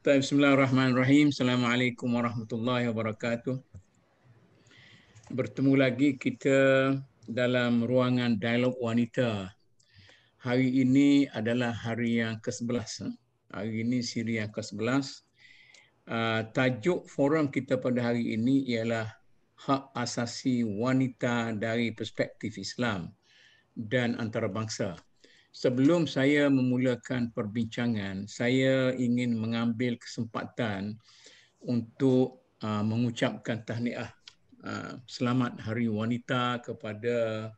Baik, bismillahirrahmanirrahim. Assalamualaikum warahmatullahi wabarakatuh. Bertemu lagi kita dalam ruangan dialog wanita. Hari ini adalah hari yang ke-11. Hari ini siri yang ke-11. Ah, tajuk forum kita pada hari ini ialah hak asasi wanita dari perspektif Islam dan antarabangsa. bangsa sebelum saya memulakan perbincangan, saya ingin mengambil kesempatan untuk uh, mengucapkan tahniah uh, selamat Hari Wanita kepada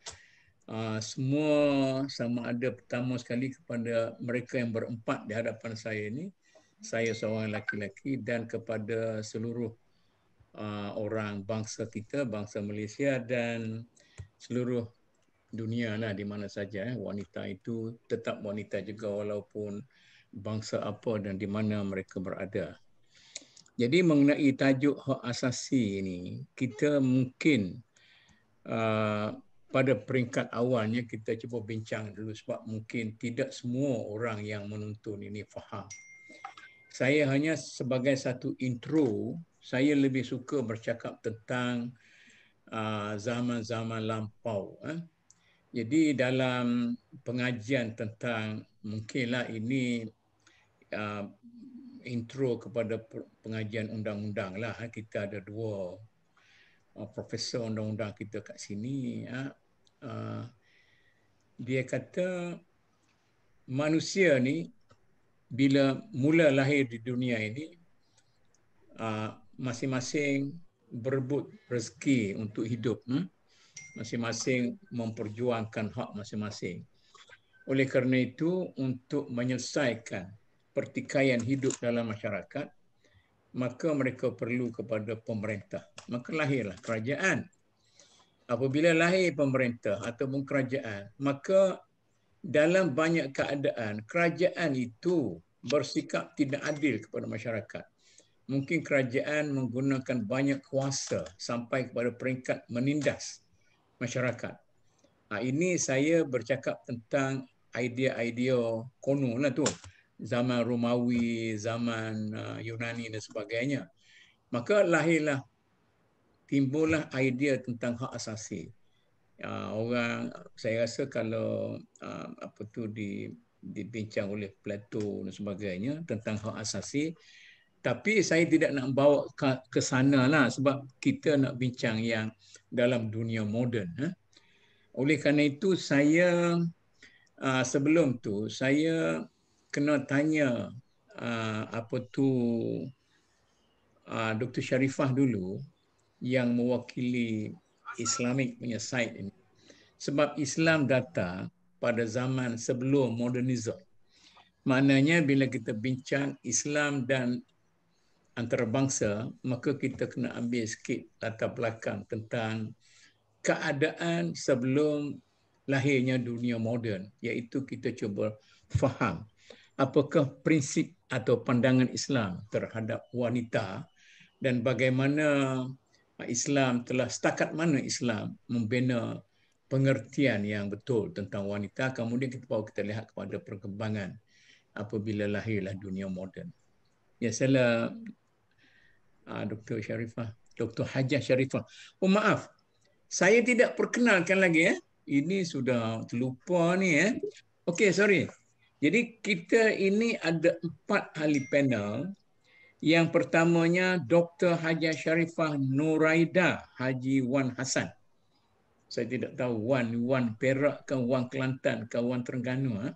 uh, semua sama ada pertama sekali kepada mereka yang berempat di hadapan saya ini, saya seorang lelaki-lelaki dan kepada seluruh uh, orang bangsa kita, bangsa Malaysia dan seluruh dunia lah di mana saja eh, wanita itu tetap wanita juga walaupun bangsa apa dan di mana mereka berada. Jadi mengenai tajuk hak asasi ini, kita mungkin uh, pada peringkat awalnya kita cuba bincang dulu sebab mungkin tidak semua orang yang menonton ini faham. Saya hanya sebagai satu intro, saya lebih suka bercakap tentang uh, zaman-zaman lampau. Eh? Jadi dalam pengajian tentang mungkinlah ini uh, intro kepada pengajian undang-undang lah. Eh. Kita ada dua uh, profesor undang-undang kita kat sini. Uh, uh, dia kata manusia ni bila mula lahir di dunia ini uh, masing-masing berebut rezeki untuk hidup. Hmm? masing-masing memperjuangkan hak masing-masing. Oleh kerana itu, untuk menyelesaikan pertikaian hidup dalam masyarakat, maka mereka perlu kepada pemerintah. Maka lahirlah kerajaan. Apabila lahir pemerintah ataupun kerajaan, maka dalam banyak keadaan, kerajaan itu bersikap tidak adil kepada masyarakat. Mungkin kerajaan menggunakan banyak kuasa sampai kepada peringkat menindas masyarakat. Ha, ini saya bercakap tentang idea-idea kuno, lah tu. Zaman Romawi, zaman uh, Yunani dan sebagainya. Maka lahirlah, timbullah idea tentang hak asasi. Uh, orang, saya rasa kalau uh, apa tu di dibincang oleh Plato dan sebagainya tentang hak asasi, tapi saya tidak nak bawa ke sana lah sebab kita nak bincang yang dalam dunia moden. Ha? Oleh kerana itu saya ah, sebelum tu saya kena tanya ah, apa tu ah, Dr. Sharifah dulu yang mewakili Islamik punya side ini. Sebab Islam datang pada zaman sebelum modernism. Maknanya bila kita bincang Islam dan antarabangsa, maka kita kena ambil sikit latar belakang tentang keadaan sebelum lahirnya dunia moden, iaitu kita cuba faham apakah prinsip atau pandangan Islam terhadap wanita dan bagaimana Islam telah setakat mana Islam membina pengertian yang betul tentang wanita kemudian kita bawa kita lihat kepada perkembangan apabila lahirlah dunia moden. Ya saya Ah, Dr. Sharifah, Dr. Hajah Sharifah. Oh maaf, saya tidak perkenalkan lagi. Eh? Ini sudah terlupa ni. Eh? Okey, sorry. Jadi kita ini ada empat ahli panel. Yang pertamanya Dr. Hajah Sharifah Nuraida Haji Wan Hasan. Saya tidak tahu Wan, Wan Perak ke Wan Kelantan ke Wan Terengganu. Eh?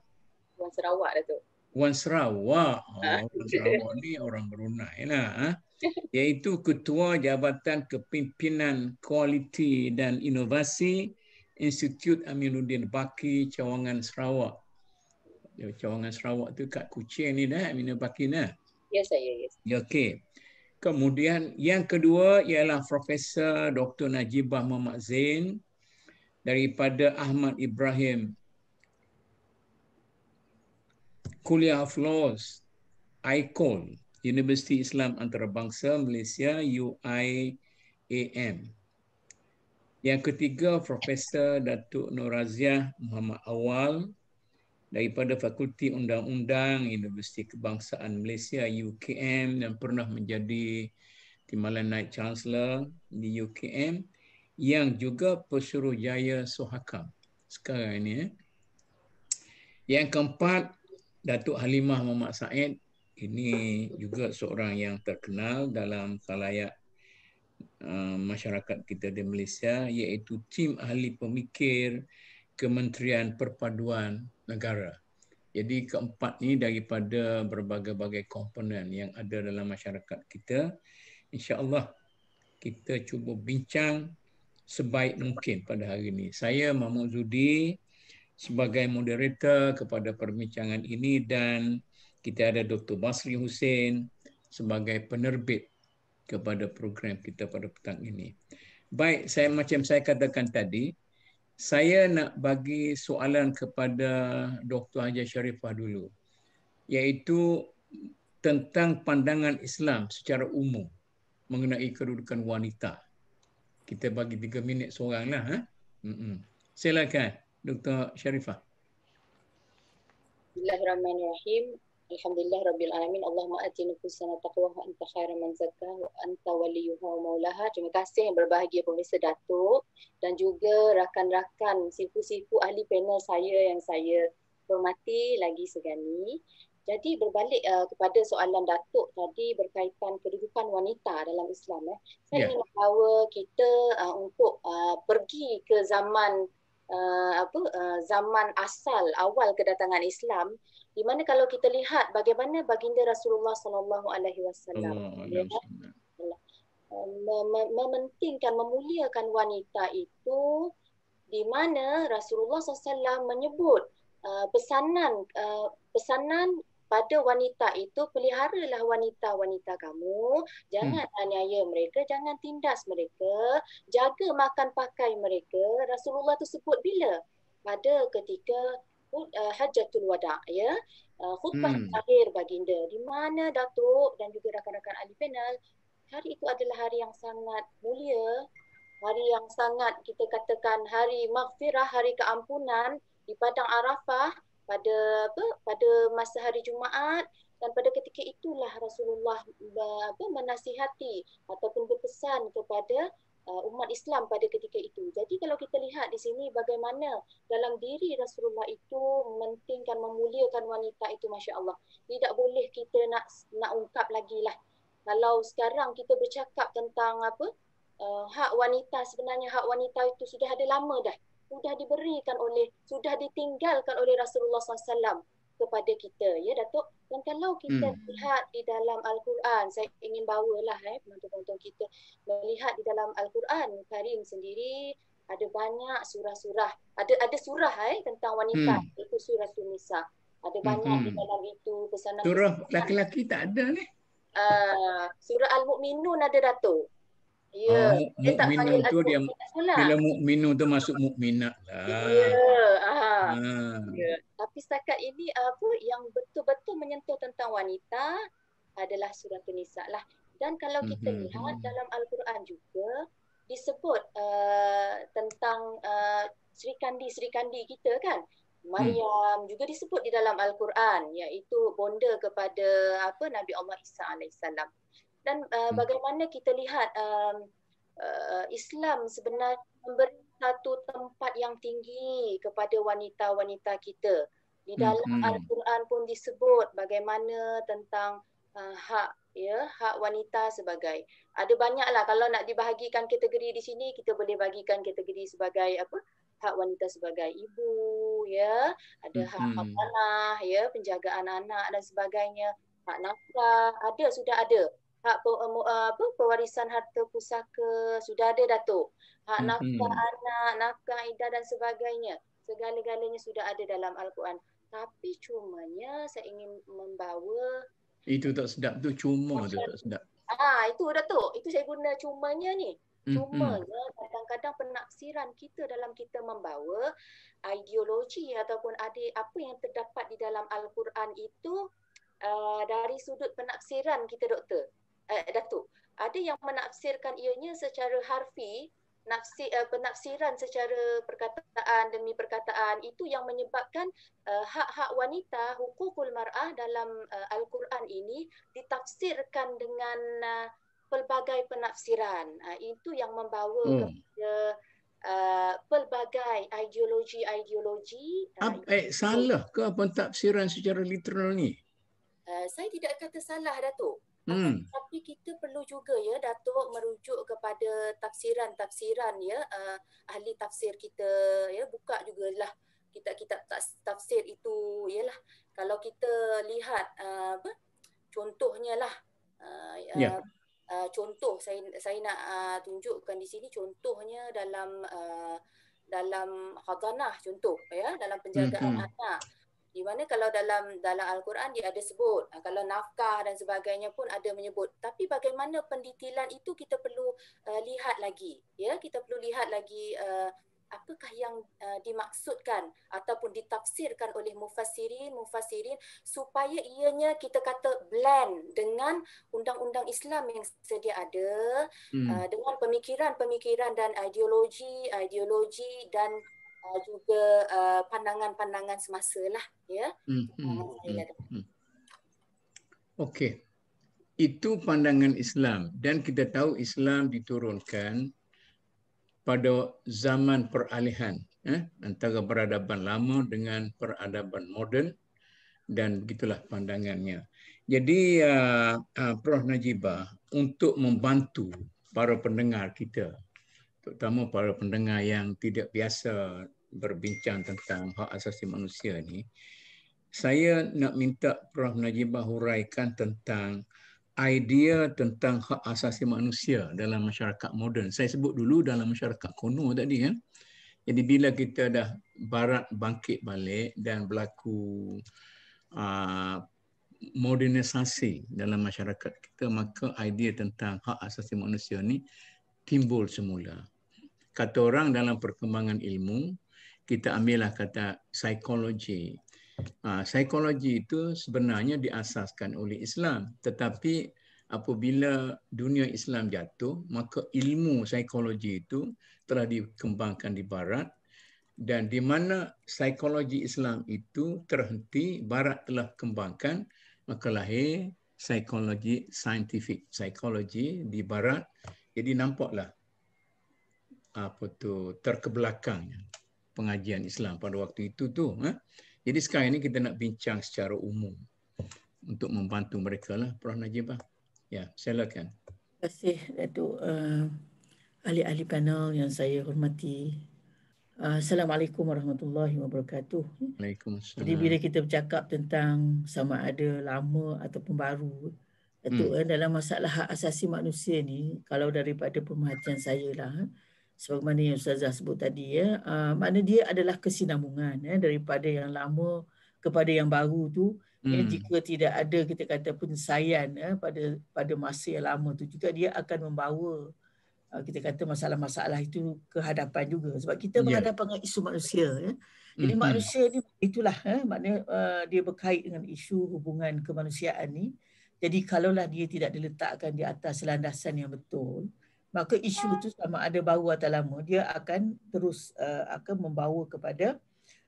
Wan Sarawak, Datuk. Wan Sarawak. Oh, Wan Sarawak ni orang Brunei. Nah, eh? Ha? iaitu Ketua Jabatan Kepimpinan Kualiti dan Inovasi Institut Aminuddin Baki Cawangan Sarawak. Ya, Cawangan Sarawak tu kat Kuching ni dah, Aminuddin Baki dah. Ya, saya. Ya, ya, ya okey. Kemudian yang kedua ialah Profesor Dr. Najibah Muhammad Zain daripada Ahmad Ibrahim Kuliah of Laws, ICON, Universiti Islam Antarabangsa Malaysia UIAM. Yang ketiga Profesor Datuk Nuraziah Muhammad Awal daripada Fakulti Undang-Undang Universiti Kebangsaan Malaysia UKM yang pernah menjadi Timbalan Naik Chancellor di UKM yang juga Pesuruhjaya Sohakam sekarang ini. Eh. Yang keempat Datuk Halimah Muhammad Said ini juga seorang yang terkenal dalam kalayak uh, masyarakat kita di Malaysia iaitu tim ahli pemikir Kementerian Perpaduan Negara. Jadi keempat ini daripada berbagai-bagai komponen yang ada dalam masyarakat kita. InsyaAllah kita cuba bincang sebaik mungkin pada hari ini. Saya Mahmud Zudi sebagai moderator kepada perbincangan ini dan kita ada Dr. Basri Hussein sebagai penerbit kepada program kita pada petang ini. Baik, saya macam saya katakan tadi, saya nak bagi soalan kepada Dr. Haji Sharifah dulu, iaitu tentang pandangan Islam secara umum mengenai kedudukan wanita. Kita bagi tiga minit seoranglah. Ha? Silakan, Dr. Sharifah. Bismillahirrahmanirrahim. Alhamdulillah Rabbil Alamin Allahumma ati nufusana taqwa wa anta khaira man zakka wa anta waliyuha wa maulaha Terima kasih yang berbahagia Profesor Datuk dan juga rakan-rakan sifu-sifu ahli panel saya yang saya hormati lagi segani jadi berbalik uh, kepada soalan Datuk tadi berkaitan kedudukan wanita dalam Islam eh. Saya yeah. ingin bawa kita uh, untuk uh, pergi ke zaman uh, apa uh, zaman asal awal kedatangan Islam di mana kalau kita lihat bagaimana baginda Rasulullah sallallahu alaihi wasallam ya kan? eh, mementingkan memuliakan wanita itu di mana Rasulullah SAW menyebut uh, pesanan uh, pesanan pada wanita itu peliharalah wanita-wanita kamu jangan hmm. aniaya mereka jangan tindas mereka jaga makan pakai mereka Rasulullah tu sebut bila pada ketika Eh, hajatul wada ya uh, khutbah hmm. terakhir baginda di mana datuk dan juga rakan-rakan ahli panel hari itu adalah hari yang sangat mulia hari yang sangat kita katakan hari maghfirah hari keampunan di padang arafah pada apa pada masa hari jumaat dan pada ketika itulah rasulullah apa menasihati ataupun berpesan kepada uh, umat Islam pada ketika itu. Jadi kalau kita lihat di sini bagaimana dalam diri Rasulullah itu mementingkan memuliakan wanita itu masya-Allah. Tidak boleh kita nak nak ungkap lagi lah. Kalau sekarang kita bercakap tentang apa uh, hak wanita sebenarnya hak wanita itu sudah ada lama dah sudah diberikan oleh sudah ditinggalkan oleh Rasulullah SAW kepada kita ya Datuk dan kalau kita hmm. lihat di dalam Al-Quran saya ingin bawalah eh penonton-penonton kita melihat di dalam Al-Quran Karim sendiri ada banyak surah-surah ada ada surah eh tentang wanita hmm. itu surah Nisa ada banyak hmm. di dalam itu pesanan surah laki-laki tak ada ni uh, eh? ah, surah Al-Mukminun ada Datuk Yeah. Ya, uh, mukminu tu laku, dia bila mukminu tu masuk mukminat lah. Yeah. Ya, ha. Ya, ha. Tapi setakat ini apa yang betul-betul menyentuh tentang wanita adalah surah an Nisa lah. Dan kalau kita mm-hmm. lihat mhm. dalam Al-Quran juga disebut uh, tentang uh, Sri Kandi-Sri Kandi kita kan. Hmm. Maryam hmm. juga disebut di dalam Al-Quran iaitu bonda kepada apa Nabi Allah Isa alaihissalam dan uh, hmm. bagaimana kita lihat um, uh, Islam sebenarnya memberi satu tempat yang tinggi kepada wanita-wanita kita di hmm, dalam hmm. Al-Quran pun disebut bagaimana tentang uh, hak ya hak wanita sebagai ada banyaklah kalau nak dibahagikan kategori di sini kita boleh bahagikan kategori sebagai apa hak wanita sebagai ibu ya ada hak tanah hmm. hmm. ya penjagaan anak dan sebagainya hak nafkah ada sudah ada hak ah, eh, ah, apa pewarisan harta pusaka sudah ada datuk hak ah, mm-hmm. nafkah hmm. anak nafkah idah dan sebagainya segala-galanya sudah ada dalam al-Quran tapi cumanya saya ingin membawa itu tak sedap tu cuma tu tak sedap ah itu datuk itu saya guna cumanya ni hmm, hmm. cumanya mm-hmm. kadang-kadang penafsiran kita dalam kita membawa ideologi ataupun ada apa yang terdapat di dalam al-Quran itu Uh, dari sudut penafsiran kita doktor uh, Datuk. Ada yang menafsirkan ianya secara harfi, nafsi uh, penafsiran secara perkataan demi perkataan itu yang menyebabkan uh, hak-hak wanita, hukukul mar'ah dalam uh, Al-Quran ini ditafsirkan dengan uh, pelbagai penafsiran. Uh, itu yang membawa hmm. kepada Uh, pelbagai ideologi-ideologi. Apa eh, salah ke penafsiran secara literal ni? Uh, saya tidak kata salah Datuk. Hmm. Tapi kita perlu juga ya Datuk merujuk kepada tafsiran-tafsiran ya uh, ahli tafsir kita ya buka jugalah kita kita tafsir itu ialah kalau kita lihat uh, apa contohnya lah uh, eh, yeah. Ya. uh, contoh saya saya nak uh, tunjukkan di sini contohnya dalam uh, dalam khazanah contoh ya dalam penjagaan hmm. hmm. anak di mana kalau dalam dalam al-Quran dia ada sebut ah, kalau nafkah dan sebagainya pun ada menyebut tapi bagaimana pendetilan itu kita perlu uh, lihat lagi ya kita perlu lihat lagi uh, apakah yang uh, dimaksudkan ataupun ditafsirkan oleh mufassirin mufassirin supaya ianya kita kata blend dengan undang-undang Islam yang sedia ada hmm. uh, dengan pemikiran-pemikiran dan ideologi ideologi dan hmm uh, juga uh, pandangan-pandangan semasa lah ya. Hmm, hmm, hmm, Okey. Itu pandangan Islam dan kita tahu Islam diturunkan pada zaman peralihan eh, antara peradaban lama dengan peradaban moden dan begitulah pandangannya. Jadi uh, uh, Prof Najibah untuk membantu para pendengar kita terutama para pendengar yang tidak biasa berbincang tentang hak asasi manusia ni saya nak minta Prof Najibah huraikan tentang idea tentang hak asasi manusia dalam masyarakat moden. Saya sebut dulu dalam masyarakat kuno tadi ya. Jadi bila kita dah barat bangkit balik dan berlaku uh, modernisasi dalam masyarakat kita maka idea tentang hak asasi manusia ni timbul semula. Kata orang dalam perkembangan ilmu, kita ambillah kata psikologi. Ha, psikologi itu sebenarnya diasaskan oleh Islam. Tetapi apabila dunia Islam jatuh, maka ilmu psikologi itu telah dikembangkan di Barat. Dan di mana psikologi Islam itu terhenti, Barat telah kembangkan, maka lahir psikologi, scientific psikologi di Barat. Jadi nampaklah apa tu terkebelakangnya pengajian Islam pada waktu itu tu. Ha? Jadi sekarang ini kita nak bincang secara umum untuk membantu mereka lah, Prof. Najibah. Ya, silakan. Terima kasih, Itu Uh, eh, ahli-ahli panel yang saya hormati. Uh, Assalamualaikum warahmatullahi wabarakatuh. Waalaikumsalam. Jadi bila kita bercakap tentang sama ada lama ataupun baru, itu hmm. Eh, dalam masalah hak asasi manusia ni, kalau daripada pemerhatian saya lah, sebagaimana yang Ustazah sebut tadi ya uh, makna dia adalah kesinambungan ya daripada yang lama kepada yang baru tu ya, hmm. ya, jika tidak ada kita kata penyesaian ya pada pada masa yang lama tu juga dia akan membawa uh, kita kata masalah-masalah itu ke hadapan juga sebab kita yeah. berhadapan dengan isu manusia ya jadi hmm. hmm. manusia ni itulah ya mana uh, dia berkait dengan isu hubungan kemanusiaan ni jadi kalaulah dia tidak diletakkan di atas landasan yang betul maka isu itu sama ada baru atau lama dia akan terus uh, akan membawa kepada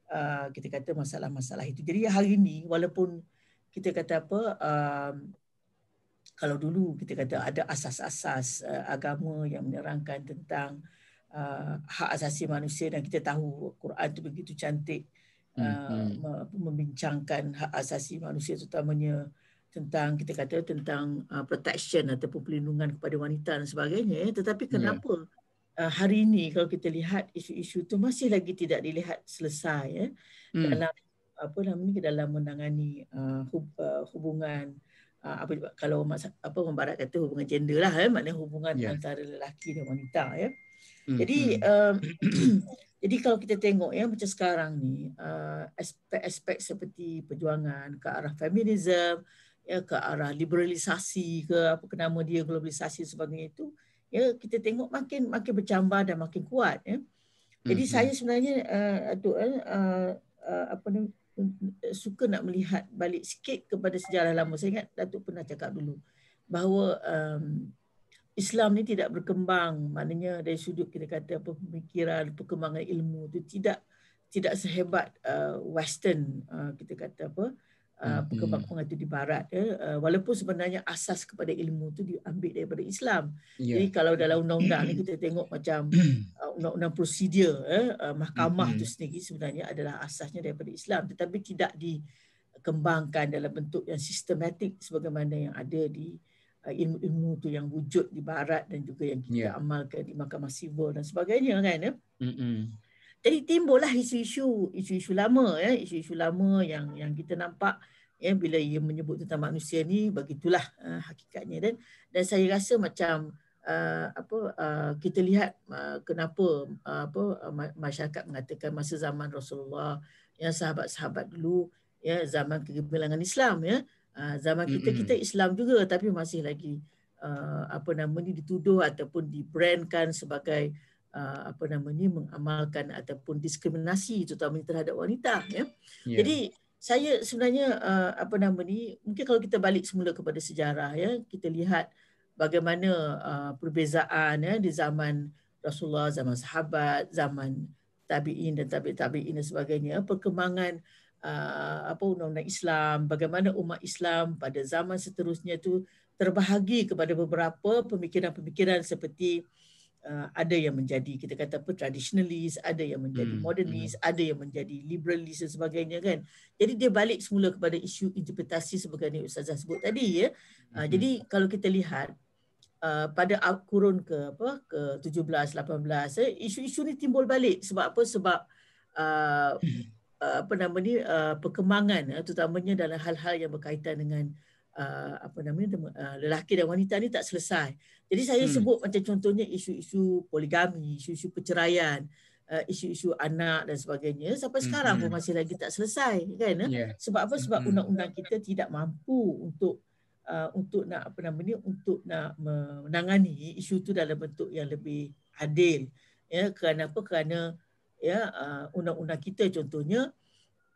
uh, kita kata masalah-masalah itu. Jadi hari ini walaupun kita kata apa uh, kalau dulu kita kata ada asas-asas uh, agama yang menerangkan tentang uh, hak asasi manusia dan kita tahu Quran itu begitu cantik uh, hmm. hmm. membincangkan hak asasi manusia terutamanya uh, tentang kita kata tentang uh, protection ataupun perlindungan kepada wanita dan sebagainya eh. tetapi ya. kenapa yeah. uh, hari ini kalau kita lihat isu-isu itu masih lagi tidak dilihat selesai eh, mm. dalam apa namanya dalam menangani uh, hub, uh, hubungan uh, apa kalau apa orang barat kata hubungan gender lah eh, maknanya hubungan yeah. antara lelaki dan wanita ya eh. jadi mm-hmm. Jadi kalau kita tengok ya macam sekarang ni uh, aspek-aspek seperti perjuangan ke arah feminisme ya ke arah liberalisasi ke apa kenama dia globalisasi sebagainya itu ya kita tengok makin makin bercambah dan makin kuat ya jadi mm-hmm. saya sebenarnya uh, eh, tu uh, eh, uh, eh, apa ni suka nak melihat balik sikit kepada sejarah lama saya ingat Datuk pernah cakap dulu bahawa um, Islam ni tidak berkembang maknanya dari sudut kita kata apa pemikiran perkembangan ilmu tu tidak tidak sehebat uh, western uh, kita kata apa uh, Ah, hmm, perkembangan hmm. itu di barat ya ah, walaupun sebenarnya asas kepada ilmu itu diambil daripada Islam. Yeah. Jadi kalau dalam undang-undang ini kita tengok macam ah, undang-undang prosedur eh, uh, mahkamah itu hmm, sendiri sebenarnya adalah asasnya daripada Islam tetapi tidak dikembangkan dalam bentuk yang sistematik sebagaimana yang ada di ilmu-ilmu itu yang wujud di barat dan juga yang kita yeah. amalkan di mahkamah sivil dan sebagainya kan ya. Eh? Jadi timbullah isu-isu isu-isu lama ya, isu-isu lama yang yang kita nampak ya bila ia menyebut tentang manusia ni begitulah uh, hakikatnya dan dan saya rasa macam uh, apa uh, kita lihat uh, kenapa uh, apa uh, masyarakat mengatakan masa zaman Rasulullah yang sahabat-sahabat dulu ya zaman kegemilangan Islam ya uh, zaman kita kita Islam juga tapi masih lagi uh, apa namanya dituduh ataupun dibrandkan sebagai uh, Uh, apa namanya mengamalkan ataupun diskriminasi terutamanya terhadap wanita ya. Yeah. Jadi saya sebenarnya uh, apa nama ni mungkin kalau kita balik semula kepada sejarah ya kita lihat bagaimana uh, perbezaan ya di zaman Rasulullah zaman sahabat zaman tabi'in dan tabi' tabi'in dan sebagainya ya, perkembangan uh, apa undang-undang Islam bagaimana umat Islam pada zaman seterusnya itu terbahagi kepada beberapa pemikiran-pemikiran seperti Uh, ada yang menjadi kita kata apa traditionalis ada yang menjadi hmm. modernis hmm. ada yang menjadi liberalis dan sebagainya kan jadi dia balik semula kepada isu interpretasi sebagaimana ustazah sebut tadi ya uh, hmm. jadi kalau kita lihat Uh, pada kurun ke apa ke 17 18 eh, isu-isu ni timbul balik sebab apa sebab uh, hmm. uh, apa nama ni uh, perkembangan uh, terutamanya dalam hal-hal yang berkaitan dengan uh, apa namanya uh, lelaki dan wanita ni tak selesai. Jadi saya hmm. sebut macam contohnya isu-isu poligami, isu-isu perceraian, uh, isu-isu anak dan sebagainya sampai sekarang hmm. pun masih lagi tak selesai kan? Eh? Yeah. Sebab apa? Sebab hmm. undang-undang kita tidak mampu untuk Uh, untuk nak apa namanya untuk nak menangani isu itu dalam bentuk yang lebih adil ya kerana apa kerana ya uh, undang-undang kita contohnya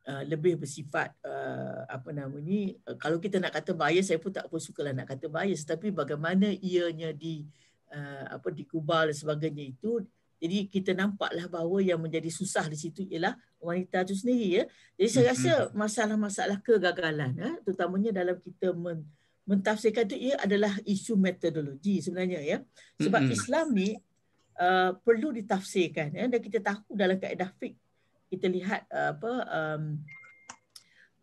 Uh, lebih bersifat uh, apa nama ni uh, kalau kita nak kata bias saya pun tak pun lah nak kata bias tapi bagaimana ianya di uh, apa dikubal dan sebagainya itu jadi kita nampaklah bahawa yang menjadi susah di situ ialah wanita itu sendiri ya. Jadi saya mm-hmm. rasa masalah-masalah kegagalan ya, terutamanya dalam kita men- mentafsirkan itu ia adalah isu metodologi sebenarnya ya. Sebab mm-hmm. Islam ni uh, perlu ditafsirkan ya dan kita tahu dalam kaedah fik kita lihat uh, apa um,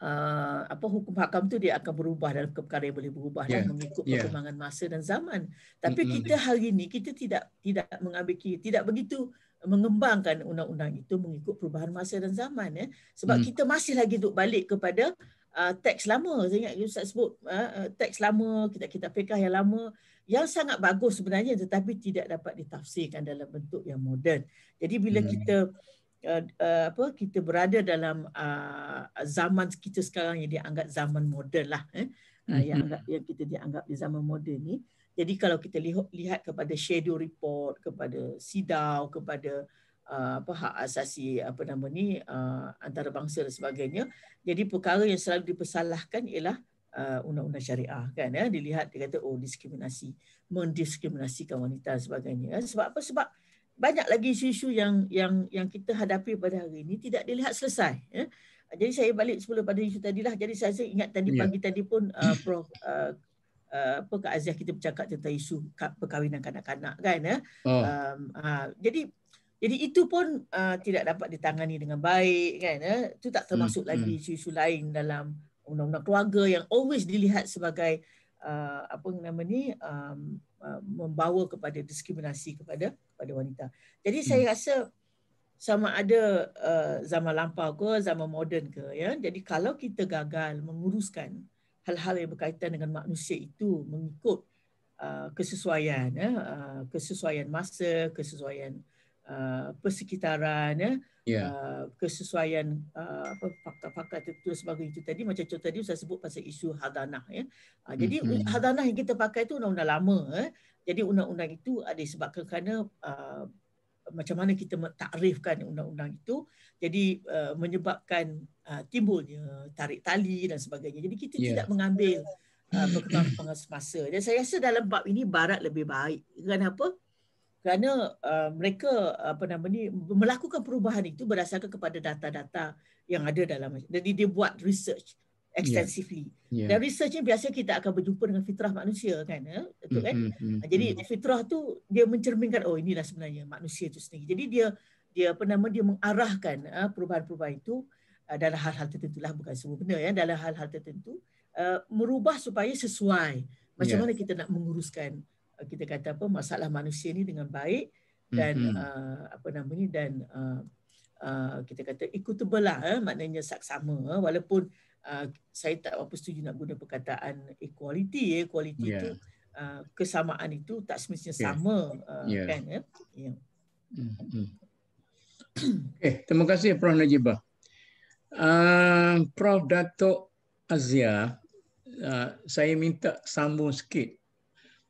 uh, apa hukum hakam tu dia akan berubah dalam perkara yang boleh berubah yeah. dan mengikut perkembangan masa dan zaman. Tapi mm-hmm. kita hari ini kita tidak tidak mengambil kira, tidak begitu mengembangkan undang-undang itu mengikut perubahan masa dan zaman ya. Sebab mm. kita masih lagi duduk balik kepada uh, teks lama. Saya ingat Ustaz sebut uh, uh teks lama, kita kita PKH yang lama yang sangat bagus sebenarnya tetapi tidak dapat ditafsirkan dalam bentuk yang moden. Jadi bila mm. kita uh, apa kita berada dalam uh, zaman kita sekarang yang dianggap zaman moden lah eh? Ah, mm-hmm. yang yang kita dianggap di zaman moden ni jadi kalau kita lihat lihat kepada shadow report kepada sidau kepada uh, apa hak asasi apa nama ni uh, antarabangsa dan sebagainya jadi perkara yang selalu dipersalahkan ialah uh, undang-undang syariah kan ya dilihat dia kata oh diskriminasi mendiskriminasikan wanita dan sebagainya sebab apa sebab uh, banyak lagi isu-isu yang yang yang kita hadapi pada hari ini tidak dilihat selesai ya. Jadi saya balik sebelum pada isu tadi lah. Jadi saya rasa ingat tadi ya. pagi tadi pun uh, Prof uh, uh apa Kak Aziz kita bercakap tentang isu perkahwinan kanak-kanak kan ya. Oh. Um, uh, jadi jadi itu pun uh, tidak dapat ditangani dengan baik kan ya. Itu tak hmm, termasuk hmm. lagi isu-isu lain dalam undang-undang keluarga yang always dilihat sebagai uh, apa nama ni um, uh, membawa kepada diskriminasi kepada pada wanita. Jadi hmm. saya rasa sama ada uh, zaman lampau ke zaman moden ke ya. Jadi kalau kita gagal menguruskan hal-hal yang berkaitan dengan manusia itu mengikut uh, kesesuaian ya, uh, kesesuaian masa, kesesuaian Uh, persekitaran ya yeah. uh, kesesuaian uh, apa uh, fakta-fakta tertentu sebagai itu tadi macam contoh tadi saya sebut pasal isu hadanah ya uh, mm-hmm. jadi hmm, hmm. hadanah yang kita pakai itu undang-undang lama eh jadi undang-undang itu ada sebab kerana uh, macam mana kita mentakrifkan undang-undang itu jadi uh, menyebabkan uh, timbulnya tarik tali dan sebagainya. Jadi kita yeah. tidak mengambil uh, perkembangan uh, semasa. Dan saya rasa dalam bab ini barat lebih baik. Kenapa? Kerana uh, mereka apa nama ni melakukan perubahan itu berdasarkan kepada data-data yang ada dalam jadi dia buat research extensively. Yeah. Yeah. Dan research ni biasa kita akan berjumpa dengan fitrah manusia kan ya. Betul kan? Mm-hmm. mm-hmm Jadi mm-hmm. fitrah tu dia mencerminkan oh inilah sebenarnya manusia itu sendiri. Jadi dia dia apa nama dia mengarahkan eh, perubahan-perubahan itu uh, dalam hal-hal lah bukan semua benda ya dalam hal-hal tertentu uh, merubah supaya sesuai macam yes. mana kita nak menguruskan uh, kita kata apa masalah manusia ini dengan baik dan mm-hmm. uh, apa nama ni dan uh, uh, kita kata equitable lah uh, maknanya saksama uh, walaupun Uh, saya tak apa setuju nak guna perkataan equality ya equality yeah. tu uh, kesamaan itu tak semestinya okay. sama uh, yeah. kan ya yeah. mm mm-hmm. Okay, eh, terima kasih Prof Najibah. Uh, Prof Datuk Azia, uh, saya minta sambung sikit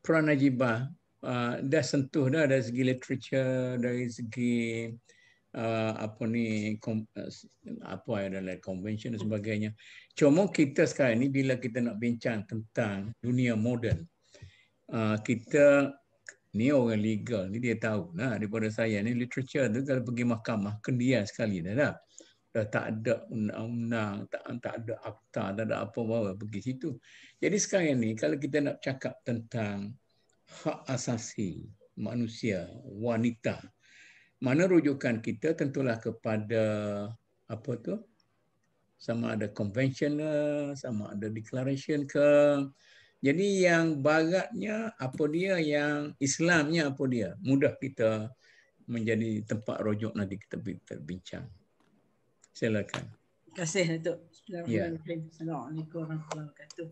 Prof Najibah uh, dah sentuh dah dari segi literature, dari segi uh, apa ni kom, uh, apa adalah convention dan sebagainya. Cuma kita sekarang ini bila kita nak bincang tentang dunia moden, uh, kita ni orang legal ni dia tahu nah daripada saya ni literature tu kalau pergi mahkamah kendia sekali dah dah. Dah tak ada undang-undang, tak, tak ada akta, tak ada apa bawa pergi situ. Jadi sekarang ni kalau kita nak cakap tentang hak asasi manusia, wanita, mana rujukan kita tentulah kepada apa tu sama ada conventional sama ada declaration ke jadi yang baratnya apa dia yang islamnya apa dia mudah kita menjadi tempat rujuk nanti kita berbincang silakan Terima kasih Datuk. Bismillahirrahmanirrahim. Ya. Assalamualaikum warahmatullahi wabarakatuh.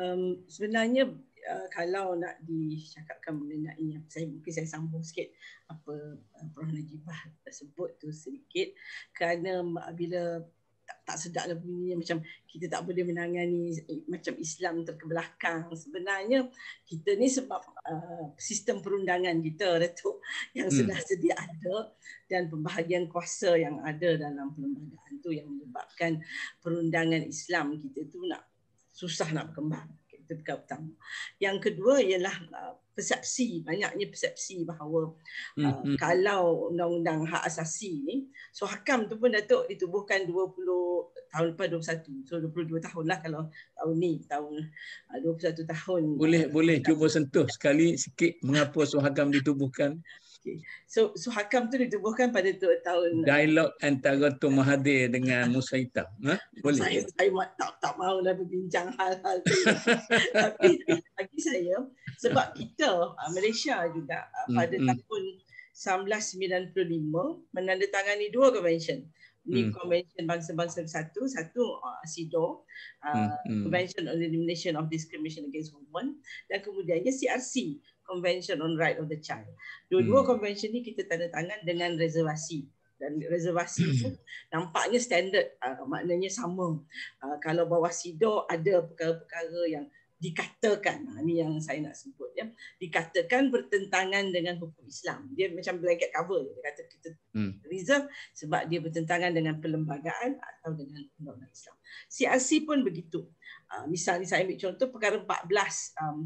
Um, sebenarnya uh, kalau nak dicakapkan mengenai yang saya mungkin saya sambung sikit apa uh, Prof Najibah sebut tu sedikit kerana bila tak, tak sedap lah bunyinya macam kita tak boleh menangani macam Islam terkebelakang sebenarnya kita ni sebab uh, sistem perundangan kita lah tu yang hmm. sudah sedia ada dan pembahagian kuasa yang ada dalam perlembagaan tu yang menyebabkan perundangan Islam kita tu nak susah nak berkembang itu perkara Yang kedua ialah uh, persepsi, banyaknya persepsi bahawa hmm. uh, mm-hmm. kalau undang-undang hak asasi ni, so hakam tu pun Datuk ditubuhkan 20 tahun lepas 21. So 22 tahun lah kalau tahun ni, tahun uh, 21 tahun. Boleh, uh, boleh cuba sentuh sekali sikit mengapa so hakam ditubuhkan. Okay. So so hakam tu ditubuhkan pada tahun dialog antara Tu Mahathir dengan Musa Hitam. Ha? Boleh. Saya, saya tak tak mahu lah berbincang hal-hal tu. Tapi bagi saya sebab kita ah, Malaysia juga ah, hmm, pada mm-hmm. tahun 1995 menandatangani dua konvensyen Ini hmm. Convention Bangsa-Bangsa satu satu uh, CEDAW, uh, hmm, hmm. Convention on Elimination of Discrimination Against Women dan kemudiannya CRC, Convention on Right of the Child. Dua-dua hmm. convention ni kita tanda tangan dengan reservasi dan reservasi hmm. tu nampaknya standard uh, maknanya sama. Uh, kalau bawah SIDO ada perkara-perkara yang dikatakan uh, ni yang saya nak sebut ya dikatakan bertentangan dengan hukum Islam dia macam blanket cover dia kata kita hmm. reserve sebab dia bertentangan dengan perlembagaan atau dengan undang-undang Islam CRC pun begitu uh, misalnya saya ambil contoh perkara 14 um,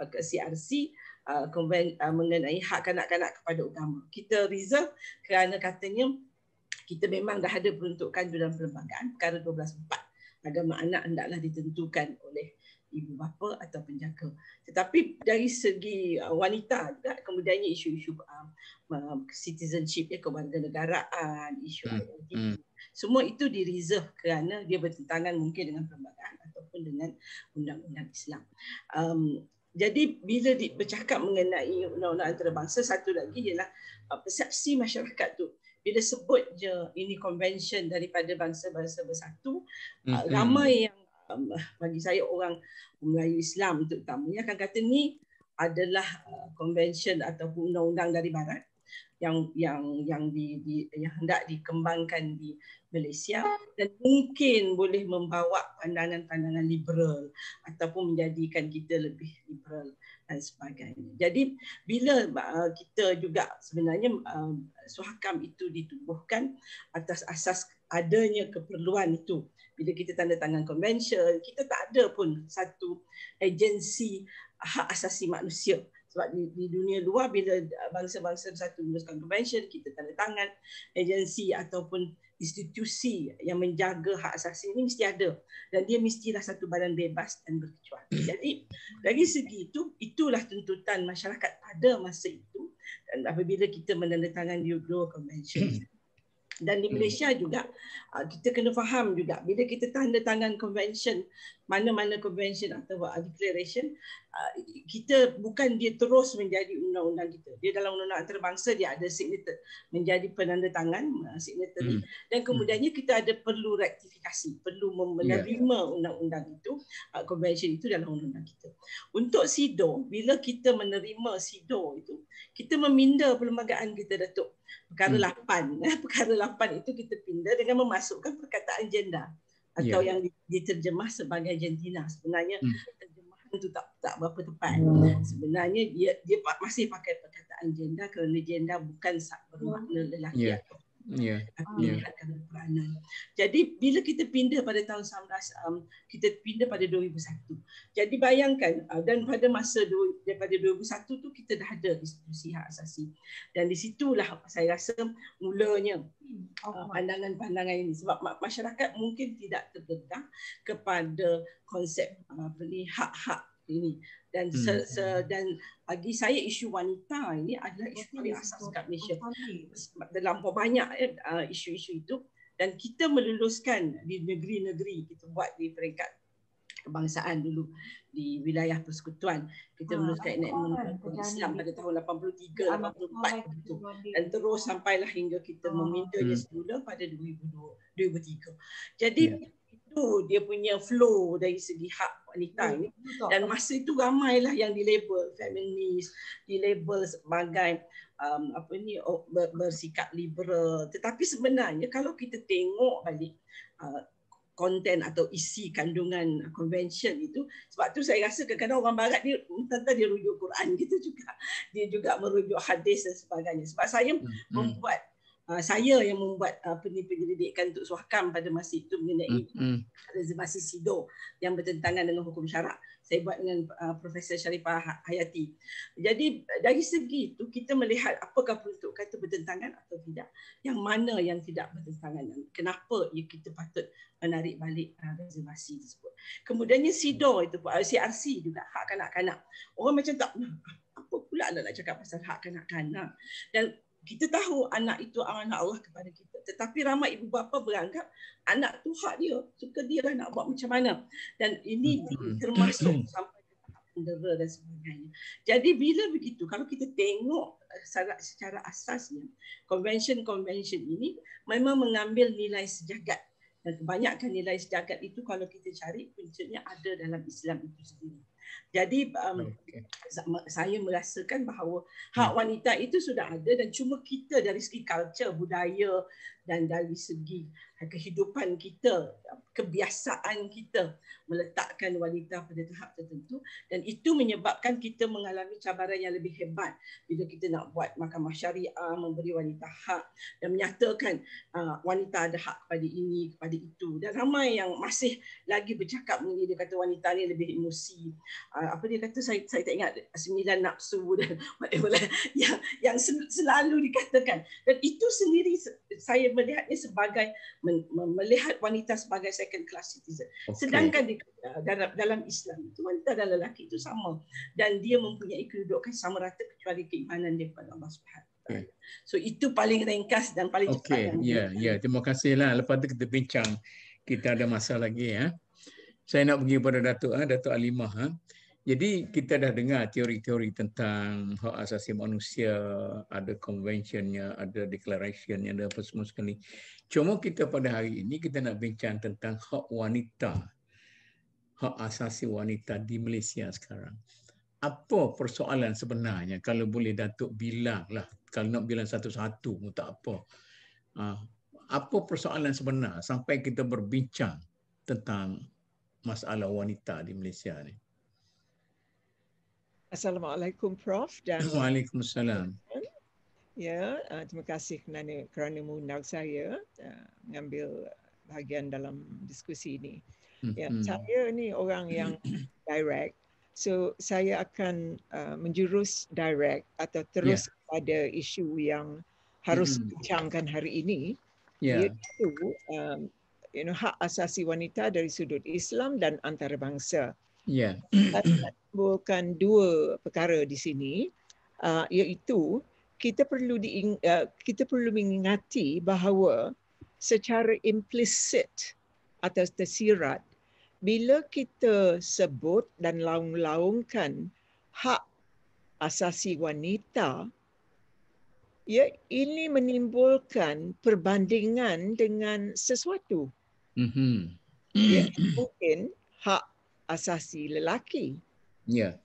CRC uh, konven, uh, mengenai hak kanak-kanak kepada agama. Kita reserve kerana katanya kita memang dah ada peruntukan dalam perlembagaan perkara 12.4 agama anak hendaklah ditentukan oleh ibu bapa atau penjaga. Tetapi dari segi uh, wanita juga kemudiannya isu-isu uh, citizenship ya kewarganegaraan isu hmm. hmm. semua itu di reserve kerana dia bertentangan mungkin dengan perlembagaan ataupun dengan undang-undang Islam. Um, jadi bila di, bercakap mengenai undang-undang antarabangsa, satu lagi ialah uh, persepsi masyarakat tu. Bila sebut je ini convention daripada bangsa-bangsa bersatu, mm-hmm. uh, ramai yang um, bagi saya orang Melayu Islam terutamanya akan kata ni adalah uh, convention ataupun undang-undang dari Barat yang yang yang di, di yang hendak dikembangkan di Malaysia dan mungkin boleh membawa pandangan-pandangan liberal ataupun menjadikan kita lebih liberal dan sebagainya. Jadi bila uh, kita juga sebenarnya um, suhakam itu ditubuhkan atas asas adanya keperluan itu. Bila kita tanda tangan konvensyen, kita tak ada pun satu agensi hak asasi manusia sebab di, di dunia luar bila bangsa-bangsa bersatu menuliskan konvensyen kita tanda tangan agensi ataupun institusi yang menjaga hak asasi ini mesti ada dan dia mestilah satu badan bebas dan berkecuali jadi dari segi itu itulah tuntutan masyarakat pada masa itu dan apabila kita menandatangani UNO convention dan di Malaysia juga ah, kita kena faham juga bila kita tanda tangan convention mana-mana convention atau uh, declaration uh, kita bukan dia terus menjadi undang-undang kita. Dia dalam undang-undang antarabangsa dia ada signature menjadi penanda tangan uh, signature hmm. dan kemudiannya hmm. kita ada perlu rektifikasi, perlu ya. menerima yeah. undang-undang itu, konvensyen itu dalam undang-undang kita. Untuk SIDO, bila kita menerima SIDO itu, kita meminda perlembagaan kita Datuk. Perkara hmm. 8, perkara 8 itu kita pindah dengan memasukkan perkataan gender atau yeah. yang diterjemah sebagai jentina sebenarnya hmm. terjemahan itu tak tak berapa tepat hmm. sebenarnya dia dia masih pakai perkataan gender kerana gender bukan sak bermakna lelaki yeah. atau Yeah. Um, yeah. peranan. Jadi bila kita pindah pada tahun 19 um, kita pindah pada 2001. Jadi bayangkan uh, dan pada masa du- daripada 2001 tu kita dah ada institusi hak asasi. Dan di situlah saya rasa mulanya uh, pandangan-pandangan ini sebab masyarakat mungkin tidak terdedah kepada konsep uh, hak-hak ini dan hmm. se, se, dan bagi ah, saya isu wanita ini adalah isu yang okay. asas kat Malaysia dalam banyak uh, isu-isu itu dan kita meluluskan di negeri-negeri kita buat di peringkat kebangsaan dulu di wilayah persekutuan kita ha, meluluskan enakmen Islam pada tahun 83 84 gitu dan terus sampailah hingga kita oh. meminta dia hmm. semula pada 2002 2003 jadi yeah. itu dia punya flow dari segi hak wanita ini dan masa itu ramailah yang dilabel feminis dilabel sebagai um, apa ni bersikap liberal tetapi sebenarnya kalau kita tengok balik uh, konten uh, atau isi kandungan convention itu sebab tu saya rasa kadang-kadang orang barat ni tentang dia rujuk Quran gitu juga dia juga merujuk hadis dan sebagainya sebab saya hmm. hmm. membuat Ah, saya yang membuat apa ah, penyelidikan untuk suahkan pada masa itu mengenai hmm. hmm. rezimasi SIDO yang bertentangan dengan hukum syarak. Saya buat dengan uh, Profesor Sharifah ha-, Hayati. Jadi dari segi itu kita melihat apakah peruntuk itu bertentangan atau tidak. Yang mana yang tidak bertentangan dan kenapa ya kita patut menarik balik uh, rezimasi tersebut. Kemudiannya SIDO itu pun, uh, CRC juga, hak kanak-kanak. Orang macam tak apa pula nak cakap pasal hak kanak-kanak. Dan kita tahu anak itu amanah Allah kepada kita. Tetapi ramai ibu bapa beranggap anak tu hak dia. Suka dia lah nak buat macam mana. Dan ini hmm. termasuk hmm. sampai pendera dan sebagainya. Jadi bila begitu, kalau kita tengok eh, secara, secara asasnya, convention-convention ini memang mengambil nilai sejagat. Dan kebanyakan nilai sejagat itu kalau kita cari, puncanya ada dalam Islam itu sendiri. Jadi um, okay. saya merasakan bahawa hak hmm. wanita itu sudah ada dan cuma kita dari segi culture, budaya, dan dari segi eh, kehidupan kita, kebiasaan kita meletakkan wanita pada tahap tertentu dan itu menyebabkan kita mengalami cabaran yang lebih hebat bila kita nak buat mahkamah syariah memberi wanita hak dan menyatakan uh, wanita ada hak kepada ini kepada itu dan ramai yang masih lagi bercakap mengenai dia kata wanita ni lebih emosi uh, apa dia kata saya saya tak ingat sembilan nafsu dan whatever lah yang yang selalu dikatakan dan itu sendiri saya melihatnya sebagai melihat wanita sebagai second class citizen. Okay. Sedangkan di eh, dalam Islam itu wanita dan lelaki itu sama dan dia mempunyai kedudukan sama rata kecuali keimanan dia kepada Allah Subhanahu So itu paling ringkas dan paling cepat. Okey, ya, yeah, ya. Yeah. Terima kasihlah. Lepas tu kita bincang. Kita ada masa lagi ya. Saya nak pergi kepada Datuk ah, Datuk Alimah ah. Jadi kita dah dengar teori-teori tentang hak asasi manusia, ada conventionnya, ada deklarasiannya, ada apa semua sekali. Cuma kita pada hari ini kita nak bincang tentang hak wanita, hak asasi wanita di Malaysia sekarang. Apa persoalan sebenarnya kalau boleh Datuk bilang lah, kalau nak bilang satu-satu pun tak apa. Ah, apa persoalan sebenar sampai kita berbincang tentang masalah wanita di Malaysia ni? Assalamualaikum Prof dan Waalaikumsalam. Ya, uh, terima kasih kerana kerana mengundang saya uh, mengambil bahagian dalam diskusi ini. hmm Ya, mm-hmm. saya ni orang yang direct. So saya akan uh, menjurus direct atau terus yeah. kepada isu yang harus hmm dicangkan hari ini. Yeah. Iaitu um, you know hak asasi wanita dari sudut Islam dan antarabangsa. Yeah. saya simpulkan dua perkara di sini uh, iaitu kita perlu di, uh, kita perlu mengingati bahawa secara implicit atas tersirat bila kita sebut dan laung-laungkan hak asasi wanita ya ini menimbulkan perbandingan dengan sesuatu mm ya, mungkin hak asasi lelaki. Ya.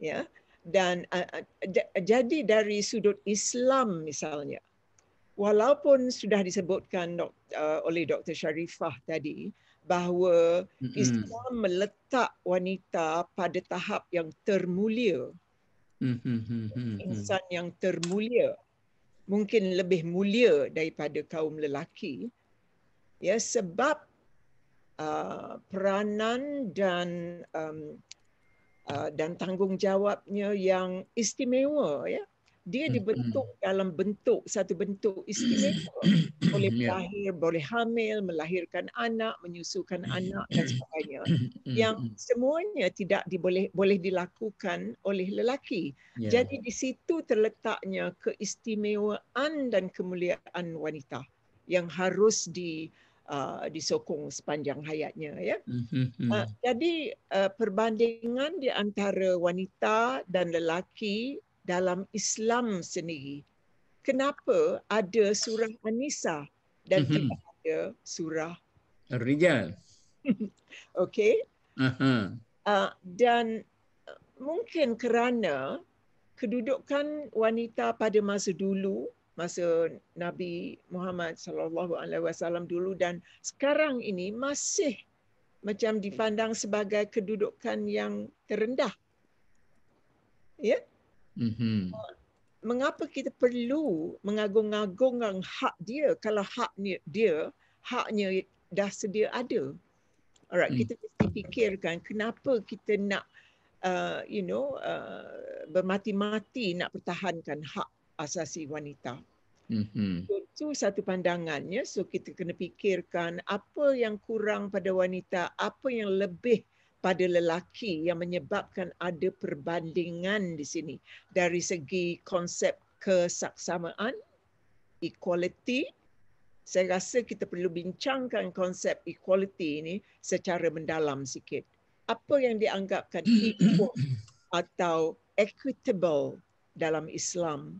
Ya. Dan uh, jadi dari sudut Islam misalnya, walaupun sudah disebutkan dok, uh, oleh Dr. Sharifah tadi bahawa mm-hmm. Islam meletak wanita pada tahap yang termulia, mm-hmm. insan yang termulia, mungkin lebih mulia daripada kaum lelaki, ya sebab uh, peranan dan um, uh, dan tanggungjawabnya yang istimewa ya dia hmm, dibentuk hmm. dalam bentuk satu bentuk istimewa hmm, boleh ya. lahir boleh hamil melahirkan anak menyusukan anak dan sebagainya yang semuanya tidak diboleh boleh dilakukan oleh lelaki yeah. jadi di situ terletaknya keistimewaan dan kemuliaan wanita yang harus di Uh, disokong sepanjang hayatnya ya. Mm-hmm. Uh, jadi uh, perbandingan di antara wanita dan lelaki dalam Islam sendiri. Kenapa ada surah an dan mm-hmm. tidak ada surah rijal Okey. Uh-huh. Uh, dan mungkin kerana kedudukan wanita pada masa dulu masa Nabi Muhammad sallallahu alaihi wasallam dulu dan sekarang ini masih macam dipandang sebagai kedudukan yang terendah. Ya? Mm-hmm. Mengapa kita perlu mengagung-agungkan hak dia kalau hak dia haknya dah sedia ada? Alright, hmm. kita mesti fikirkan kenapa kita nak uh, you know uh, bermati-mati nak pertahankan hak asasi wanita. Mm-hmm. So, itu satu pandangannya. So kita kena fikirkan apa yang kurang pada wanita, apa yang lebih pada lelaki yang menyebabkan ada perbandingan di sini dari segi konsep kesaksamaan, equality. Saya rasa kita perlu bincangkan konsep equality ini secara mendalam sikit. Apa yang dianggapkan equal atau equitable dalam Islam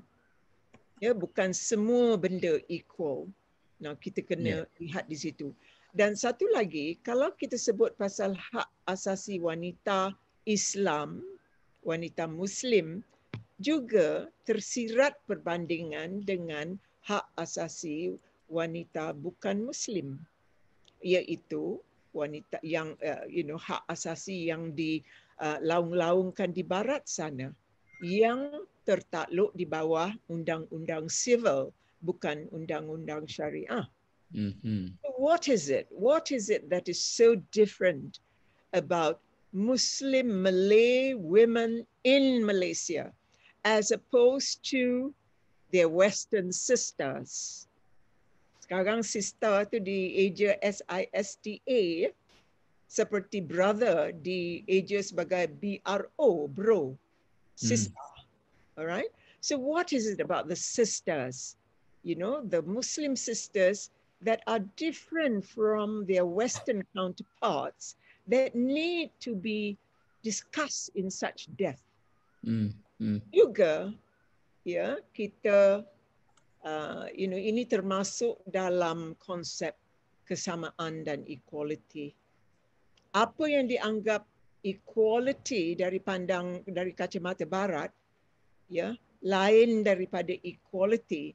ya bukan semua benda equal nah no, kita kena yeah. lihat di situ dan satu lagi kalau kita sebut pasal hak asasi wanita Islam wanita muslim juga tersirat perbandingan dengan hak asasi wanita bukan muslim iaitu wanita yang uh, you know hak asasi yang di uh, laung-laungkan di barat sana yang tertakluk di bawah undang-undang civil bukan undang-undang syariah. Mm-hmm. What is it? What is it that is so different about Muslim Malay women in Malaysia as opposed to their western sisters? Sekarang sister tu di Asia S I S T A seperti brother di Asia sebagai B R O, bro. Sister. Mm. All right. So, what is it about the sisters, you know, the Muslim sisters that are different from their Western counterparts that need to be discussed in such depth? Mm, mm. Juga, mm ya, yeah, kita, uh, you know, ini termasuk dalam konsep kesamaan dan equality. Apa yang dianggap equality dari pandang dari kacamata barat ya lain daripada equality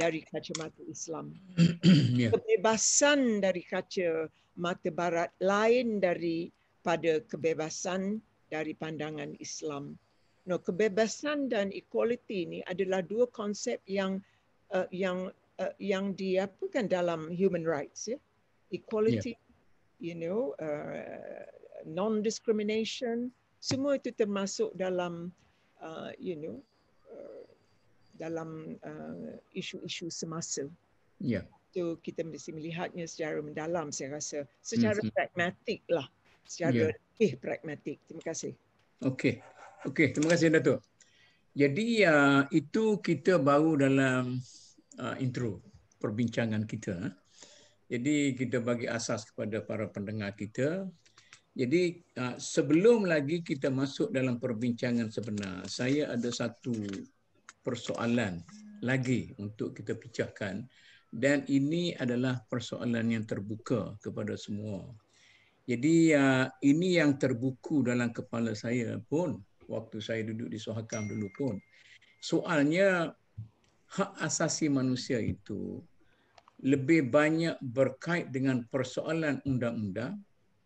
dari kacamata Islam. yeah. Ya. Kebebasan dari kacamata barat lain daripada kebebasan dari pandangan Islam. No, kebebasan dan equality ini adalah dua konsep yang uh, yang uh, yang dia bukan dalam human rights ya. Equality, yeah. you know, uh, eh, non discrimination, semua itu termasuk dalam Uh, you know uh, dalam uh, isu-isu semasa. Ya. Yeah. Tu kita mesti melihatnya secara mendalam saya rasa secara mm-hmm. pragmatik lah. Secara ya. lebih pragmatik. Terima kasih. Okey. Okey, terima kasih Datuk. Jadi uh, itu kita baru dalam uh, intro perbincangan kita. Jadi kita bagi asas kepada para pendengar kita jadi ah, sebelum lagi kita masuk dalam perbincangan sebenar, saya ada satu persoalan lagi untuk kita pecahkan dan ini adalah persoalan yang terbuka kepada semua. Jadi ah, ini yang terbuku dalam kepala saya pun waktu saya duduk di Sohakam dulu pun. Soalnya hak asasi manusia itu lebih banyak berkait dengan persoalan undang-undang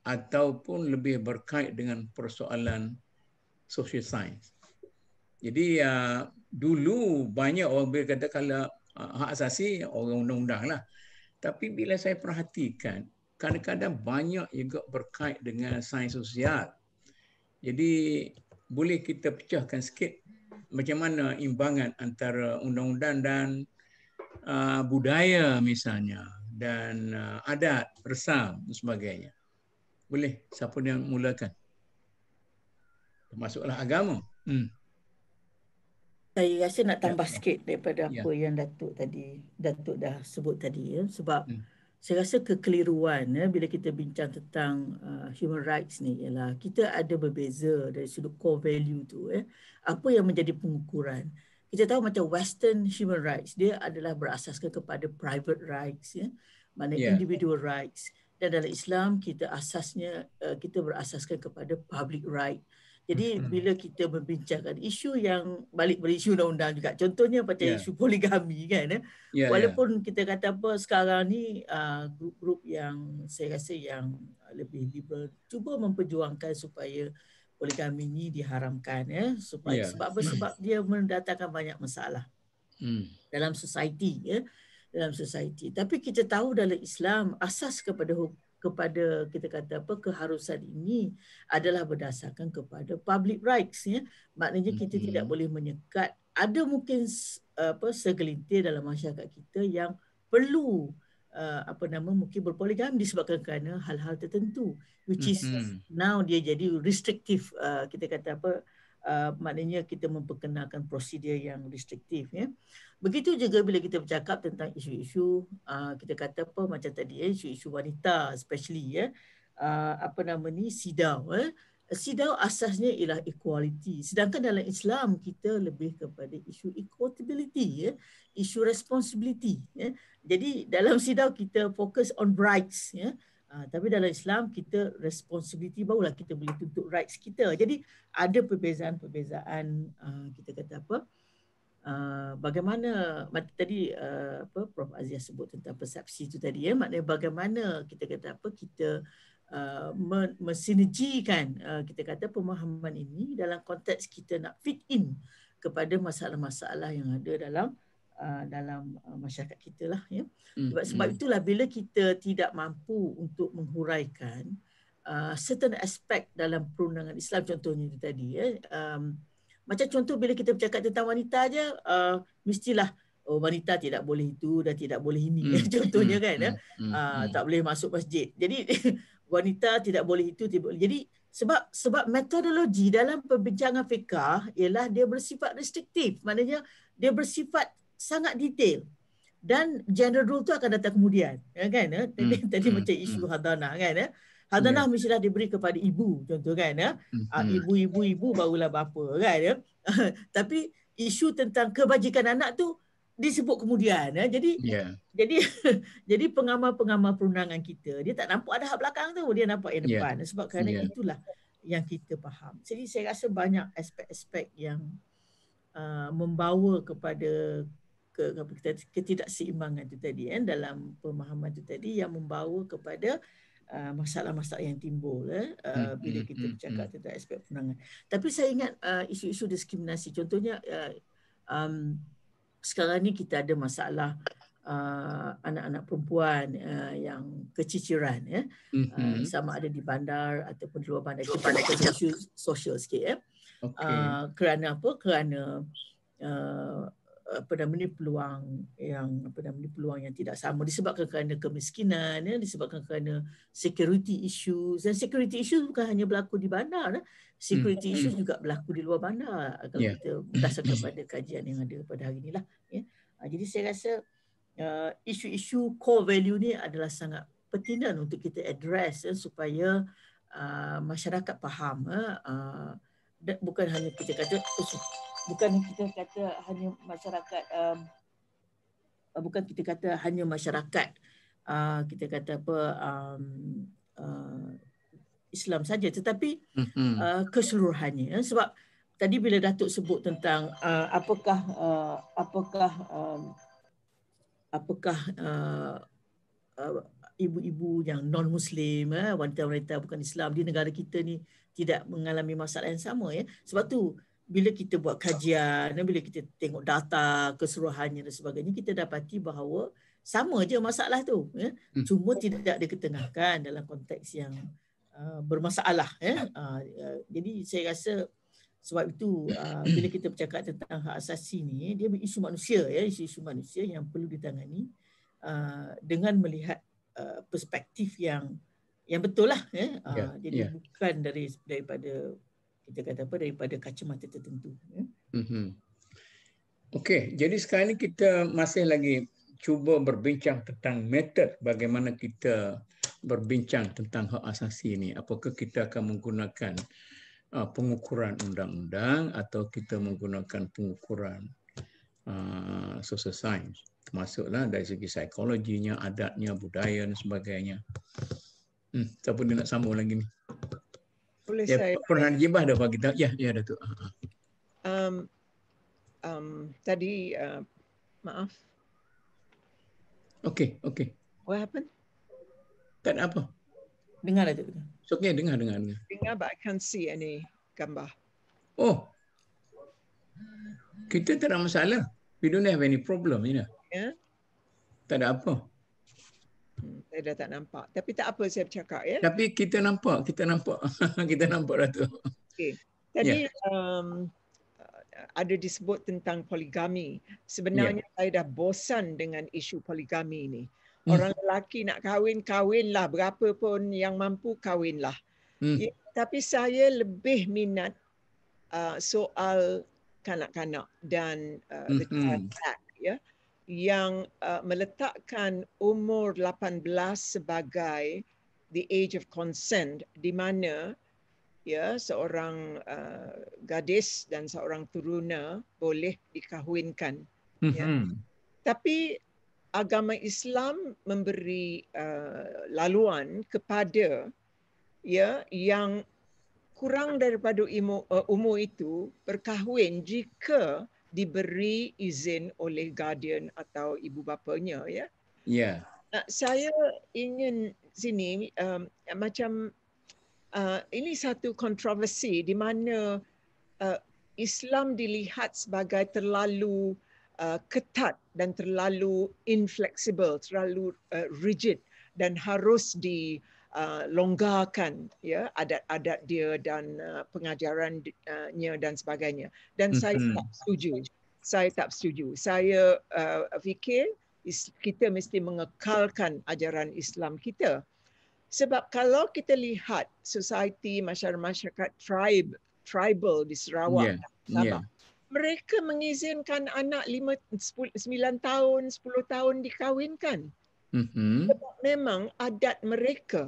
ataupun lebih berkait dengan persoalan social science. Jadi uh, dulu banyak orang berkata kalau uh, hak asasi orang undang-undang lah. Tapi bila saya perhatikan, kadang-kadang banyak juga berkait dengan sains sosial. Jadi boleh kita pecahkan sikit macam mana imbangan antara undang-undang dan uh, budaya misalnya dan uh, adat, resam dan sebagainya. Boleh. Siapa yang mulakan? termasuklah agama. Hmm. Saya rasa nak tambah ya. sikit daripada apa ya. yang Datuk tadi Datuk dah sebut tadi ya sebab hmm. saya rasa kekeliruan ya bila kita bincang tentang uh, human rights ni ialah kita ada berbeza dari sudut core value tu ya. Apa yang menjadi pengukuran? Kita tahu macam western human rights dia adalah berasaskan kepada private rights ya. Mana ya. individual rights dan dalam Islam kita asasnya eh, kita berasaskan kepada public right. Jadi hmm. bila kita membincangkan isu yang balik pada undang-undang juga contohnya macam yeah. isu poligami kan eh? yeah, ya. walaupun yeah. kita kata apa sekarang ni uh, grup-grup yang saya rasa yang lebih liberal cuba memperjuangkan supaya poligami ni diharamkan ya eh? supaya yeah. sebab apa sebab dia mendatangkan banyak masalah hmm. dalam society ya eh? dalam society. Tapi kita tahu dalam Islam asas kepada kepada kita kata apa keharusan ini adalah berdasarkan kepada public rights ya. Maknanya kita mm-hmm. tidak boleh menyekat ada mungkin apa segelintir dalam masyarakat kita yang perlu uh, apa nama mungkin berpoligami disebabkan kerana hal-hal tertentu which is mm-hmm. now dia jadi restrictive uh, kita kata apa Uh, maknanya kita memperkenalkan prosedur yang restriktif ya. Begitu juga bila kita bercakap tentang isu-isu uh, kita kata apa macam tadi ya, isu-isu wanita especially ya. Uh, apa nama ni sidau eh. Sidau asasnya ialah equality. Sedangkan dalam Islam kita lebih kepada isu equality, ya, isu responsibility ya. Jadi dalam sidau kita fokus on rights ya. Ha, tapi dalam Islam kita responsibility barulah kita boleh tuntut rights kita. Jadi ada perbezaan-perbezaan uh, kita kata apa? Uh, bagaimana tadi uh, apa Prof Azia sebut tentang persepsi itu tadi ya maknanya bagaimana kita kata apa kita uh, mensinergikan uh, kita kata pemahaman ini dalam konteks kita nak fit in kepada masalah-masalah yang ada dalam Uh, dalam uh, masyarakat kita lah ya. Hmm, sebab sebab hmm. itulah bila kita tidak mampu untuk menghuraikan uh, certain aspect dalam perundangan Islam contohnya itu tadi ya. Um, macam contoh bila kita bercakap tentang wanita aja uh, mestilah oh wanita tidak boleh itu dan tidak boleh ini ya. contohnya kan ya. Uh, tak boleh masuk masjid. Jadi wanita tidak boleh itu tidak boleh. Jadi sebab sebab metodologi dalam perbincangan fiqah ialah dia bersifat restriktif. Maknanya dia bersifat sangat detail dan general rule tu akan datang kemudian ya kan ya? tadi hmm. tadi hmm. macam isu hmm. hadanah kan ya hadanah yeah. mestilah diberi kepada ibu contoh kan ya hmm. Ah, hmm. ibu ibu ibu barulah bapa kan ya tapi isu tentang kebajikan anak tu disebut kemudian ya jadi yeah. jadi jadi pengamal-pengamal perundangan kita dia tak nampak ada hak belakang tu dia nampak yang ya. depan yeah. sebab kerana yeah. itulah yang kita faham jadi saya rasa banyak aspek-aspek yang Uh, membawa kepada ke, ketidakseimbangan itu tadi eh, dalam pemahaman itu tadi yang membawa kepada uh, masalah-masalah yang timbul eh, uh, hmm, bila hmm, kita hmm, bercakap hmm. tentang aspek penangan. Tapi saya ingat uh, isu-isu diskriminasi. Contohnya uh, um, sekarang ni kita ada masalah uh, anak-anak perempuan uh, yang keciciran ya. Eh, uh, sama ada di bandar ataupun di luar bandar. Itu isu sosial sikit Eh. Okay. Uh, kerana apa? Kerana uh, apa namanya peluang yang apa namanya peluang yang tidak sama disebabkan kerana kemiskinan ya disebabkan kerana security issues dan security issues bukan hanya berlaku di bandar ya. security hmm. issues juga berlaku di luar bandar kalau yeah. kita berdasarkan hmm. pada kajian yang ada pada hari inilah ya ah, jadi saya rasa uh, isu-isu core value ni adalah sangat pertinan untuk kita address ya, supaya uh, masyarakat faham ya, uh, bukan hanya kita kata oh, bukan kita kata hanya masyarakat um, uh, bukan kita kata hanya masyarakat uh, kita kata apa um, uh, Islam saja tetapi mhm. uh, keseluruhannya ya? sebab tadi bila datuk sebut tentang uh, apakah uh, apakah um, apakah uh, uh, ibu-ibu yang non muslim eh, wanita-wanita bukan Islam di negara kita ni tidak mengalami masalah yang sama ya sebab tu bila kita buat kajian bila kita tengok data keseluruhannya dan sebagainya kita dapati bahawa sama je masalah tu ya hmm. cuma hmm. tidak diketengahkan dalam konteks yang uh, bermasalah ya uh, uh, jadi saya rasa sebab itu uh, bila kita bercakap tentang hak asasi ni dia isu manusia ya isu-isu manusia yang perlu ditangani uh, dengan melihat uh, perspektif yang yang betul lah ya uh, yeah. jadi yeah. bukan dari daripada kita kata apa daripada kacamata tertentu. Ya. mm Okey, jadi sekarang ini kita masih lagi cuba berbincang tentang metod bagaimana kita berbincang tentang hak asasi ini. Apakah kita akan menggunakan uh, pengukuran undang-undang atau kita menggunakan pengukuran uh, social science? Termasuklah dari segi psikologinya, adatnya, budaya dan sebagainya. Hmm, siapa dia nak sambung lagi ni? boleh ya, saya pernah jimat dah pagi tak? Ya, ya Datuk. Ha, ha. Um, um, tadi uh, maaf. Okey, okey. What happened? Kan apa? Dengar aja. Lah, so, okay, dengar, dengar, dengar. Dengar, but I can't see any gambar. Oh, kita tak ada masalah. We don't have any problem, you know. Yeah. Tak ada apa. Hmm, saya dah tak nampak. Tapi tak apa saya bercakap ya. Tapi kita nampak, kita nampak. kita nampak Ratu. Okey. Ya. Tadi yeah. um, ada disebut tentang poligami. Sebenarnya yeah. saya dah bosan dengan isu poligami ini. Hmm. Orang mm. lelaki nak kahwin, kahwinlah. Berapa pun yang mampu, kahwinlah. Mm. Ya, tapi saya lebih minat uh, soal kanak-kanak dan uh, mm-hmm. act. Yeah? yang uh, meletakkan umur 18 sebagai the age of consent di mana ya seorang uh, gadis dan seorang turuna boleh dikahwinkan ya. mm-hmm. ya tapi agama Islam memberi uh, laluan kepada ya yang kurang daripada umur, uh, umur itu berkahwin jika diberi izin oleh guardian atau ibu bapanya ya. Ya. Yeah. Saya ingin sini um, macam uh, ini satu kontroversi di mana uh, Islam dilihat sebagai terlalu uh, ketat dan terlalu inflexible, terlalu uh, rigid dan harus di uh, longgarkan ya adat-adat dia dan uh, pengajarannya uh, dan sebagainya dan mm-hmm. saya tak setuju saya tak setuju saya uh, fikir kita mesti mengekalkan ajaran Islam kita sebab kalau kita lihat society masyarakat tribe tribal di Sarawak yeah. Sabah yeah. mereka mengizinkan anak 5 10, 9 tahun 10 tahun dikahwinkan Mm-hmm. Sebab memang adat mereka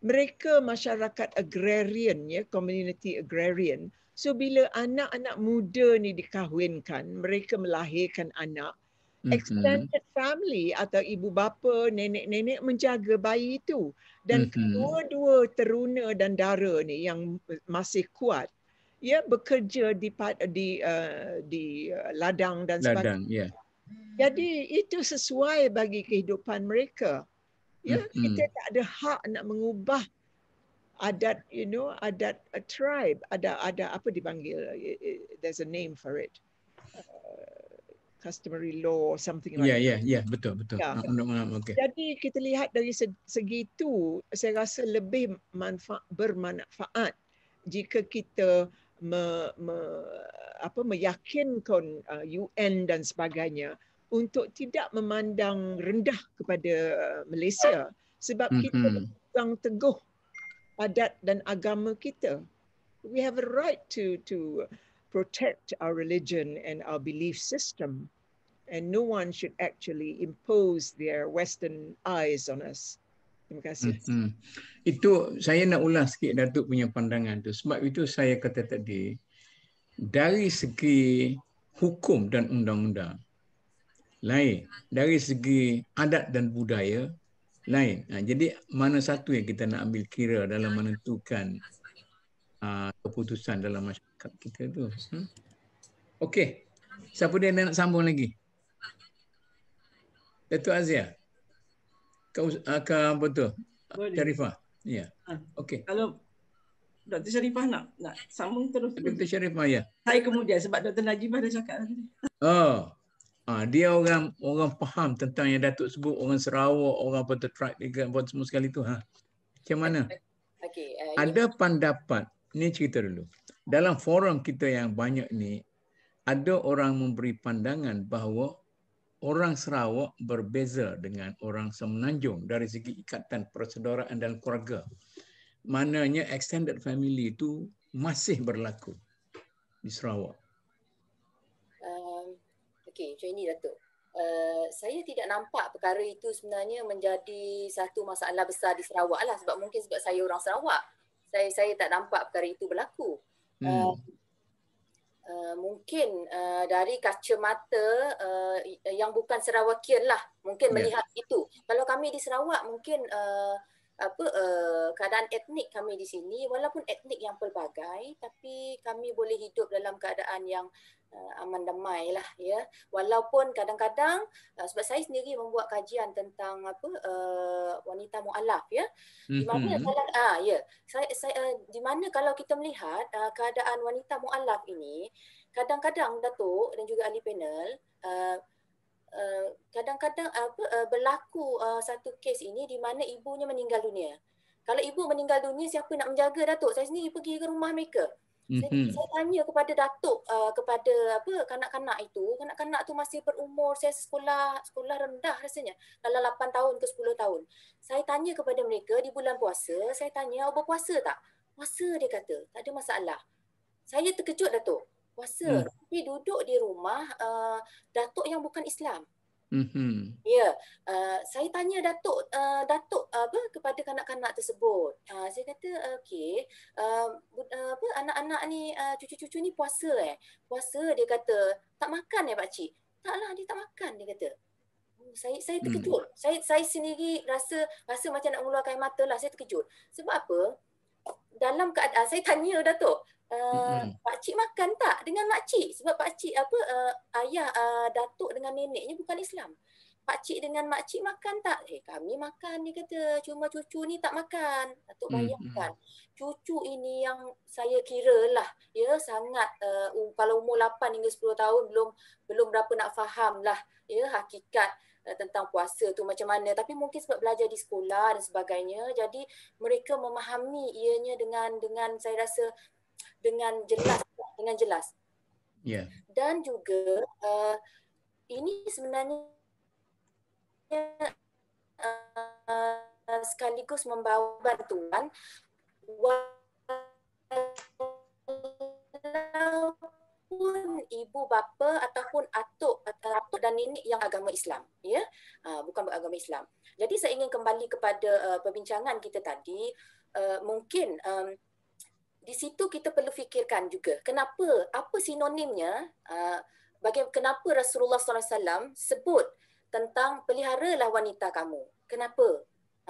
mereka masyarakat agrarian ya community agrarian so bila anak-anak muda ni dikahwinkan mereka melahirkan anak mhm. extended mm-hmm. family atau ibu bapa nenek-nenek menjaga bayi itu dan mm-hmm. kedua-dua teruna dan dara ni yang masih kuat ya bekerja di di uh, di uh, ladang dan ladang, sebagainya yeah. jadi itu sesuai bagi kehidupan mereka ya mm-hmm. kita tak ada hak nak mengubah adat you know adat a tribe ada ada apa dipanggil eh, eh, eh, there's a name for it uh, customary law or something like yeah, that. Yeah, yeah, betul, betul. Yeah. Okay. Jadi kita lihat dari segi itu, saya rasa lebih manfaat, bermanfaat jika kita me, me, apa, meyakinkan UN uh, dan sebagainya untuk tidak memandang rendah kepada uh, Malaysia sebab mm-hmm. kita pegang teguh adat dan agama kita. We have a right to to protect our religion and our belief system and no one should actually impose their western eyes on us. Terima kasih. Mm-hmm. Itu saya nak ulas sikit Datuk punya pandangan tu sebab itu saya kata tadi dari segi hukum dan undang-undang lain dari segi adat dan budaya lain nah, ha, jadi mana satu yang kita nak ambil kira dalam menentukan uh, keputusan dalam masyarakat kita tu hmm? okey siapa dia nak sambung lagi Datuk Azia ah, kau apa betul Sharifah ya yeah. okey kalau Dr. Sharifah nak nak sambung terus. Dr. Sharifah, ya. Saya kemudian sebab Dr. Najibah dah cakap tadi. Oh, Ha, dia orang orang faham tentang yang Datuk sebut orang Sarawak, orang Pantai Trak, buat semua sekali tu. Ha. Macam mana? Okay, uh, eh, ada pendapat, ni cerita dulu. Dalam forum kita yang banyak ni, ada orang memberi pandangan bahawa orang Sarawak berbeza dengan orang Semenanjung dari segi ikatan persaudaraan dan keluarga. Mananya extended family itu masih berlaku di Sarawak. Okey, macam ini Datuk. Lah uh, eh, saya tidak nampak perkara itu sebenarnya menjadi satu masalah besar di Sarawak lah sebab mungkin sebab saya orang Sarawak. Saya saya tak nampak perkara itu berlaku. Hmm. Uh, uh, mungkin uh, dari kacamata uh, yang bukan Sarawakian lah mungkin yeah. melihat itu. Kalau kami di Sarawak mungkin uh, apa uh, keadaan etnik kami di sini walaupun etnik yang pelbagai tapi kami boleh hidup dalam keadaan yang Ah, aman damai lah ya walaupun kadang-kadang ah, sebab saya sendiri membuat kajian tentang apa uh, wanita mualaf ya di mana mm-hmm. kalau ah ya saya saya uh, di mana kalau kita melihat uh, keadaan wanita mualaf ini kadang-kadang datuk dan juga ahli panel uh, kadang-kadang apa uh, berlaku uh, satu kes ini di mana ibunya meninggal dunia kalau ibu meninggal dunia siapa nak menjaga datuk saya sendiri pergi ke rumah mereka Mm-hmm. saya tanya kepada datuk uh, kepada apa kanak-kanak itu, kanak-kanak tu masih berumur saya sekolah sekolah rendah rasanya, dalam 8 tahun ke 10 tahun. Saya tanya kepada mereka di bulan puasa, saya tanya awak berpuasa tak? Puasa dia kata, tak ada masalah. Saya terkejut datuk. Puasa. Mm. Tapi duduk di rumah uh, datuk yang bukan Islam mm Ya, yeah. uh, saya tanya datuk uh, datuk uh, apa kepada kanak-kanak tersebut. Uh, saya kata okey, uh, uh, apa anak-anak ni uh, cucu-cucu ni puasa eh. Puasa dia kata tak makan eh pak cik. Taklah dia tak makan dia kata. Oh, saya saya hmm. terkejut. Mm. Saya saya sendiri rasa rasa macam nak mengeluarkan air mata lah saya terkejut. Sebab apa? Dalam keadaan uh, saya tanya datuk, uh, mm-hmm. pak cik makan tak dengan mak cik sebab pak cik apa uh, ayah uh, datuk dengan neneknya bukan Islam. Pak cik dengan mak cik makan tak? Eh kami makan dia kata cuma cucu ni tak makan. Datuk bayangkan. Mm-hmm. Cucu ini yang saya kira lah ya sangat uh, kalau umur 8 hingga 10 tahun belum belum berapa nak faham lah ya hakikat tentang puasa tu macam mana tapi mungkin sebab belajar di sekolah dan sebagainya jadi mereka memahami ianya dengan dengan saya rasa dengan jelas dengan jelas. Ya. Yeah. Dan juga uh, ini sebenarnya uh, sekaligus membawa bantuan walaupun ibu bapa ataupun atuk atuk dan nenek yang agama Islam ya uh, bukan beragama Islam. Jadi saya ingin kembali kepada uh, perbincangan kita tadi uh, mungkin um, di situ kita perlu fikirkan juga kenapa apa sinonimnya uh, bagi kenapa Rasulullah SAW sebut tentang pelihara peliharalah wanita kamu. Kenapa?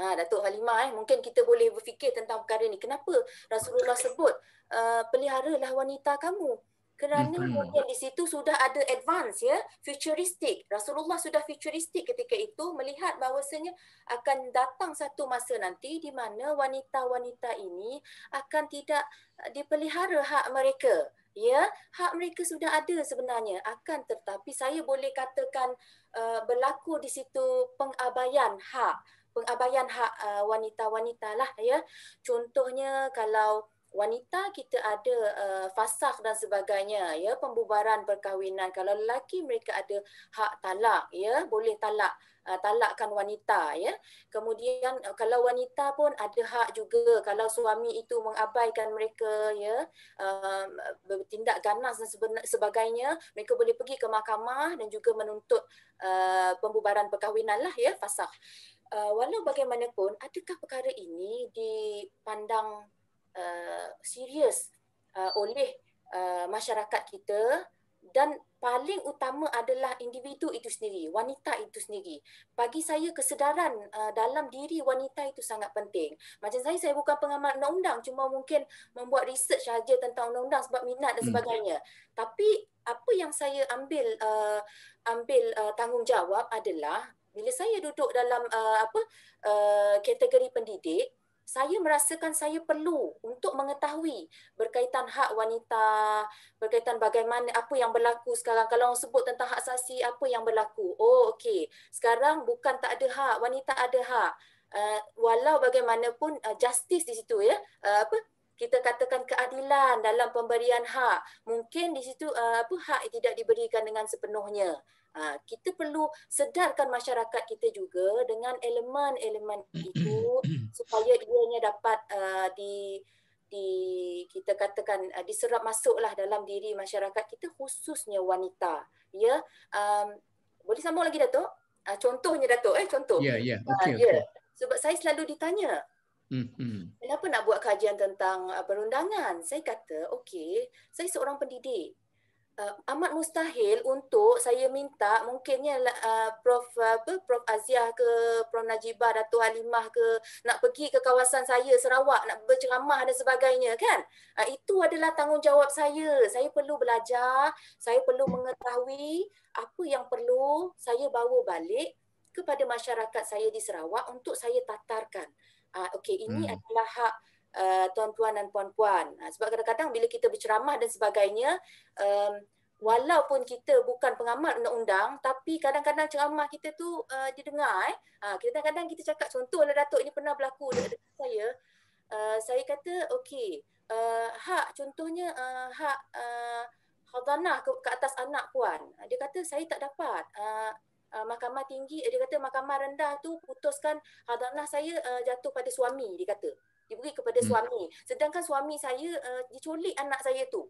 Ha, Datuk Halimah, eh, mungkin kita boleh berfikir tentang perkara ini. Kenapa Rasulullah sebut uh, pelihara peliharalah wanita kamu? kerana mungkin di situ sudah ada advance ya futuristik Rasulullah sudah futuristik ketika itu melihat bahawasanya akan datang satu masa nanti di mana wanita-wanita ini akan tidak eh, dipelihara hak mereka ya hak mereka sudah ada sebenarnya akan tetapi saya boleh katakan uh, berlaku di situ pengabaian hak pengabaian hak uh, eh, wanita-wanitalah ya contohnya kalau wanita kita ada uh, fasakh dan sebagainya ya pembubaran perkahwinan kalau lelaki mereka ada hak talak ya boleh talak uh, talakkan wanita ya kemudian eh, kalau wanita pun ada hak juga kalau suami itu mengabaikan mereka ya uh, bertindak ganas dan sebagainya mereka boleh pergi ke mahkamah dan juga menuntut uh, pembubaran perkahwinan lah ya fasakh uh, walau bagaimanapun adakah perkara ini dipandang uh, serius uh, oleh uh, masyarakat kita dan paling utama adalah individu itu sendiri, wanita itu sendiri. Bagi saya kesedaran uh, dalam diri wanita itu sangat penting. Macam saya saya bukan pengamal undang-undang, cuma mungkin membuat research saja tentang undang-undang sebab minat dan hmm. sebagainya. Hmm. Tapi apa yang saya ambil uh, ambil uh, tanggungjawab adalah bila saya duduk dalam uh, apa uh, kategori pendidik saya merasakan saya perlu untuk mengetahui berkaitan hak wanita, berkaitan bagaimana apa yang berlaku sekarang. Kalau orang sebut tentang hak asasi, apa yang berlaku? Oh, okey. Sekarang bukan tak ada hak, wanita ada hak. Uh, walau bagaimanapun uh, justice di situ ya. Uh, apa kita katakan keadilan dalam pemberian hak. Mungkin di situ uh, apa hak tidak diberikan dengan sepenuhnya. Ah, kita perlu sedarkan masyarakat kita juga dengan elemen-elemen itu supaya ianya dapat uh, di di kita katakan uh, diserap masuklah dalam diri masyarakat kita khususnya wanita ya um, boleh sambung lagi datuk uh, contohnya datuk eh contoh ya yeah, ya yeah. okey uh, ya. yeah. sebab saya selalu ditanya kenapa nak buat kajian tentang perundangan saya kata okey saya seorang pendidik uh, amat mustahil untuk saya minta mungkinnya uh, prof apa prof Aziah ke prof Najibah Datuk Halimah ke nak pergi ke kawasan saya Sarawak nak berceramah dan sebagainya kan uh, itu adalah tanggungjawab saya saya perlu belajar saya perlu mengetahui apa yang perlu saya bawa balik kepada masyarakat saya di Sarawak untuk saya tatarkan uh, okey ini hmm. adalah hak Eh, tuan-tuan dan puan-puan. Ha, sebab kadang-kadang bila kita berceramah dan sebagainya, um, walaupun kita bukan pengamal undang-undang, tapi kadang-kadang ceramah kita tu uh, didengar. Eh. Uh, kadang-kadang kita cakap, contoh contohlah Datuk ini pernah berlaku dekat saya, uh, saya kata, okey, uh, hak contohnya uh, hak uh, khadana ke, ke atas anak puan. Uh, dia kata, saya tak dapat. Uh, Uh, mahkamah tinggi dia kata mahkamah rendah tu putuskan hadanah saya uh, jatuh pada suami dia kata diberi kepada hmm. suami. Sedangkan suami saya uh, eh, diculik anak saya tu.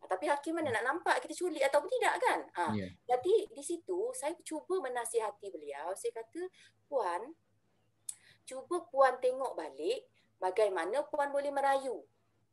Ah, tapi hakim mana nak nampak kita culik atau tidak kan? Ha. Yeah. Ya. Jadi di situ saya cuba menasihati beliau. Saya kata, puan, cuba puan tengok balik bagaimana puan boleh merayu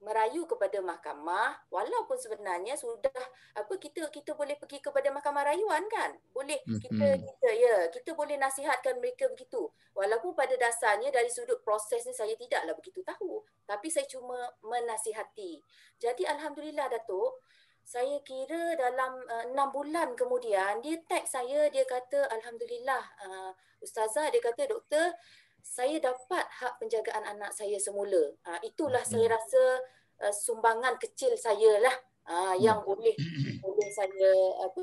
merayu kepada mahkamah walaupun sebenarnya sudah apa kita kita boleh pergi kepada mahkamah rayuan kan boleh kita mm-hmm. kita ya kita boleh nasihatkan mereka begitu walaupun pada dasarnya dari sudut proses ni saya tidaklah begitu tahu tapi saya cuma menasihati jadi alhamdulillah datuk saya kira dalam uh, eh, 6 bulan kemudian dia text saya dia kata alhamdulillah uh, ustazah dia kata doktor saya dapat hak penjagaan anak saya semula. Ah, itulah saya rasa uh, sumbangan kecil saya lah uh, yang hmm. boleh hmm. boleh saya apa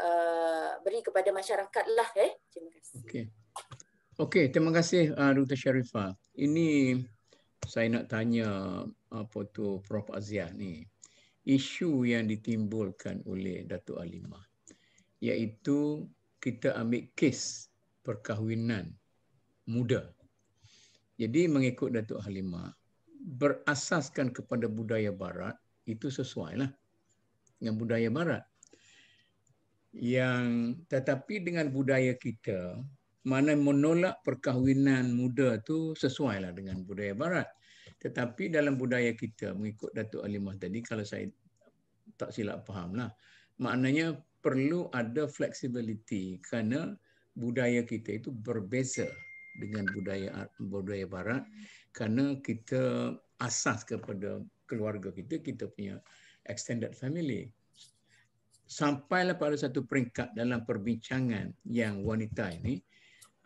uh, beri kepada masyarakat lah eh terima kasih okey okey terima kasih uh, Dr Sharifah ini saya nak tanya apa tu Prof Aziah ni isu yang ditimbulkan oleh Datuk Alimah iaitu kita ambil kes perkahwinan muda. Jadi mengikut Datuk Halimah, berasaskan kepada budaya barat itu sesuai lah dengan budaya barat yang tetapi dengan budaya kita mana menolak perkahwinan muda tu sesuai lah dengan budaya barat tetapi dalam budaya kita mengikut Datuk Alimah tadi kalau saya tak silap lah maknanya perlu ada flexibility kerana budaya kita itu berbeza dengan budaya budaya barat kerana kita asas kepada keluarga kita, kita punya extended family. Sampailah pada satu peringkat dalam perbincangan yang wanita ini,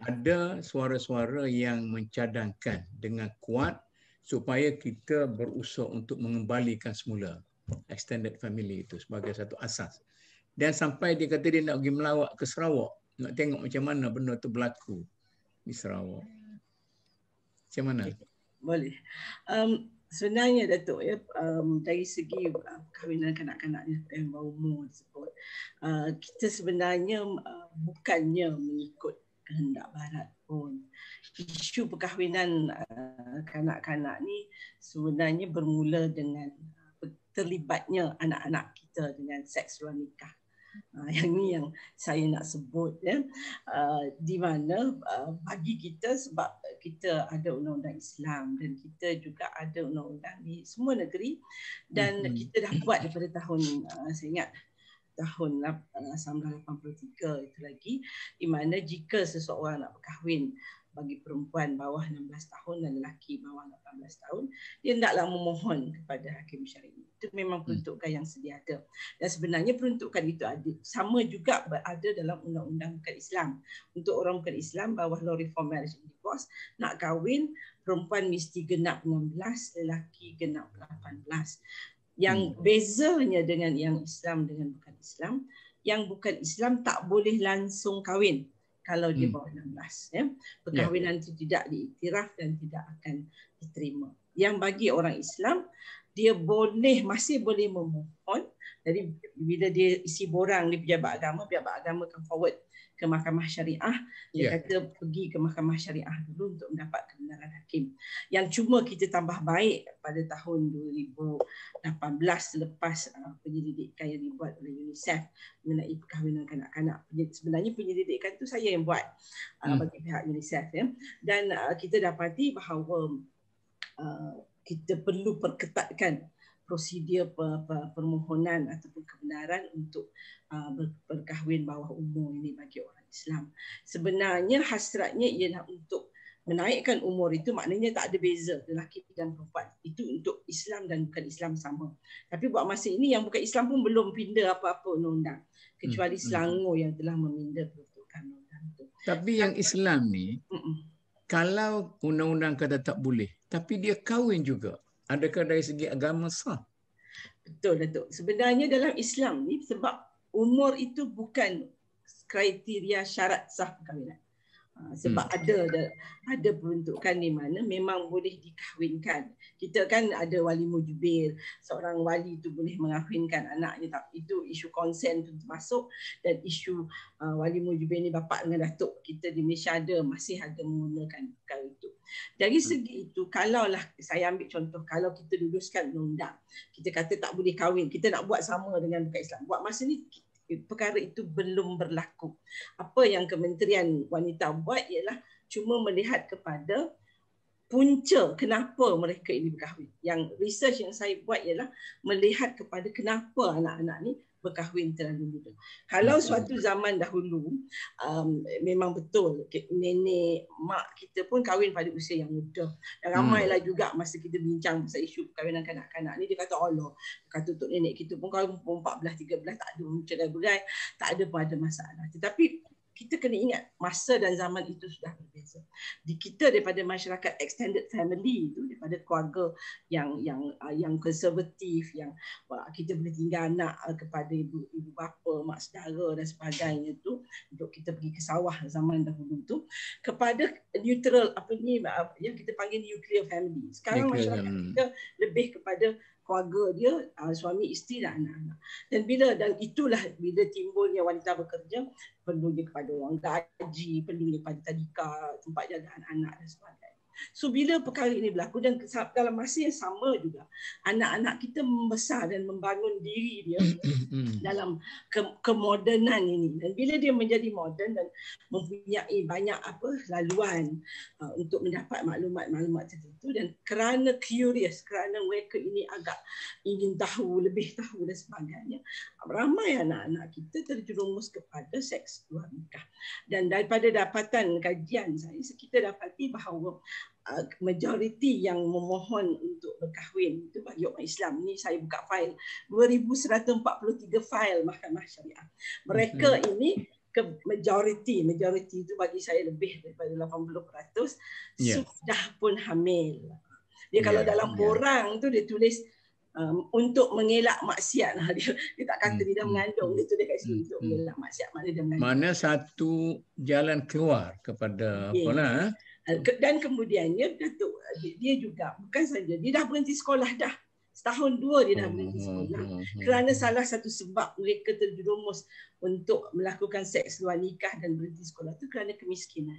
ada suara-suara yang mencadangkan dengan kuat supaya kita berusaha untuk mengembalikan semula extended family itu sebagai satu asas. Dan sampai dia kata dia nak pergi melawat ke Sarawak, nak tengok macam mana benda tu berlaku di Sarawak. Macam mana? Okay boleh. Um, sebenarnya Datuk ya um, dari segi uh, kahwinan kanak-kanak yang bau umur sebut uh, kita sebenarnya uh, bukannya mengikut kehendak barat pun isu perkahwinan uh, kanak-kanak ni sebenarnya bermula dengan uh, terlibatnya anak-anak kita dengan seks luar nikah Ah, yang ni yang saya nak sebut ya ah, di mana ah, bagi kita sebab kita ada undang-undang Islam dan kita juga ada undang-undang di semua negeri dan hmm kita dah buat daripada tahun saya ingat tahun 1983 itu lagi di mana jika seseorang nak berkahwin bagi perempuan bawah 16 tahun dan lelaki bawah 18 tahun dia hendaklah memohon kepada hakim syarikat itu memang hmm. peruntukan yang sedia ada. Dan sebenarnya peruntukan itu ada sama juga ada dalam undang-undang bukan Islam. Untuk orang bukan Islam bawah law reform marriage and divorce nak kahwin perempuan mesti genap 16, lelaki genap 18. Yang hmm. bezanya dengan yang Islam dengan bukan Islam, yang bukan Islam tak boleh langsung kahwin kalau di hmm. bawah 16 ya. Perkahwinan ya, ya. itu tidak diiktiraf dan tidak akan diterima. Yang bagi orang Islam dia boleh masih boleh memohon jadi bila dia isi borang di pejabat agama pejabat agama akan forward ke mahkamah syariah dia yeah. kata pergi ke mahkamah syariah dulu untuk mendapat kebenaran hakim yang cuma kita tambah baik pada tahun 2018 selepas uh, penyelidikan yang dibuat oleh UNICEF mengenai perkahwinan kanak-kanak sebenarnya penyelidikan itu saya yang buat uh, hmm. bagi pihak UNICEF ya dan uh, kita dapati bahawa kita perlu perketatkan prosedur permohonan ataupun kebenaran untuk uh, berkahwin bawah umur ini bagi orang Islam. Sebenarnya hasratnya ialah untuk menaikkan umur itu maknanya tak ada beza lelaki dan perempuan. Itu untuk Islam dan bukan Islam sama. Tapi buat masa ini yang bukan Islam pun belum pindah apa-apa undang-undang. Kecuali hmm, hmm, hmm. Selangor yang telah memindah peruntukan undang-undang Tapi yang Islam ni, kalau undang-undang kata tak boleh, tapi dia kahwin juga. Adakah dari segi agama sah? Betul, Datuk. Sebenarnya dalam Islam ni sebab umur itu bukan kriteria syarat sah perkahwinan. Ah, sebab hmm. ada ada peruntukan di mana memang boleh dikahwinkan. Kita kan ada wali mujbir, seorang wali itu boleh mengahwinkan anaknya tak. Itu isu konsen tu masuk dan isu uh, wali mujbir ni bapak dengan datuk kita di Malaysia ada masih ada menggunakan perkara itu. Dari hmm. segi itu kalaulah saya ambil contoh kalau kita luluskan undang, kita kata tak boleh kahwin, kita nak buat sama dengan bukan Islam. Buat masa ni perkara itu belum berlaku. Apa yang Kementerian Wanita buat ialah cuma melihat kepada punca kenapa mereka ini berkahwin. Yang research yang saya buat ialah melihat kepada kenapa anak-anak ini berkahwin terlalu muda. Kalau suatu zaman dahulu um, memang betul nenek mak kita pun kahwin pada usia yang muda. Dan hmm. ramailah hmm. juga masa kita bincang pasal isu perkahwinan kanak-kanak ni dia kata Allah. Dia kata untuk nenek kita pun kahwin pun 14 13 tak ada macam berai tak ada pun ada masalah. Tetapi kita kena ingat masa dan zaman itu sudah berbeza. Di kita daripada masyarakat extended family itu daripada keluarga yang yang ah, yang konservatif yang uh, kita boleh tinggal anak ah, kepada ibu ibu bapa, mak saudara dan sebagainya itu untuk kita pergi ke sawah zaman dahulu itu kepada neutral apa ni uh, yang kita panggil nuclear family. Sekarang masyarakat kita lebih kepada keluarga dia uh, suami isteri dan anak-anak dan bila dan itulah bila timbulnya wanita bekerja perlunya kepada orang gaji perlunya pada tadika tempat jaga anak-anak dan sebagainya So bila perkara ini berlaku dan dalam masa yang sama juga anak-anak kita membesar dan membangun diri dia hmm, hmm, hmm. dalam ke- kemodenan ini dan bila dia menjadi moden dan mempunyai banyak apa laluan uh, untuk mendapat maklumat-maklumat tertentu dan kerana curious kerana mereka ini agak ingin tahu lebih tahu dan sebagainya ramai anak-anak kita terjerumus kepada seks luar nikah dan daripada dapatan kajian saya kita dapati bahawa Uh, majoriti yang memohon untuk berkahwin itu bagi orang Islam. Ini saya buka fail 2143 fail Mahkamah Syariah. Mereka okay. Mhm. ini ke majoriti, majoriti itu bagi saya lebih daripada 80% yeah. sudah pun hamil. Dia kalau yeah. dalam borang ya. yeah. tu dia tulis um, untuk mengelak maksiat dia, dia tak kata mm. dia dah hmm, mengandung hmm, dia tulis kat sini mm. untuk hmm. mengelak maksiat mana satu jalan keluar kepada yeah. apa lah eh? Eh, dan kemudiannya Datuk eh, dia juga bukan saja dia dah berhenti sekolah dah setahun dua dia dah berhenti hmm, sekolah hmm, hmm, kerana salah satu sebab mereka terjerumus untuk melakukan seks luar nikah dan berhenti sekolah itu kerana kemiskinan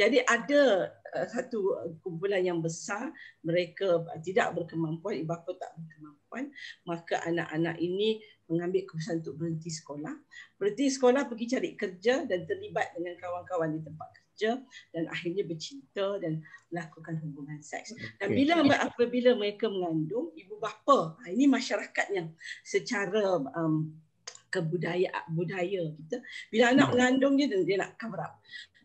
jadi ada eh, satu kumpulan yang besar mereka tidak berkemampuan ibu bapa tak berkemampuan maka anak-anak ini mengambil keputusan untuk berhenti sekolah berhenti sekolah pergi cari kerja dan terlibat dengan kawan-kawan di tempat kerja bekerja dan akhirnya bercinta dan melakukan hubungan seks. Dan bila apabila mereka mengandung ibu bapa, ha, ini masyarakat yang secara um, kebudayaan budaya kita bila anak hmm. mengandung dia dia nak cover up.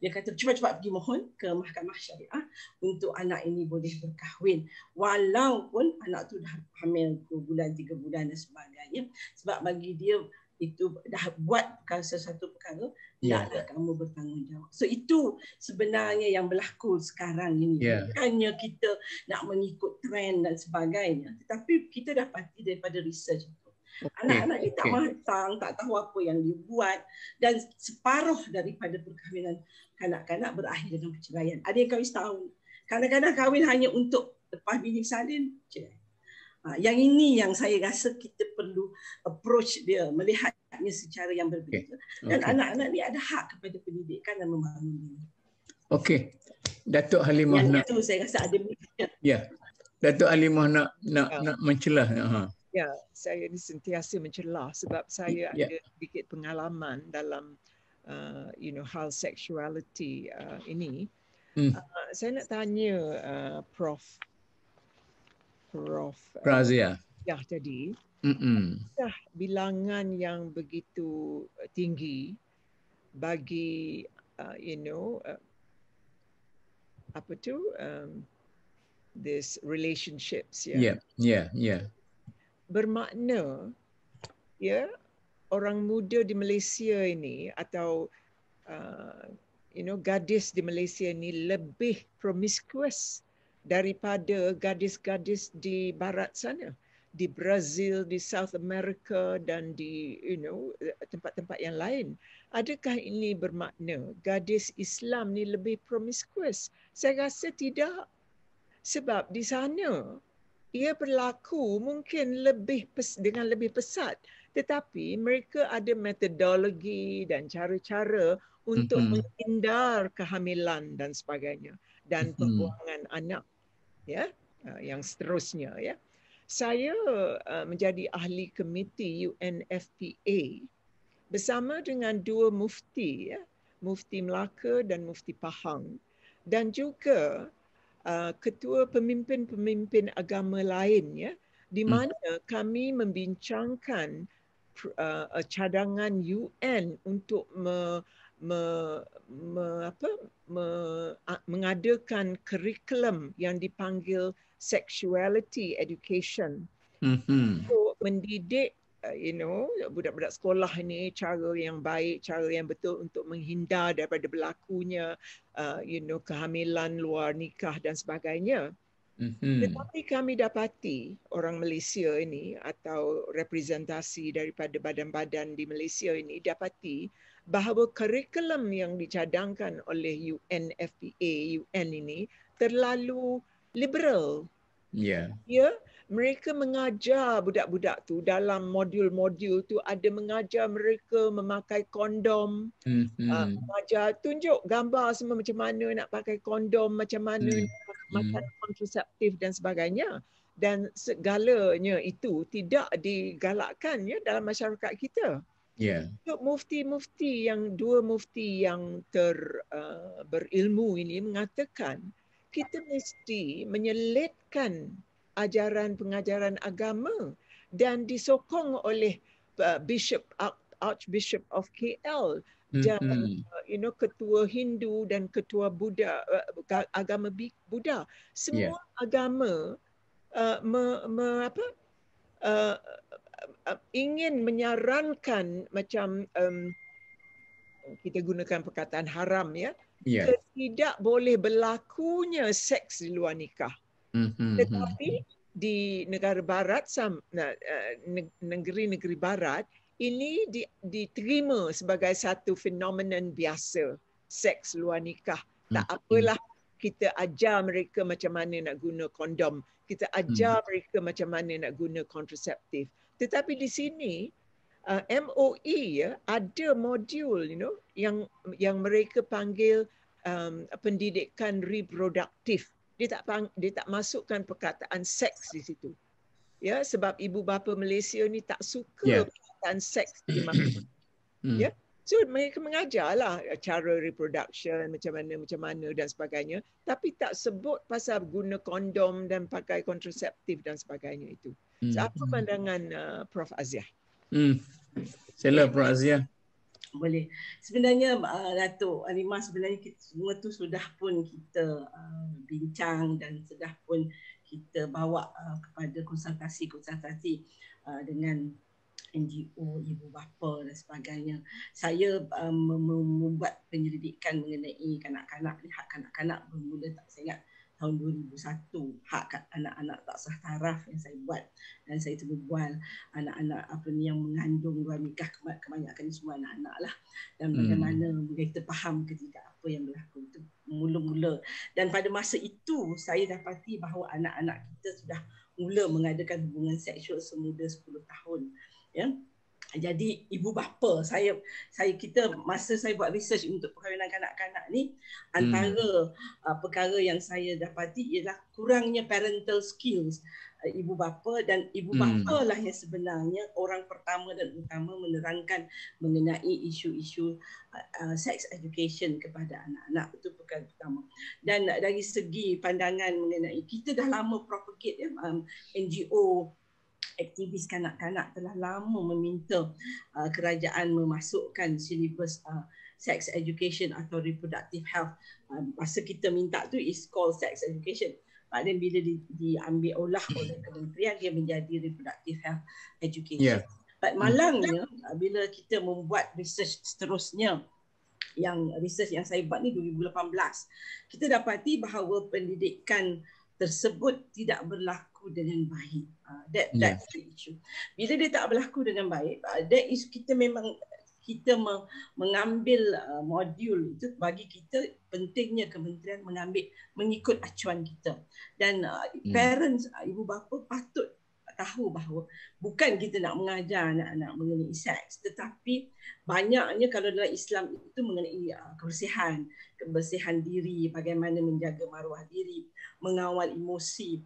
Dia kata cepat-cepat pergi mohon ke mahkamah syariah untuk anak ini boleh berkahwin walaupun anak tu dah hamil 2 bulan 3 bulan dan sebagainya sebab bagi dia itu dah buat perkara sesuatu perkara janganlah ya, yeah. kamu bertanggungjawab so itu sebenarnya yang berlaku sekarang ini yeah. hanya kita nak mengikut trend dan sebagainya tetapi kita dah pasti daripada research itu okay. anak-anak ni tak okay. matang tak tahu apa yang dibuat dan separuh daripada perkahwinan kanak-kanak berakhir dengan perceraian ada yang kahwin setahun kanak-kanak kahwin hanya untuk lepas bini salin cerai Ha, yang ini yang saya rasa kita perlu approach dia, melihatnya secara yang berbeza. Okay. Dan okay. anak-anak ni ada hak kepada pendidikan dan membangun diri. Okey. Datuk Halimah yang nak. Yang Itu saya rasa ada Ya. Yeah. Datuk Halimah nak nak ya. yeah. nak mencelah. Ya, ha. yeah, saya ni sentiasa mencelah sebab saya yeah. ada sedikit pengalaman dalam uh, you know hal seksualiti uh, ini. Mm. Uh, saya nak tanya uh, prof Prof. Uh, Razia. Ya tadi. Dah bilangan yang begitu uh, tinggi bagi uh, you know uh, apa tu um, this relationships Yeah. yeah, yeah, yeah. Bermakna ya yeah, orang muda di Malaysia ini atau uh, you know gadis di Malaysia ini lebih promiscuous daripada gadis-gadis di barat sana di Brazil di South America dan di you know tempat-tempat yang lain adakah ini bermakna gadis Islam ni lebih promiscuous saya rasa tidak sebab di sana ia berlaku mungkin lebih dengan lebih pesat tetapi mereka ada metodologi dan cara-cara untuk mm-hmm. menghindar kehamilan dan sebagainya dan pembuangan hmm. anak ya uh, yang seterusnya ya saya uh, menjadi ahli komiti UNFPA bersama dengan dua mufti ya mufti Melaka dan mufti Pahang dan juga uh, ketua pemimpin-pemimpin agama lain ya di mm. mana hmm. kami membincangkan uh, cadangan UN untuk me- me, me, apa, me, a, mengadakan curriculum yang dipanggil sexuality education mm-hmm. untuk mendidik uh, you know budak-budak sekolah ini cara yang baik cara yang betul untuk menghindar daripada berlakunya uh, you know kehamilan luar nikah dan sebagainya mm-hmm. tetapi kami dapati orang Malaysia ini atau representasi daripada badan-badan di Malaysia ini dapati bahawa kurikulum yang dicadangkan oleh UNFPA UN ini terlalu liberal. Ya. Yeah. Ya, mereka mengajar budak-budak tu dalam modul-modul tu ada mengajar mereka memakai kondom. Mm-hmm. Uh, mengajar tunjuk gambar semua macam mana nak pakai kondom, macam mana mm-hmm. nak hmm. makan kontraseptif dan sebagainya. Dan segalanya itu tidak digalakkan ya dalam masyarakat kita. Yeah. Untuk mufti-mufti yang dua mufti yang ter uh, berilmu ini mengatakan kita mesti menyelitkan ajaran pengajaran agama dan disokong oleh uh, bishop archbishop of KL dan mm-hmm. uh, you know ketua Hindu dan ketua Buddha uh, agama Buddha semua yeah. agama uh, me, me, apa uh, Uh, ingin menyarankan macam um, kita gunakan perkataan haram ya yeah. tidak boleh berlakunya seks di luar nikah mm-hmm. tetapi mhm. di negara barat uh, negeri-negeri barat ini diterima sebagai satu fenomena biasa seks luar nikah tak mhm. apalah kita ajar mereka macam mana nak guna kondom kita ajar mm-hmm. mereka macam mana nak guna kontraseptif tetapi di sini uh, MOE ya ada modul you know yang yang mereka panggil um, pendidikan reproduktif dia tak pang, dia tak masukkan perkataan seks di situ ya sebab ibu bapa Malaysia ni tak suka yeah. perkataan seks di mana. Hmm. ya so mereka mengajarlah cara reproduction macam mana macam mana dan sebagainya tapi tak sebut pasal guna kondom dan pakai kontraseptif dan sebagainya itu Hmm. So, apa pandangan uh, Prof Azia? Hmm. Sila Prof Azia. Boleh. Sebenarnya uh, Datuk Alima sebenarnya kita, semua tu sudah pun kita uh, bincang dan sudah pun kita bawa uh, kepada konsultasi-konsultasi uh, dengan NGO, ibu bapa dan sebagainya. Saya um, membuat penyelidikan mengenai kanak-kanak, lihat kanak-kanak bermula tak saya ingat tahun 2001 hak kat anak-anak tak sah taraf yang saya buat dan saya cuba terbual anak-anak apa ni yang mengandung luar nikah kebanyakan semua anak-anak lah dan hmm. bagaimana hmm. kita faham ketika apa yang berlaku itu mula-mula dan pada masa itu saya dapati bahawa anak-anak kita sudah mula mengadakan hubungan seksual semuda 10 tahun ya jadi ibu bapa saya saya kita masa saya buat research untuk perkahwinan kanak-kanak ni hmm. antara uh, perkara yang saya dapati ialah kurangnya parental skills uh, ibu bapa dan ibu hmm. bapa lah yang sebenarnya orang pertama dan utama menerangkan mengenai isu-isu uh, uh, sex education kepada anak-anak itu perkara utama dan uh, dari segi pandangan mengenai kita dah lama propagate ya um, NGO aktivis kanak-kanak telah lama meminta uh, kerajaan memasukkan syllabus uh, sex education atau reproductive health. Uh, kita minta tu is called sex education. But bila di, diambil olah oleh kementerian dia menjadi reproductive health education. Yeah. But malangnya uh, bila kita membuat research seterusnya yang research yang saya buat ni 2018 kita dapati bahawa pendidikan tersebut tidak berlaku berlaku dengan baik. Uh, that ya. that's yeah. the issue. Bila dia tak berlaku dengan baik, uh, that is kita memang kita me- mengambil uh, modul itu bagi kita pentingnya kementerian mengambil mengikut acuan kita. Dan uh, parents hmm. ibu bapa patut tahu bahawa bukan kita nak mengajar anak-anak mengenai seks tetapi banyaknya kalau dalam Islam itu mengenai kebersihan kebersihan diri bagaimana menjaga maruah diri mengawal emosi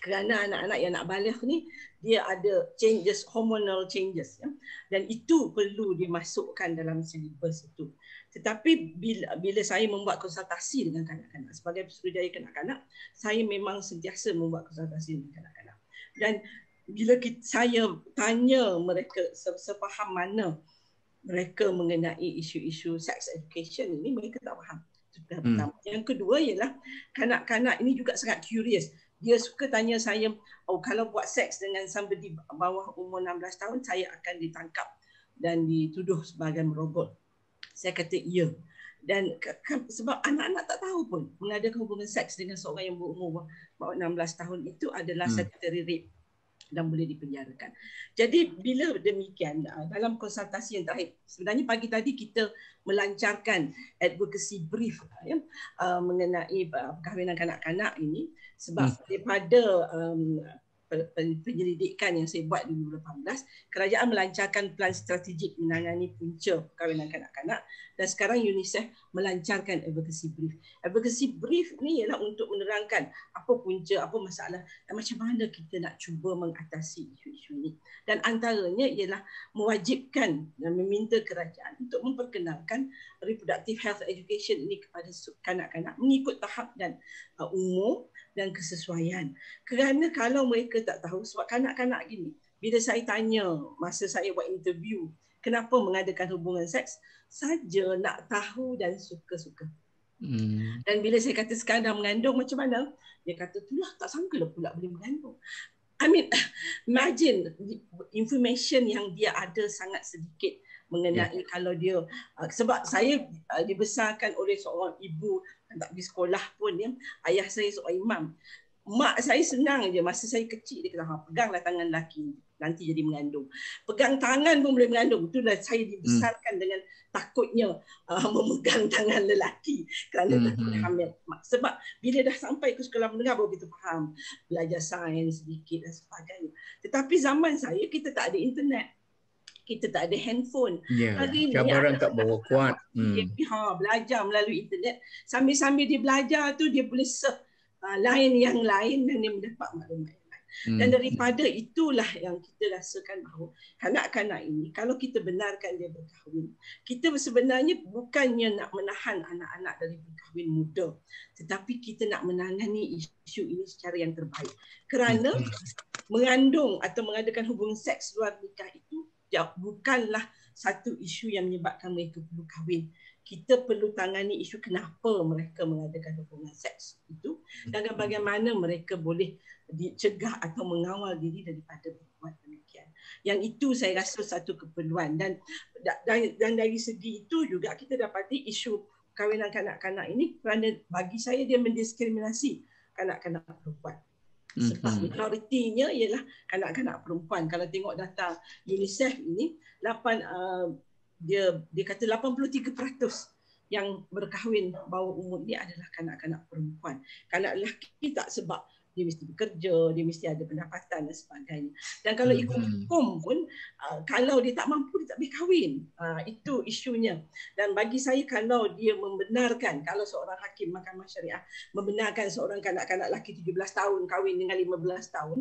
kerana anak-anak yang nak balik ni dia ada changes hormonal changes ya? dan itu perlu dimasukkan dalam syllabus itu tetapi bila, bila saya membuat konsultasi dengan kanak-kanak sebagai suruhjaya kanak-kanak saya memang sentiasa membuat konsultasi dengan kanak-kanak dan bila kita, saya tanya mereka sepaham mana mereka mengenai isu-isu sex education ini mereka tak faham hmm. yang kedua ialah kanak-kanak ini juga sangat curious dia suka tanya saya oh kalau buat seks dengan somebody bawah umur 16 tahun saya akan ditangkap dan dituduh sebagai merogot saya kata ya dan sebab anak-anak tak tahu pun mengadakan hubungan seks dengan seorang yang berumur bawah 16 tahun itu adalah hmm. secretary rape dan boleh dipenjarakan. Jadi bila demikian ah, dalam konsultasi yang terakhir sebenarnya pagi tadi kita melancarkan advocacy brief ah, ya ah, mengenai perkahwinan kanak-kanak ini sebab hmm. daripada um, penyelidikan yang saya buat di 2018, kerajaan melancarkan plan strategik menangani punca perkahwinan kanak-kanak dan sekarang UNICEF melancarkan advocacy brief. Advocacy brief ni ialah untuk menerangkan apa punca, apa masalah dan macam mana kita nak cuba mengatasi isu-isu ini. Dan antaranya ialah mewajibkan dan meminta kerajaan untuk memperkenalkan reproductive health education ini kepada kanak-kanak mengikut tahap dan uh, umur dan kesesuaian. Kerana kalau mereka tak tahu, sebab kanak-kanak gini, bila saya tanya masa saya buat interview, kenapa mengadakan hubungan seks, saja nak tahu dan suka-suka. Hmm. Dan bila saya kata sekarang dah mengandung macam mana, dia kata, tu lah tak sangka lah pula boleh mengandung. I mean, imagine information yang dia ada sangat sedikit mengenai yeah. kalau dia uh, sebab saya uh, dibesarkan oleh seorang ibu tak pergi sekolah pun ya. Ayah saya seorang imam. Mak saya senang aja masa saya kecil dia kata ha peganglah tangan laki, nanti jadi mengandung. Pegang tangan pun boleh mengandung. Itulah saya dibesarkan hmm. dengan takutnya uh, memegang tangan lelaki kerana hmm, takut hmm. hamil. Sebab bila dah sampai ke sekolah menengah baru kita faham belajar sains sedikit dan sebagainya. Tetapi zaman saya kita tak ada internet kita tak ada handphone. Yeah. Hari ini cabaran tak bawa kuat. Hmm. Ha, belajar melalui internet. Sambil-sambil dia belajar tu dia boleh se uh, ha, lain yang lain dan dia mendapat maklumat yang Hmm. Dan daripada itulah yang kita rasakan bahawa kanak-kanak ini kalau kita benarkan dia berkahwin, kita sebenarnya bukannya nak menahan anak-anak dari berkahwin muda. Tetapi kita nak menangani isu ini secara yang terbaik. Kerana hmm. mengandung atau mengadakan hubungan seks luar nikah itu dia bukanlah satu isu yang menyebabkan mereka perlu kahwin. Kita perlu tangani isu kenapa mereka mengadakan hubungan seks itu dan hmm. bagaimana mereka boleh dicegah atau mengawal diri daripada berbuat demikian. Yang itu saya rasa satu keperluan dan dan dari segi itu juga kita dapati isu kawinan kanak-kanak ini kerana bagi saya dia mendiskriminasi kanak-kanak perempuan sebab mm-hmm. majoritinya ialah kanak-kanak perempuan kalau tengok data UNICEF ini 8 uh, dia dia kata 83% yang berkahwin bawah umur ini adalah kanak-kanak perempuan kanak lelaki tak sebab dia mesti bekerja, dia mesti ada pendapatan dan sebagainya. Dan kalau hmm. ikut hukum pun, ah, kalau dia tak mampu, dia tak boleh kahwin. Ah, itu isunya. Dan bagi saya, kalau dia membenarkan, kalau seorang hakim mahkamah syariah membenarkan seorang kanak-kanak lelaki 17 tahun kahwin dengan 15 tahun,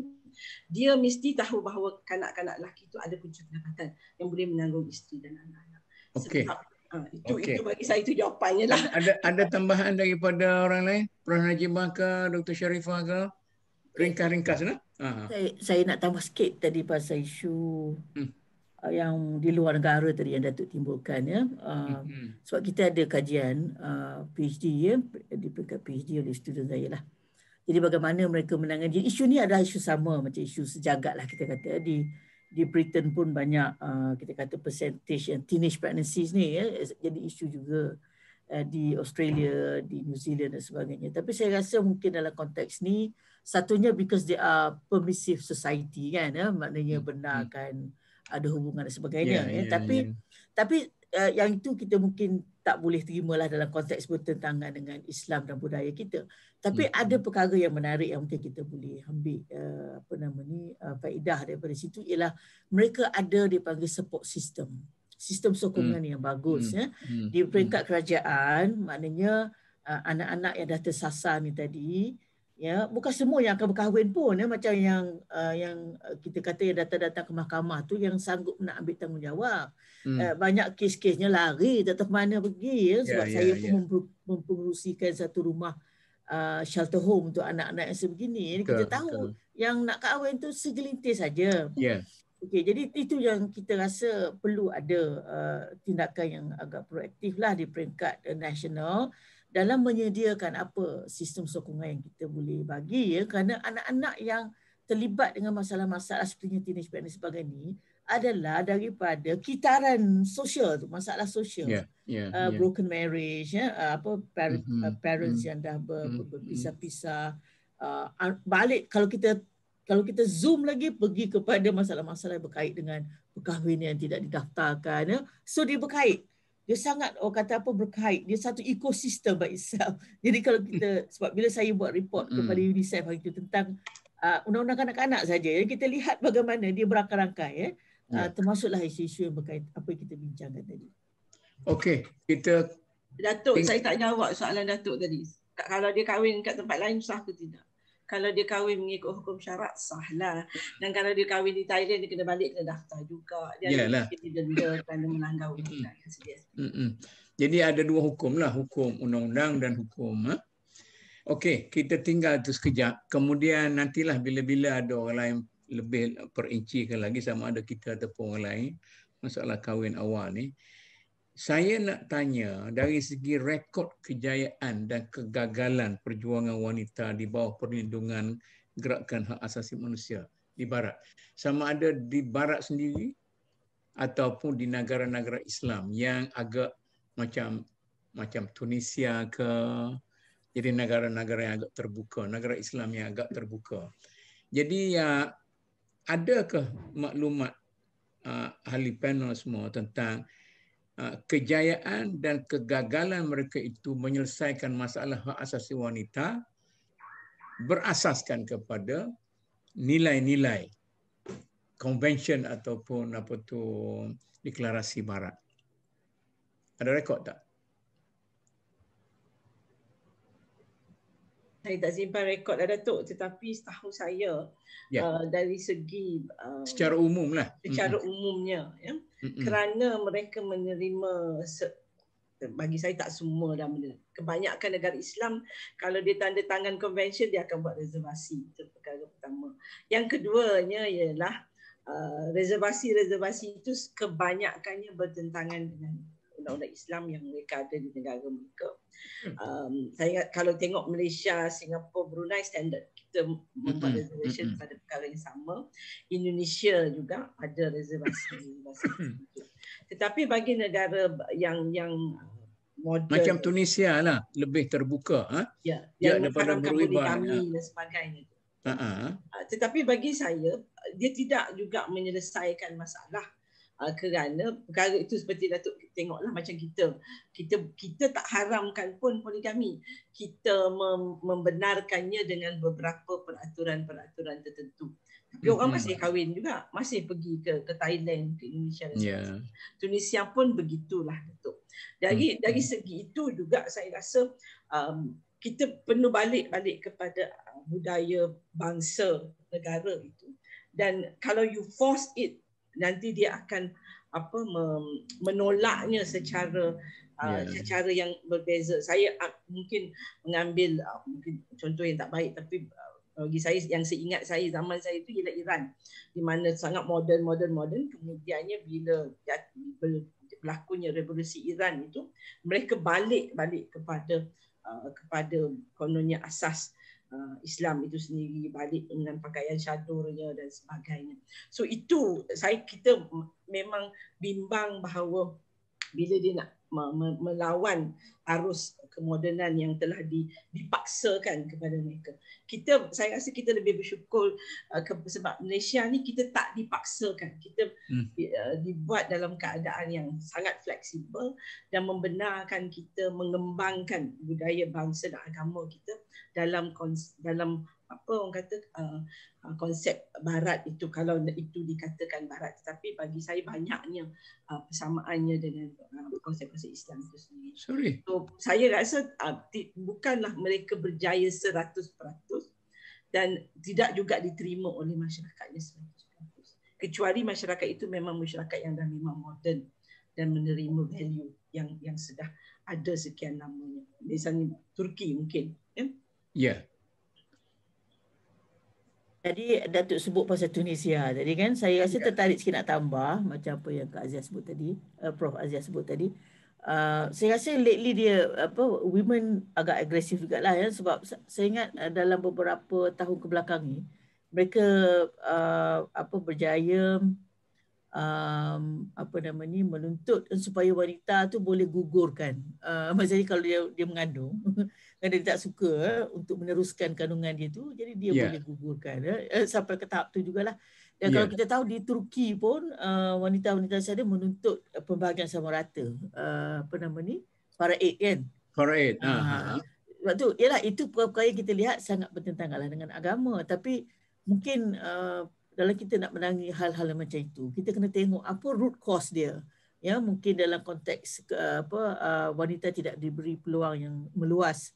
dia mesti tahu bahawa kanak-kanak lelaki itu ada kunci pendapatan yang boleh menanggung istri dan anak-anak. Okay. Ha, ah, itu, okay. itu bagi saya itu jawapannya lah. Ada, ada tambahan daripada orang lain? Prof. Najib ke Dr. Sharifah ke? ringkas-ringkas nah. Eh? Ha. Saya, saya nak tambah sikit tadi pasal isu hmm. Uh, yang di luar negara tadi yang Datuk timbulkan ya. Uh, hmm, hmm. Sebab kita ada kajian uh, PhD ya di peringkat PhD oleh student saya lah. Jadi bagaimana mereka menangani Jadi, isu ni adalah isu sama macam isu sejagat lah kita kata ya. di di Britain pun banyak uh, kita kata percentage yang teenage pregnancies ni ya eh, jadi isu juga uh, di Australia, di New Zealand dan sebagainya. Tapi saya rasa mungkin dalam konteks ni satunya because they are permissive society kan ya maknanya hmm, hmm. benarkan ada hubungan dan sebagainya yeah, ya. yeah, tapi yeah. tapi uh, yang itu kita mungkin tak boleh terimalah dalam konteks bertentangan dengan Islam dan budaya kita tapi yeah. Hmm, ada perkara yang menarik yang mungkin kita boleh ambil uh, apa nama ni uh, faedah daripada situ ialah mereka ada dipanggil support system sistem sokongan mm. yang bagus mm. ya di peringkat kerajaan maknanya uh, anak-anak yang dah tersasar ni tadi ya bukan semua yang akan berkahwin pun ya macam yang uh, yang uh, kita kata yang datang-datang ke mahkamah tu yang sanggup nak ambil tanggungjawab hmm. uh, banyak kes-kesnya lari tak tahu mana pergi ya, ya sebab yeah, yeah, saya ya. pun yeah. mempengerusikan satu rumah uh, shelter home untuk anak-anak yang sebegini jadi kita tahu betul. yang nak kahwin tu segelintir saja yeah. okey jadi itu yang kita rasa perlu ada uh, tindakan yang agak proaktiflah di peringkat uh, nasional dalam menyediakan apa sistem sokongan yang kita boleh bagi ya kerana anak-anak yang terlibat dengan masalah-masalah sepertinya teenage pregnancy sebagainya adalah daripada kitaran sosial tu masalah sosial yeah, ya, ya, yeah, uh, yeah. broken marriage ya uh, apa par- mm-hmm. Ah, parents mm-hmm. yang dah ber- mm-hmm. berpisah-pisah uh, balik kalau kita kalau kita zoom lagi pergi kepada masalah-masalah berkait dengan perkahwinan yang tidak didaftarkan ya so dia berkait dia sangat orang kata apa berkait dia satu ekosistem by itself jadi kalau kita sebab bila saya buat report hmm. kepada hmm. UNICEF hari itu tentang uh, undang-undang kanak-kanak saja ya kita lihat bagaimana dia berakar-akar ya uh, termasuklah isu-isu yang berkait apa yang kita bincangkan tadi okey kita Datuk, saya tak awak soalan Datuk tadi. Kalau dia kahwin kat tempat lain, sah ke tidak? kalau dia kahwin mengikut hukum syarat sah lah dan kalau dia kahwin di Thailand dia kena balik kena daftar juga dia yeah, lah. denda kerana melanggar undang -undang. jadi ada dua hukum lah hukum undang-undang dan hukum ha? Okey, kita tinggal tu sekejap. Kemudian nantilah bila-bila ada orang lain lebih perincikan lagi sama ada kita ataupun orang lain masalah kahwin awal ni saya nak tanya dari segi rekod kejayaan dan kegagalan perjuangan wanita di bawah perlindungan gerakan hak asasi manusia di barat sama ada di barat sendiri ataupun di negara-negara Islam yang agak macam macam Tunisia ke jadi negara-negara yang agak terbuka negara Islam yang agak terbuka jadi ya adakah maklumat uh, ahli panel semua tentang Ah, kejayaan dan kegagalan mereka itu menyelesaikan masalah hak asasi wanita berasaskan kepada nilai-nilai convention ataupun apa tu deklarasi barat. Ada rekod tak? saya tak simpan rekod lah Datuk tetapi setahu saya ya. uh, dari segi uh, secara umum lah secara mm-hmm. umumnya ya mm-hmm. kerana mereka menerima se- bagi saya tak semua dah benda. Kebanyakan negara Islam kalau dia tanda tangan convention dia akan buat reservasi. Itu perkara pertama. Yang keduanya ialah uh, reservasi-reservasi itu kebanyakannya bertentangan dengan undang-undang Islam yang mereka ada di negara mereka. Hmm. Um, saya ingat kalau tengok Malaysia, Singapura, Brunei standard kita membuat hmm. reservation hmm. pada perkara yang sama. Indonesia juga ada reservasi. Tetapi bagi negara yang yang model Macam Tunisia lah, lebih terbuka. Ha? Ya, ya daripada merubah. Kami ya. dan sebagainya. Uh-huh. Tetapi bagi saya, dia tidak juga menyelesaikan masalah uh, kerana perkara itu seperti Datuk tengoklah macam kita kita kita tak haramkan pun poligami kita mem- membenarkannya dengan beberapa peraturan-peraturan tertentu tapi orang masih kahwin juga masih pergi ke ke Thailand ke Indonesia dan yeah. Ya. Tunisia pun begitulah Datuk dari mm-hmm. dari segi itu juga saya rasa um, kita perlu balik-balik kepada uh, budaya bangsa negara itu dan kalau you force it nanti dia akan apa menolaknya secara yeah. uh, ya. secara yang berbeza saya uh, mungkin mengambil uh, mungkin contoh yang tak baik tapi uh, bagi saya yang seingat saya zaman saya itu ialah Iran di mana sangat modern modern modern kemudiannya bila berlakunya revolusi Iran itu mereka balik balik kepada uh, kepada kononnya asas Uh, Islam itu sendiri balik dengan pakaian syadurnya dan sebagainya. So itu saya kita memang bimbang bahawa bila dia nak melawan arus kemodenan yang telah dipaksakan kepada mereka. Kita saya rasa kita lebih bersyukur uh, ke, sebab Malaysia ni kita tak dipaksakan. Kita hmm. Uh, dibuat dalam keadaan yang sangat fleksibel dan membenarkan kita mengembangkan budaya bangsa dan agama kita dalam dalam apa orang kata uh, uh, konsep barat itu kalau itu dikatakan barat tapi bagi saya banyaknya uh, persamaannya dengan uh, konsep-konsep Islam itu sendiri. Sorry. So saya rasa uh, bukanlah mereka berjaya 100% dan tidak juga diterima oleh masyarakatnya 100%. Kecuali masyarakat itu memang masyarakat yang dah memang moden dan menerima ya. value yang yang sudah ada sekian namanya. Misalnya Turki mungkin. Ya. Yeah? Yeah. Jadi Datuk sebut pasal Tunisia Jadi kan saya ya, rasa ya. tertarik sikit nak tambah macam apa yang Kak Azia sebut tadi, uh, Prof Azia sebut tadi. Uh, saya rasa lately dia apa women agak agresif juga lah ya sebab saya ingat eh, dalam beberapa tahun kebelakang ni mereka uh, apa berjaya um, apa nama ni meluntut supaya wanita tu boleh gugurkan. Uh, maksudnya kalau dia dia mengandung dan dia tak suka eh, untuk meneruskan kandungan dia tu jadi dia yeah. boleh gugurkan eh. eh, sampai ke tahap tu jugalah. Dan ya. kalau yeah. kita tahu di Turki pun uh, wanita-wanita sana menuntut pembahagian sama rata uh, apa nama ni para aid kan? Para aid. Ha. Uh-huh. Sebab ialah itu perkara yang kita lihat sangat bertentanganlah dengan agama tapi mungkin uh, dalam kita nak menangani hal-hal macam itu kita kena tengok apa root cause dia ya mungkin dalam konteks apa uh, wanita tidak diberi peluang yang meluas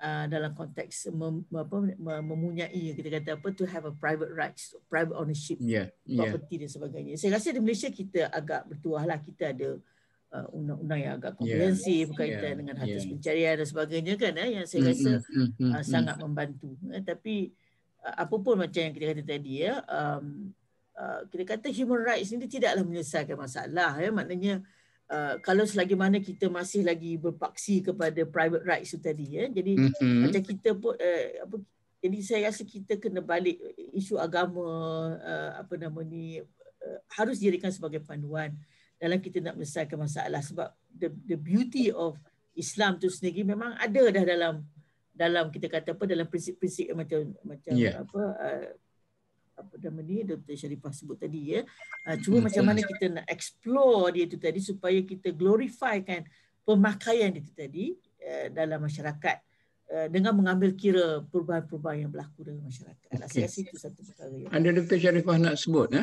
uh, dalam konteks mem, apa mempunyai kita kata apa to have a private rights private ownership yeah, ya. property dan sebagainya saya rasa di Malaysia kita agak bertuahlah kita ada Uh, undang-undang yang agak ya, komprehensif yeah. berkaitan yeah. dengan ya. hak yeah. pencarian dan sebagainya kan eh, yang saya mm, rasa mm-hmm. uh, sangat membantu eh, tapi Uh, apa pun macam yang kita kata tadi ya um, uh, kita kata human rights ini tidaklah menyelesaikan masalah ya maknanya uh, kalau selagi mana kita masih lagi berpaksi kepada private rights itu tadi ya jadi mm-hmm. macam kita pun uh, apa jadi saya rasa kita kena balik isu agama uh, apa nama ni uh, harus dijadikan sebagai panduan dalam kita nak menyelesaikan masalah sebab the the beauty of Islam tu sendiri memang ada dah dalam dalam kita kata apa dalam prinsip-prinsip macam macam yeah. apa uh, apa nama ni Dr. Sharifah sebut tadi ya. Uh, cuma mm-hmm. macam mana kita nak explore dia tu tadi supaya kita glorify kan pemakaian dia tu tadi uh, dalam masyarakat uh, dengan mengambil kira perubahan-perubahan yang berlaku dalam masyarakat. Okay. Saya rasa itu satu perkara. Yang Anda Dr. Sharifah nak sebut ya?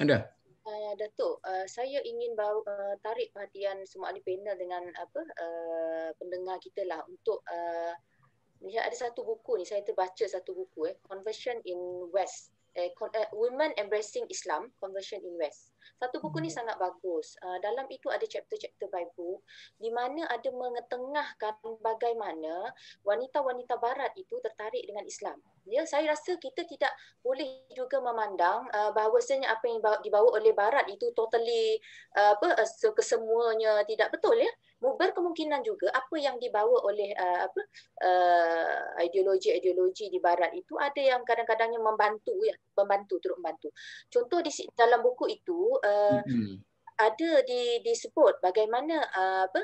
Anda? Uh, Datuk, uh, saya ingin bawa uh, tarik perhatian semua ahli panel dengan apa uh, pendengar kita lah untuk uh, Ya, ada satu buku ni saya terbaca satu buku eh Conversion in West eh, con- eh, Women Embracing Islam Conversion in West. Satu buku ni hmm. sangat bagus. Uh, dalam itu ada chapter-chapter by book di mana ada mengetengahkan bagaimana wanita-wanita barat itu tertarik dengan Islam. Ya, saya rasa kita tidak boleh juga memandang uh, bahawasanya apa yang dibawa oleh barat itu totally uh, apa kesemuanya tidak betul ya berkemungkinan juga apa yang dibawa oleh uh, apa uh, ideologi-ideologi di barat itu ada yang kadang-kadangnya membantu ya membantu turut membantu contoh di dalam buku itu uh, mm-hmm. ada di disebut bagaimana uh, apa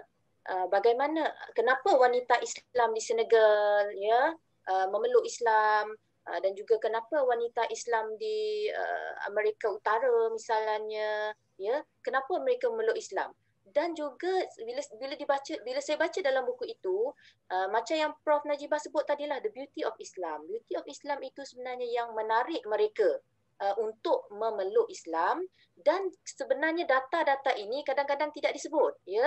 uh, bagaimana kenapa wanita Islam di Senegal ya uh, memeluk Islam uh, dan juga kenapa wanita Islam di uh, Amerika Utara misalnya ya kenapa mereka memeluk Islam dan juga bila bila dibaca bila saya baca dalam buku itu uh, macam yang prof Najibah sebut tadi lah the beauty of islam beauty of islam itu sebenarnya yang menarik mereka uh, untuk memeluk islam dan sebenarnya data-data ini kadang-kadang tidak disebut ya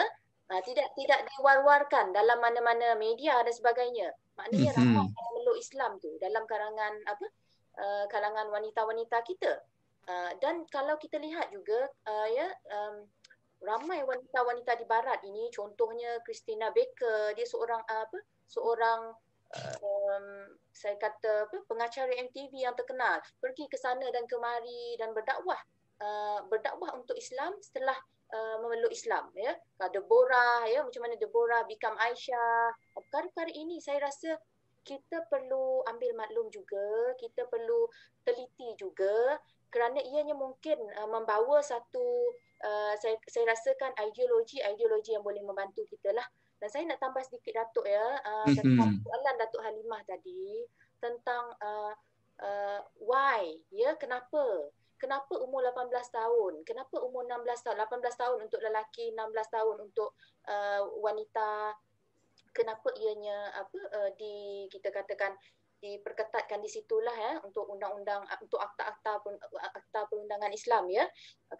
uh, tidak tidak diwar-warkan dalam mana-mana media dan sebagainya maknanya mm-hmm. ramai yang memeluk islam tu dalam kalangan apa uh, kalangan wanita-wanita kita uh, dan kalau kita lihat juga uh, ya um, ramai wanita-wanita di barat ini contohnya Christina Baker dia seorang ah, apa seorang um, saya kata apa pengacara MTV yang terkenal pergi ke sana dan kemari dan berdakwah uh, berdakwah untuk Islam setelah uh, memeluk Islam ya Deborah ya macam mana Deborah become Aisyah perkara-perkara ini saya rasa kita perlu ambil maklum juga kita perlu teliti juga kerana ianya mungkin uh, membawa satu Uh, saya saya rasakan ideologi ideologi yang boleh membantu kita lah dan saya nak tambah sedikit datuk ya uh, tentang soalan datuk Halimah tadi tentang uh, uh, why ya kenapa kenapa umur 18 tahun kenapa umur 16 tahun 18 tahun untuk lelaki 16 tahun untuk uh, wanita kenapa ianya apa uh, di kita katakan diperketatkan di situlah ya untuk undang-undang untuk akta-akta pun akta perundangan Islam ya.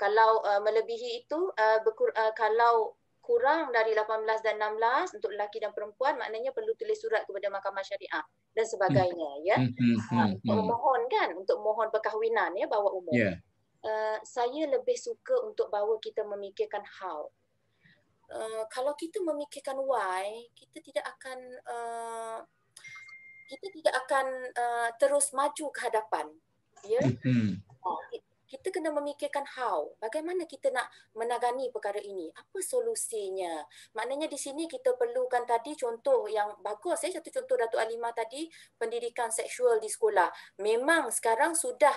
Kalau uh, melebihi itu uh, berkur, uh, kalau kurang dari 18 dan 16 untuk lelaki dan perempuan maknanya perlu tulis surat kepada mahkamah syariah dan sebagainya hmm. ya. Hmm. Hmm. Ha, hmm, hmm. mohon kan untuk mohon perkahwinan ya bawa umur. Yeah. Ya. Uh, saya lebih suka untuk bawa kita memikirkan how Uh, kalau kita memikirkan why, kita tidak akan uh, kita tidak akan uh, terus maju ke hadapan. Ya. Yeah? Mm-hmm. Ha, kita kena memikirkan how bagaimana kita nak menangani perkara ini apa solusinya maknanya di sini kita perlukan tadi contoh yang bagus ya satu contoh Datuk Alimah tadi pendidikan seksual di sekolah memang sekarang sudah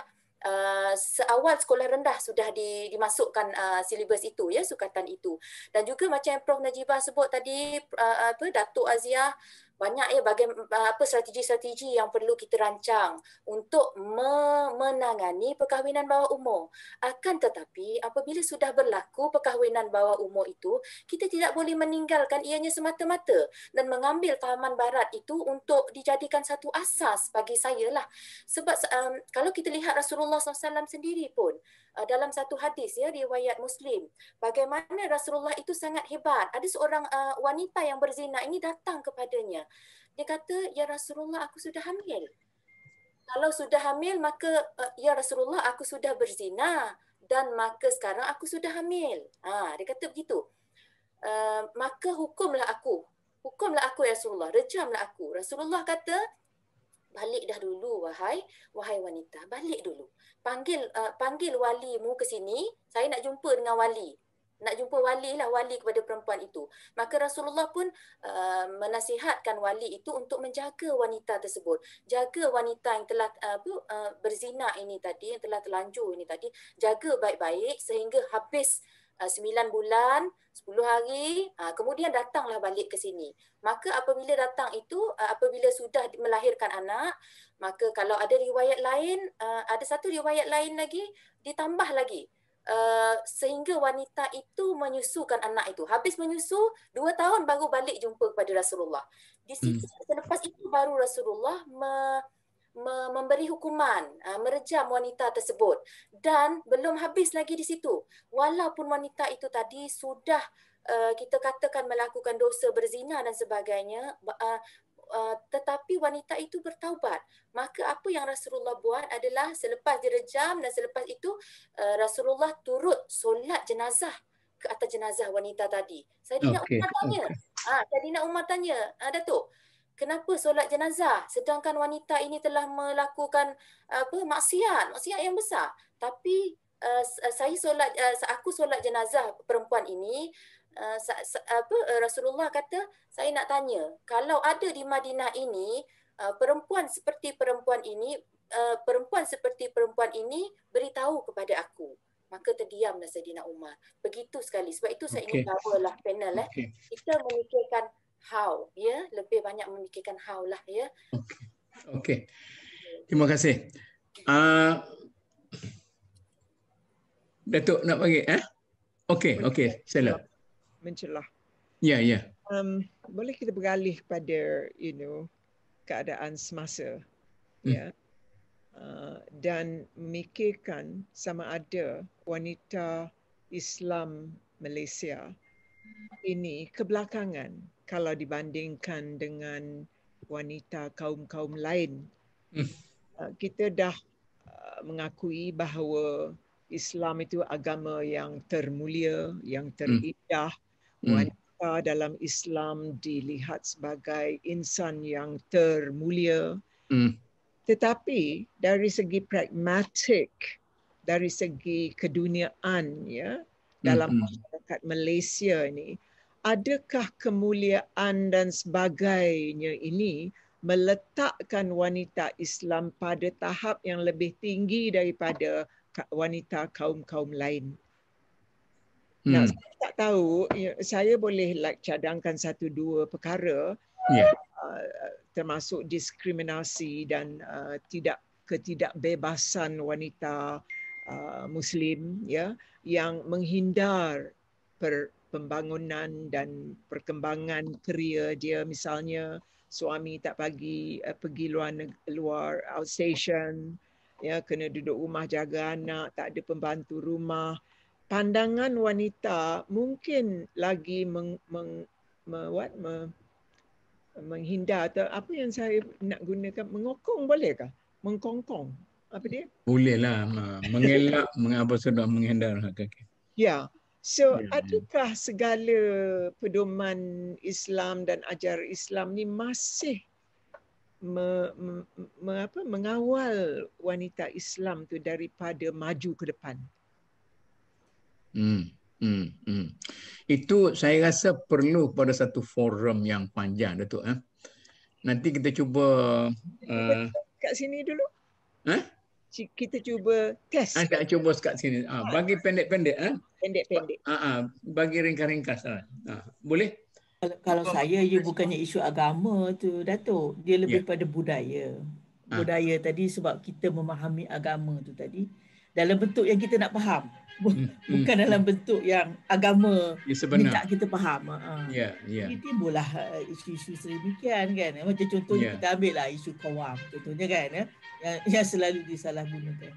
uh, seawal sekolah rendah sudah di, dimasukkan uh, silibus itu ya sukatan itu dan juga macam yang Prof Najibah sebut tadi uh, apa Datuk Aziah banyak ya bagi apa strategi-strategi yang perlu kita rancang untuk menangani perkahwinan bawah umur. Akan tetapi apabila sudah berlaku perkahwinan bawah umur itu, kita tidak boleh meninggalkan ianya semata-mata dan mengambil fahaman barat itu untuk dijadikan satu asas bagi saya lah. Sebab um, kalau kita lihat Rasulullah SAW sendiri pun, Uh, dalam satu hadis ya riwayat Muslim bagaimana Rasulullah itu sangat hebat ada seorang uh, wanita yang berzina ini datang kepadanya dia kata ya Rasulullah aku sudah hamil kalau sudah hamil maka uh, ya Rasulullah aku sudah berzina dan maka sekarang aku sudah hamil ha dia kata begitu uh, maka hukumlah aku hukumlah aku ya Rasulullah rejamlah aku Rasulullah kata balik dah dulu wahai wahai wanita balik dulu panggil uh, panggil wali mu ke sini saya nak jumpa dengan wali nak jumpa wali lah wali kepada perempuan itu maka Rasulullah pun uh, menasihatkan wali itu untuk menjaga wanita tersebut jaga wanita yang telah uh, uh, berzina ini tadi yang telah terlanjur ini tadi jaga baik-baik sehingga habis 9 ah, bulan, 10 hari, ah, kemudian datanglah balik ke sini. Maka apabila datang itu, ah, apabila sudah melahirkan anak, maka kalau ada riwayat lain, ada satu riwayat lain lagi, ditambah lagi. Sehingga wanita itu menyusukan anak itu. Habis menyusu, dua tahun baru balik jumpa kepada Rasulullah. Di situ, hmm. selepas itu baru Rasulullah me- memberi hukuman uh, merejam wanita tersebut dan belum habis lagi di situ walaupun wanita itu tadi sudah ah, kita katakan melakukan dosa berzina dan sebagainya ah, tetapi wanita itu bertaubat maka apa yang Rasulullah buat adalah selepas direjam dan selepas itu Rasulullah turut solat jenazah ke atas jenazah wanita tadi saya okay. nak Umar tanya okay. ha saya nak Umar tanya uh, Datuk kenapa solat jenazah sedangkan wanita ini telah melakukan apa maksiat maksiat yang besar tapi uh, saya solat uh, aku solat jenazah perempuan ini uh, apa Rasulullah kata saya nak tanya kalau ada di Madinah ini uh, perempuan seperti perempuan ini uh, perempuan seperti perempuan ini beritahu kepada aku maka terdiamlah Saidina Umar begitu sekali sebab itu saya okay. ingin bawalah panel okay. eh kita memikirkan how ya lebih banyak memikirkan how lah ya okey okay. terima kasih uh, Datuk nak bagi eh okey okey sila mencelah ya yeah, ya yeah. um, boleh kita beralih pada you know keadaan semasa hmm. ya uh, dan memikirkan sama ada wanita Islam Malaysia ini kebelakangan kalau dibandingkan dengan wanita kaum-kaum lain. Hmm. Ah, kita dah ah, mengakui bahawa Islam itu agama yang termulia, yang hmm. terindah. Hmm. Wanita dalam Islam dilihat sebagai insan yang termulia. Tetapi dari segi pragmatik, dari segi keduniaan ya, dalam masyarakat masyarakat Malaysia ini, adakah kemuliaan dan sebagainya ini meletakkan wanita Islam pada tahap yang lebih tinggi daripada wanita kaum-kaum lain? Hmm. Nah, saya tak tahu, ya, saya boleh like cadangkan satu dua perkara yeah. Uh, termasuk diskriminasi dan uh, tidak ketidakbebasan wanita uh, muslim ya yang menghindar per, pembangunan dan perkembangan kerjaya dia misalnya suami tak pagi uh, eh, pergi luar luar outstation ya kena duduk rumah jaga anak tak ada pembantu rumah pandangan wanita mungkin lagi meng, meng, me, what, me, menghindar atau apa yang saya nak gunakan mengokong boleh ke mengkongkong apa dia boleh lah mengelak mengapa sudah menghindar okay. ya So yeah. adakah segala pedoman Islam dan ajar Islam ni masih me, me, me, apa, mengawal wanita Islam tu daripada maju ke depan? Hmm. Hmm. Hmm. Itu saya rasa perlu pada satu forum yang panjang, Datuk. Eh? Nanti kita cuba... Uh... Kat sini dulu. Eh? kita cuba test. Ah, kan? cuba sekat sini. Ah, ah, bagi pendek-pendek ah. Pendek-pendek. Ah, ah, bagi ringkas-ringkas ah. ah boleh? Kalau, kalau oh, saya ia bukannya isu agama tu, Datuk. Dia lebih yeah. pada budaya. Ah. Budaya ah. tadi sebab kita memahami agama tu tadi dalam bentuk yang kita nak faham hmm, hmm, bukan hmm. dalam bentuk yang agama minta kita faham ha, ha. ya yeah, yeah. timbullah ha, isu-isu sedemikian kan macam contohnya yeah. kita ambil lah isu kawam contohnya kan ya yang, yang selalu disalahgunakan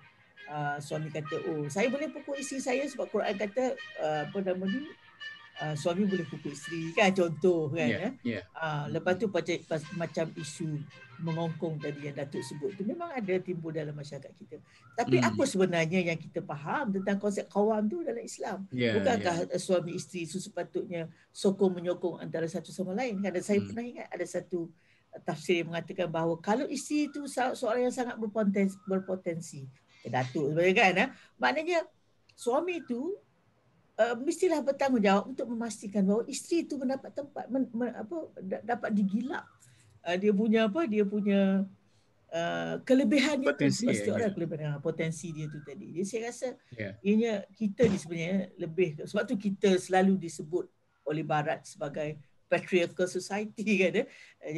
uh, suami kata oh saya boleh pukul isteri saya sebab Quran kata uh, apa nama ni uh, uh, suami boleh pukul isteri kan contoh kan ya. Eh? Yeah. Ya. Yeah. Uh, lepas tu macam, macam isu mengongkong tadi yang Datuk sebut tu memang ada timbul dalam masyarakat kita. Tapi mm. apa sebenarnya yang kita faham tentang konsep kawam tu dalam Islam? Yeah, Bukankah yeah. suami isteri itu sepatutnya sokong-menyokong antara satu sama lain? Kan saya mm. pernah ingat ada satu eh, tafsir yang mengatakan bahawa kalau isteri itu soal yang sangat berpotensi, berpotensi. Datuk sebenarnya kan. Eh? Maknanya suami itu uh, mestilah bertanggungjawab untuk memastikan bahawa isteri itu mendapat tempat men, men, apa dapat digilap uh, eh, dia punya apa dia punya uh, kelebihan potensi tu, ya, ya. kelebihan ah, potensi dia tu tadi jadi saya rasa yeah. ianya kita ni sebenarnya lebih sebab tu kita selalu disebut oleh barat sebagai patriarchal society kan eh?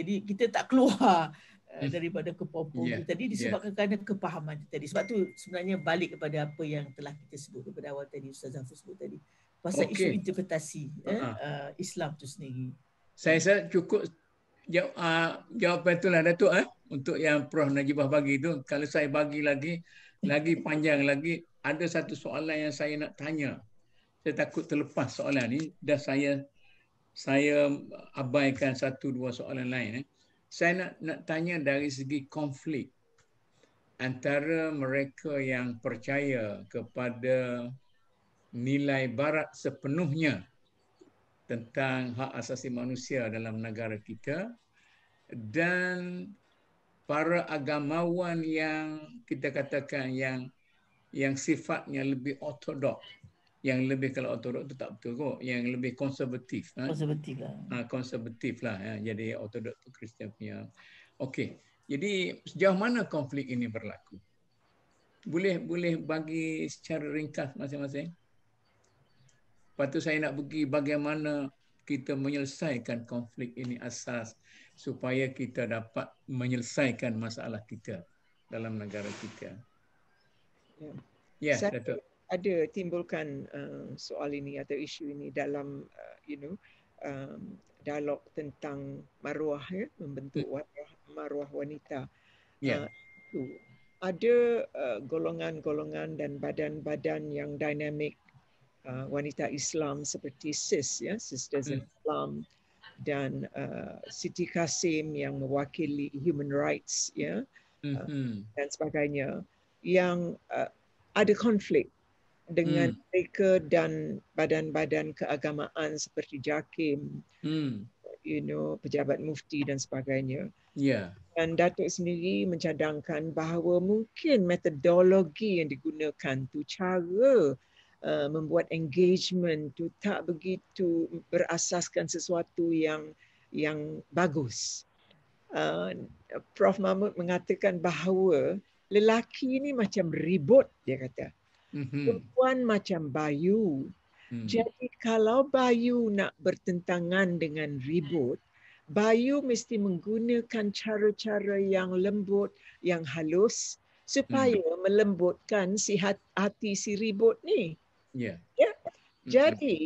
jadi kita tak keluar daripada kepompong yeah. tadi disebabkan yeah. kerana kepahaman tadi sebab tu sebenarnya balik kepada apa yang telah kita sebut daripada awal tadi Ustaz Hafiz sebut tadi pasal okay. isu interpretasi uh-huh. eh, uh, Islam tu sendiri saya rasa cukup jawab, uh, jawapan tu lah Datuk eh, untuk yang Prof Najibah bagi tu kalau saya bagi lagi lagi panjang lagi ada satu soalan yang saya nak tanya saya takut terlepas soalan ni dah saya saya abaikan satu dua soalan lain eh saya nak, nak tanya dari segi konflik antara mereka yang percaya kepada nilai barat sepenuhnya tentang hak asasi manusia dalam negara kita dan para agamawan yang kita katakan yang yang sifatnya lebih ortodoks yang lebih kalau ortodok tu tak betul kok yang lebih konservatif kan? konservatif lah ha, konservatif lah ya. jadi ortodok tu kristian punya okey jadi sejauh mana konflik ini berlaku boleh boleh bagi secara ringkas masing-masing Lepas tu saya nak pergi bagaimana kita menyelesaikan konflik ini asas supaya kita dapat menyelesaikan masalah kita dalam negara kita. Ya, yeah, Datuk ada timbulkan uh, soal ini atau isu ini dalam uh, you know um, dialog tentang maruah ya membentuk waruah, hmm. maruah wanita. Yeah. Uh, ada uh, golongan-golongan dan badan-badan yang dinamik uh, wanita Islam seperti SIS ya Sisters in hmm. Islam dan uh, Siti Kasim yang mewakili human rights ya mm-hmm. dan sebagainya yang uh, ada konflik dengan hmm. mereka dan badan-badan keagamaan seperti JAKIM, hmm. you know, pejabat mufti dan sebagainya. Yeah. Dan Datuk sendiri mencadangkan bahawa mungkin metodologi yang digunakan tu cara uh, membuat engagement tu tak begitu berasaskan sesuatu yang yang bagus. Uh, Prof Mahmud mengatakan bahawa lelaki ini macam ribut dia kata mm-hmm. perempuan macam Bayu. Mm-hmm. Jadi kalau Bayu nak bertentangan dengan ribut, Bayu mesti menggunakan cara-cara yang lembut, yang halus supaya mm-hmm. melembutkan si hati si ribut ni. Ya. Yeah. Hmm. Yeah? Jadi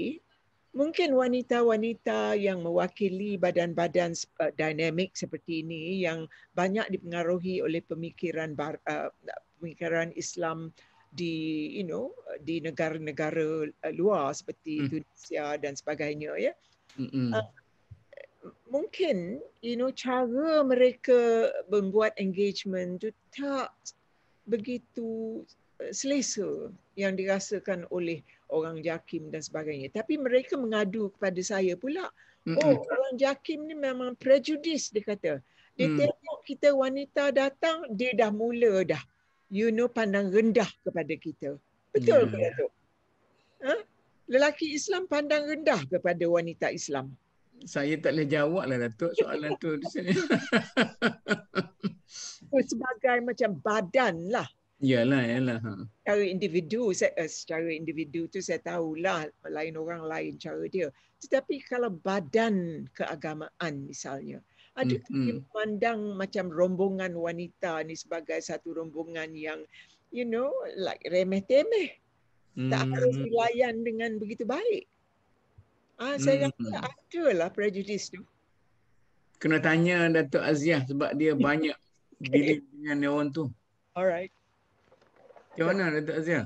Mungkin wanita-wanita yang mewakili badan-badan eh, dinamik seperti ini yang banyak dipengaruhi oleh pemikiran bar, uh, pemikiran Islam di you know di negara-negara uh, luar seperti mm. Tunisia dan sebagainya ya. Uh, mungkin you know cara mereka membuat engagement tu tak begitu uh, selesa yang dirasakan oleh orang JAKIM dan sebagainya. Tapi mereka mengadu kepada saya pula. Mm-mm. Oh, orang JAKIM ni memang prejudis dia kata. Dia mm. tengok kita wanita datang, dia dah mula dah you know pandang rendah kepada kita. Betul hmm. ke Datuk? Ha? Lelaki Islam pandang rendah kepada wanita Islam. Saya tak boleh jawab lah Datuk soalan tu di sini. sebagai macam badan lah. Yalah, yalah. Ha. Cara individu, saya, eh, secara individu tu saya tahulah lain orang lain cara dia. Tetapi kalau badan keagamaan misalnya, Adakah mm-hmm. dia hmm. pandang macam rombongan wanita ni sebagai satu rombongan yang you know like remeh temeh mm-hmm. tak harus hmm. dilayan dengan begitu baik. Ah saya mm-hmm. rasa hmm. ada lah prejudice tu. Kena tanya Datuk Aziah sebab dia banyak okay. dealing dengan orang tu. Alright. Macam mana Datuk Aziah?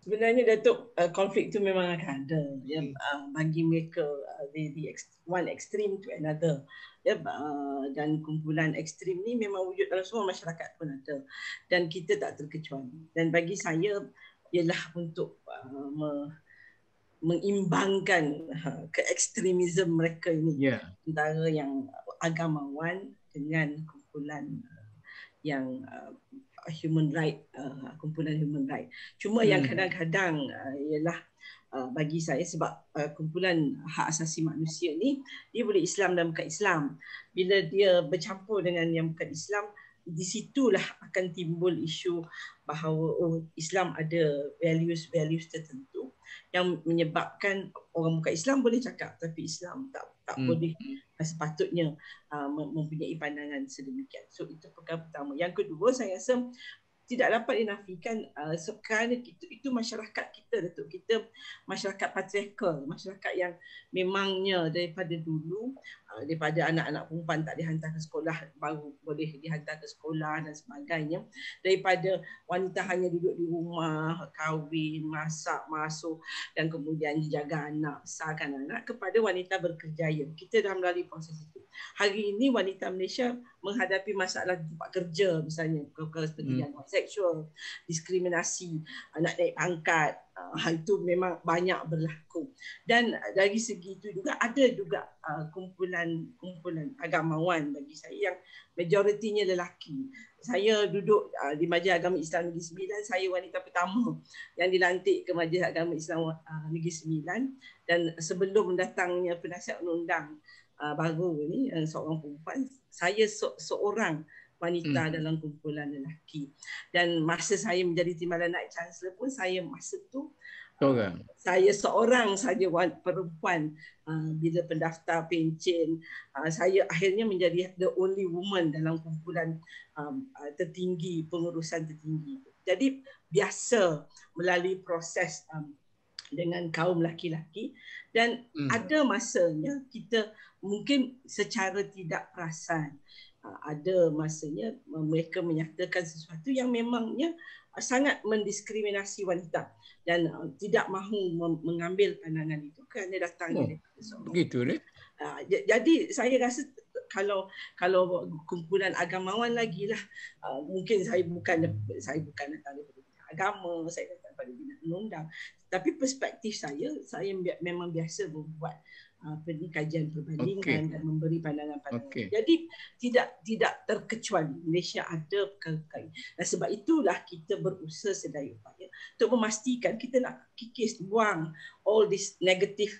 Sebenarnya Datuk uh, konflik tu memang akan ada ya hmm. uh, bagi mereka uh, the, the ex- one extreme to another ya uh, dan kumpulan ekstrim ni memang wujud dalam semua masyarakat pun ada dan kita tak terkecuali dan bagi saya ialah untuk uh, me- mengimbangkan uh, ke ekstremisme mereka ini yeah. antara yang agamawan dengan kumpulan uh, yang uh, human right uh, kumpulan human right cuma hmm. yang kadang-kadang uh, ialah Uh, bagi saya sebab uh, kumpulan hak asasi manusia ni dia boleh Islam dan bukan Islam bila dia bercampur dengan yang bukan Islam di situlah akan timbul isu bahawa oh Islam ada values values tertentu yang menyebabkan orang bukan Islam boleh cakap tapi Islam tak tak hmm. boleh sepatutnya uh, mempunyai pandangan sedemikian. So itu perkara pertama. Yang kedua saya rasa tidak dapat dinafikan uh, sekarang itu, itu masyarakat kita Datuk. Kita masyarakat patriarkal, masyarakat yang memangnya daripada dulu Eh, daripada anak-anak perempuan tak dihantar ke sekolah baru boleh dihantar ke sekolah dan sebagainya daripada wanita hanya duduk di rumah kahwin masak masuk dan kemudian dijaga anak besarkan anak kepada wanita berkerjaya kita dah melalui proses itu hari ini wanita Malaysia menghadapi masalah di tempat kerja misalnya kekerasan hmm. seksual diskriminasi anak naik pangkat Ah, hal itu memang banyak berlaku dan ah, dari segi itu juga ada juga kumpulan-kumpulan ah, uh, agamawan bagi saya yang majoritinya lelaki saya duduk uh, di Majlis Agama Islam Negeri Sembilan saya wanita pertama yang dilantik ke Majlis Agama Islam uh, Negeri Sembilan dan sebelum datangnya penasihat undang uh, baru ini uh, seorang perempuan saya se- seorang wanita hmm. dalam kumpulan lelaki. Dan masa saya menjadi timbalan naik chancellor pun saya masa tu uh, seorang. Saya seorang saja perempuan uh, bila pendaftar pencen uh, saya akhirnya menjadi the only woman dalam kumpulan um, uh, tertinggi pengurusan tertinggi. Jadi biasa melalui proses um, dengan kaum laki-laki dan hmm. ada masanya kita mungkin secara tidak perasan Ah, ada masanya mereka menyatakan sesuatu yang memangnya sangat mendiskriminasi wanita dan ah, tidak mahu mengambil pandangan itu kerana datang oh, gitu ni jadi saya rasa kalau kalau kumpulan agamawan lagi lah ah, mungkin saya bukan saya bukan datang dari agama saya datang dari undang-undang tapi perspektif saya saya memang biasa membuat uh, kajian perbandingan okay. dan memberi pandangan-pandangan. Okay. Jadi tidak tidak terkecuali Malaysia ada kekal. Dan sebab itulah kita berusaha sedaya upaya untuk memastikan kita nak kikis buang all this negative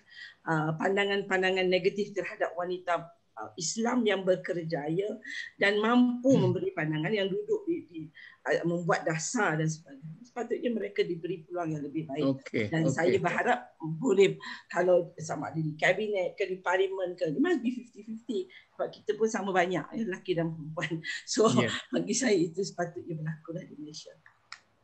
uh, pandangan-pandangan negatif terhadap wanita Uh, Islam yang berkerjaya dan mampu hmm. memberi pandangan yang duduk di, di uh, membuat dasar dan sebagainya. Sepatutnya mereka diberi peluang yang lebih baik. Okay. Dan okay. saya berharap boleh kalau sama ada di kabinet ke di parlimen ke di mana 50-50 sebab kita pun sama banyak ya, lelaki dan perempuan. So yeah. bagi saya itu sepatutnya berlaku lah di Malaysia.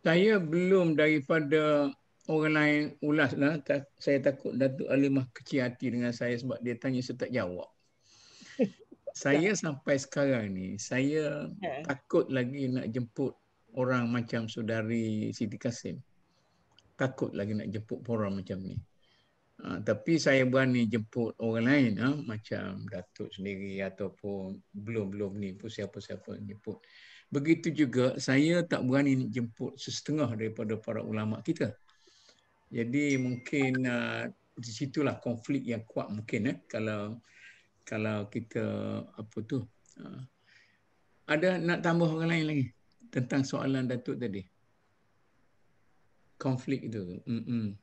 Saya belum daripada orang lain ulaslah. Saya takut Datuk Alimah kecil hati dengan saya sebab dia tanya saya tak jawab. Ya. saya tak. sampai sekarang ni saya yeah. takut lagi nak jemput orang macam saudari Siti Kasim. Takut lagi nak jemput orang macam ni. Ha, tapi saya berani jemput orang lain ha, macam Datuk sendiri ataupun belum-belum ni pun siapa-siapa jemput. Begitu juga saya tak berani jemput setengah daripada para ulama kita. Jadi mungkin uh, di situlah konflik yang kuat mungkin eh kalau kalau kita apa tu ah, ada nak tambah orang lain lagi tentang soalan datuk tadi konflik itu hmm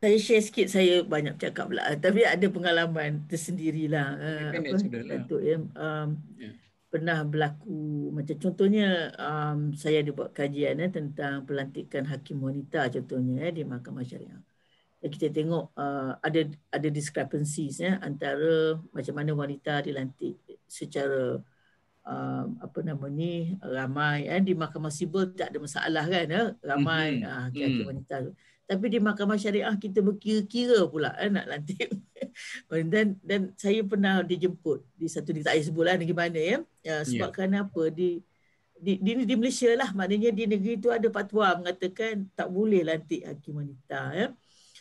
saya share sikit saya banyak cakap pula tapi ada pengalaman tersendirilah uh, apa lah. datuk ya um, yeah. pernah berlaku macam contohnya um, saya ada buat kajian eh, tentang pelantikan hakim wanita contohnya eh, di mahkamah syariah Eh, kita tengok uh, ada ada discrepancies ya antara macam mana wanita dilantik secara um, apa nama ni ramai eh di mahkamah sibil tak ada masalah kan eh? ramai mm-hmm. ah kira mm-hmm. wanita tapi di mahkamah syariah kita berkira-kira pula eh, nak lantik dan dan saya pernah dijemput di satu di tak sebulan sebutlah mana ya sebab yeah. kerana di di, di, di Malaysia lah maknanya di negeri itu ada fatwa mengatakan tak boleh lantik hakim wanita ya. Eh?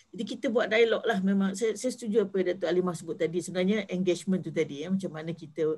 Jadi kita buat dialog lah memang saya, saya setuju apa yang Dato' Alimah sebut tadi sebenarnya engagement tu tadi ya macam mana kita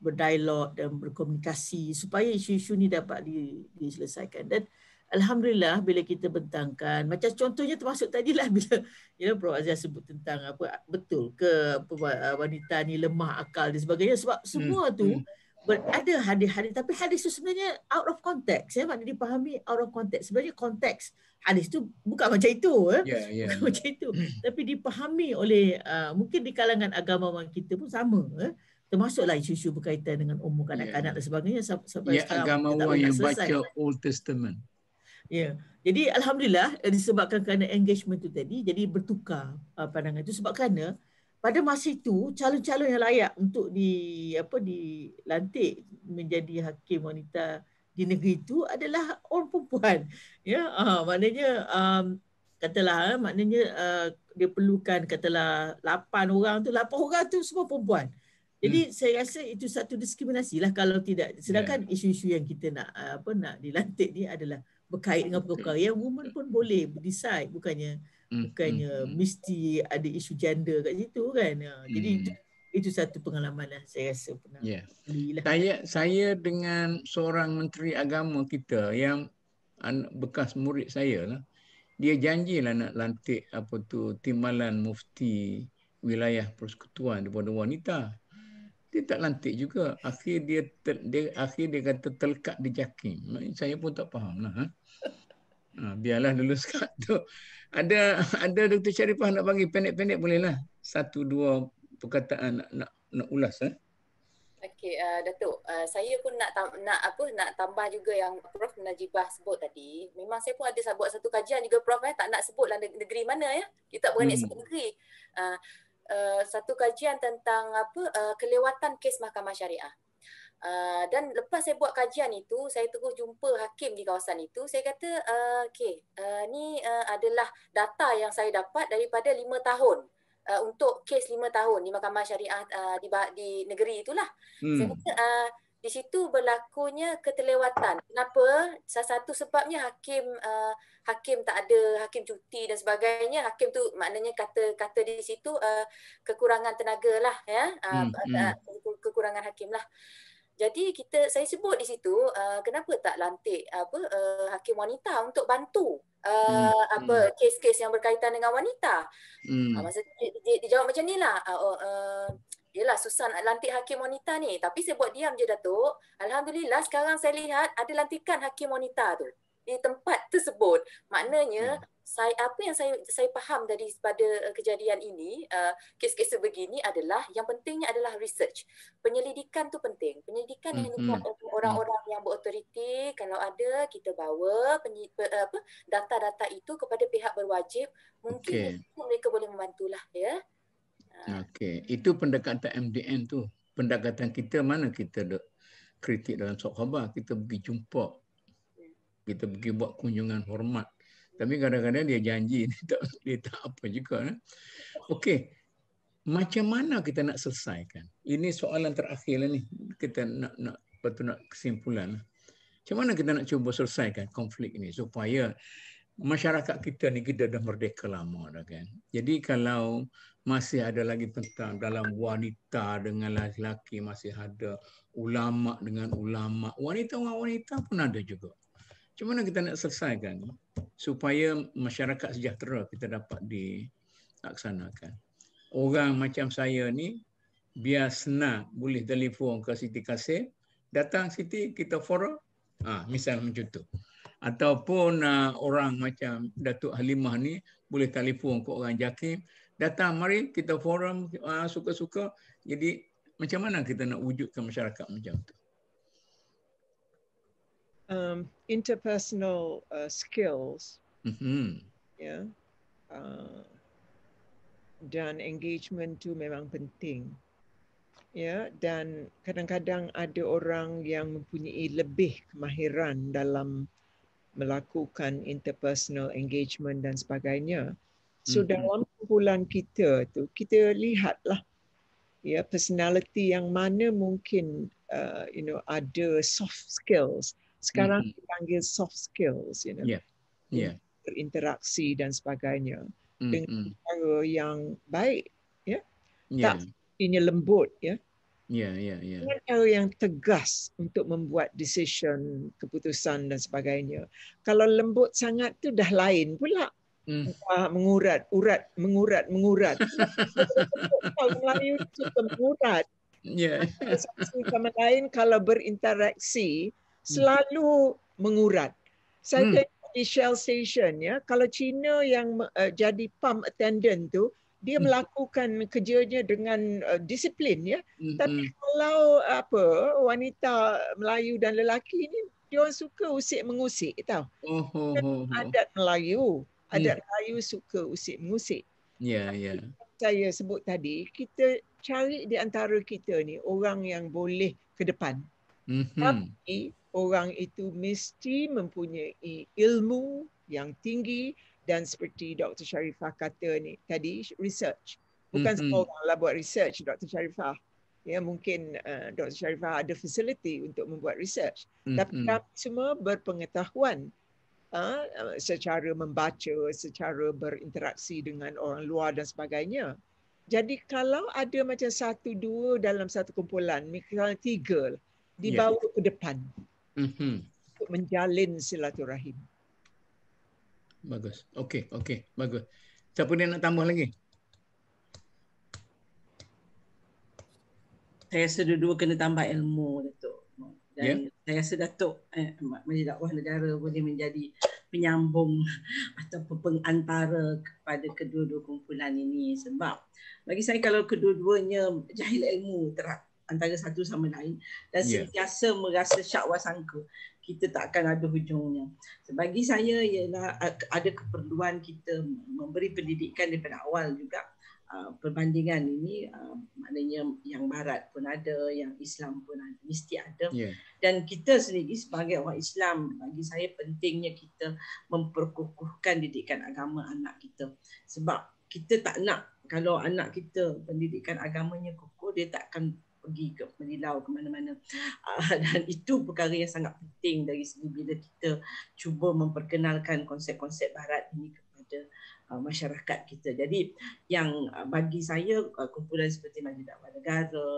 berdialog dan berkomunikasi supaya isu-isu ni dapat di, diselesaikan dan Alhamdulillah bila kita bentangkan macam contohnya termasuk tadi lah bila ya you know, Prof Azia sebut tentang apa betul ke apa, wanita ni lemah akal dan sebagainya sebab hmm. semua tu hmm ada hadis-hadis tapi hadis itu sebenarnya out of context ya maknanya dipahami out of context sebenarnya konteks hadis itu bukan macam itu eh. ya yeah, yeah, yeah. macam itu tapi dipahami oleh uh, mungkin di kalangan agamawan kita pun sama eh? termasuklah isu-isu berkaitan dengan umur ya. kanak-kanak yeah. dan sebagainya Ya, sampai yeah, agamawan yang selesai. baca Old Testament ya yeah. jadi alhamdulillah disebabkan kerana engagement itu tadi jadi bertukar uh, pandangan itu sebab kerana pada masa itu calon-calon yang layak untuk di apa dilantik menjadi hakim wanita di negeri itu adalah orang perempuan ya uh, maknanya um, katalah eh, maknanya uh, dia perlukan katalah 8 orang tu 8 orang tu semua perempuan jadi hmm. saya rasa itu satu diskriminasi lah kalau tidak sedangkan yeah. isu-isu yang kita nak uh, apa nak dilantik ni adalah berkait dengan perkara yang woman pun boleh decide bukannya Hmm, bukannya mm-hmm. mesti ada isu gender kat situ kan ha, jadi mm. itu satu pengalaman lah saya rasa pernah yeah. Lah. saya saya dengan seorang menteri agama kita yang anak bekas murid saya lah dia janji lah nak lantik apa tu timbalan mufti wilayah persekutuan daripada wanita dia tak lantik juga akhir dia ter, dia akhir dia kata terlekat di jaking saya pun tak faham lah ha. Ha, biarlah lulus kat tu. Ada ada Dr. Sharifah nak bagi pendek-pendek bolehlah. Satu dua perkataan nak nak, nak ulas eh. Okey, uh, Datuk, uh, saya pun nak nak apa nak tambah juga yang Prof Najibah sebut tadi. Memang saya pun ada buat satu kajian juga Prof eh tak nak sebutlah negeri mana ya. Kita tak berani hmm. sebut negeri. Uh, uh, satu kajian tentang apa uh, kelewatan kes mahkamah syariah. Uh, dan lepas saya buat kajian itu, saya terus jumpa hakim di kawasan itu. Saya kata, uh, okay, uh, ni uh, adalah data yang saya dapat daripada lima tahun uh, untuk kes lima tahun di mahkamah syariah uh, di, di negeri itulah. Hmm. Saya kata, uh, di situ berlakunya ketelewatan. Kenapa? Salah satu sebabnya hakim uh, hakim tak ada hakim cuti dan sebagainya. Hakim tu maknanya kata kata di situ uh, kekurangan tenaga lah, ya, uh, hmm. uh, kekurangan hakim lah. Jadi kita saya sebut di situ uh, kenapa tak lantik apa uh, hakim wanita untuk bantu uh, hmm. hmm. apa hmm. kes-kes yang berkaitan dengan wanita. Hmm. Uh, masa dia, dia, dia jawab macam nilah a uh, oh, uh, Yelah susah nak lantik hakim wanita ni Tapi saya buat diam je Datuk Alhamdulillah sekarang saya lihat Ada lantikan hakim wanita tu Di tempat tersebut Maknanya hmm saya apa yang saya saya faham dari pada eh, kejadian ini uh, kes-kes sebegini adalah yang pentingnya adalah research penyelidikan tu penting penyelidikan mm-hmm. yang dibuat oleh orang-orang yang berautoriti kalau ada kita bawa eh, data-data itu kepada pihak berwajib mungkin okay. mereka boleh membantulah ya uh. okey itu pendekatan MDN tu pendekatan kita mana kita dok kritik dalam sok khabar kita pergi jumpa ya. kita pergi buat kunjungan hormat tapi kadang-kadang dia janji dia tak, dia tak apa juga. Eh? Okey. Macam mana kita nak selesaikan? Ini soalan terakhir lah ni. Kita nak nak betul nak kesimpulan. Lah. Macam mana kita nak cuba selesaikan konflik ini supaya masyarakat kita ni kita dah merdeka lama dah kan. Jadi kalau masih ada lagi tentang dalam wanita dengan lelaki masih ada ulama dengan ulama wanita dengan wanita pun ada juga macam mana kita nak selesaikan Supaya masyarakat sejahtera kita dapat dilaksanakan. Orang macam saya ni, biar senang boleh telefon ke Siti Kasim, datang Siti, kita forum, ha, misal macam tu. Ataupun uh, orang macam Datuk Halimah ni, boleh telefon ke orang Jakim, datang mari kita forum uh, suka-suka. Jadi macam mana kita nak wujudkan masyarakat macam tu? um, interpersonal uh, skills, mm-hmm. yeah, uh, dan engagement tu memang penting, yeah. Dan kadang-kadang ada orang yang mempunyai lebih kemahiran dalam melakukan interpersonal engagement dan sebagainya. So mm-hmm. dalam kumpulan kita tu, kita lihatlah, yeah, personality yang mana mungkin, uh, you know, ada soft skills sekarang mm-hmm. dipanggil soft skills you know yeah yeah berinteraksi dan sebagainya mm-hmm. dengan cara yang baik ya yeah? yeah. tak ini lembut ya yeah? yeah yeah yeah dengan cara yang tegas untuk membuat decision keputusan dan sebagainya kalau lembut sangat tu dah lain pula Mm. Uh, mengurat, urat, mengurat, mengurat. Kalau Melayu itu mengurat. Yeah. Sama lain kalau berinteraksi, Hmm. selalu mengurat. Saya hmm. tengok di Shell Station ya, kalau Cina yang uh, jadi pump attendant tu, dia hmm. melakukan kerjanya dengan uh, disiplin ya. Hmm. Tapi hmm. kalau apa wanita Melayu dan lelaki ini, dia suka usik mengusik tahu. Oh, oh, oh, oh. Adat Melayu, adat hmm. Melayu suka usik mengusik. Ya, yeah, ya. Yeah. Saya sebut tadi kita cari di antara kita ni orang yang boleh ke depan. Mm-hmm. Tapi orang itu mesti mempunyai ilmu yang tinggi dan seperti Dr. Sharifah kata ni tadi research bukan mm-hmm. semua orang lah buat research Dr. Sharifah ya mungkin uh, eh, Dr. Sharifah ada facility untuk membuat research mm-hmm. tapi kami semua berpengetahuan uh, secara membaca secara berinteraksi dengan orang luar dan sebagainya jadi kalau ada macam satu dua dalam satu kumpulan misalnya tiga lah, dibawa yeah. ke depan mm-hmm. untuk menjalin silaturahim. Bagus. Okey, okey, bagus. Siapa ni nak tambah lagi? Saya rasa dua kena tambah ilmu Datuk. Dan yeah. saya rasa Datuk eh, Menteri Dakwah Negara boleh menjadi penyambung atau pengantara kepada kedua-dua kumpulan ini sebab bagi saya kalau kedua-duanya jahil ilmu terak antara satu sama lain dan yeah. sentiasa merasa syak wasangka kita tak akan ada hujungnya. Sebagai saya ialah ada keperluan kita memberi pendidikan daripada awal juga Uh, perbandingan ini uh, maknanya yang barat pun ada yang Islam pun ada mesti ada yeah. dan kita sendiri sebagai orang Islam bagi saya pentingnya kita memperkukuhkan didikan agama anak kita sebab kita tak nak kalau anak kita pendidikan agamanya kukuh dia tak akan pergi ke Melilau ke mana-mana uh, dan itu perkara yang sangat penting dari segi bila kita cuba memperkenalkan konsep-konsep barat ini kepada uh, masyarakat kita. Jadi yang uh, bagi saya uh, kumpulan seperti Majlis Dakwah Negara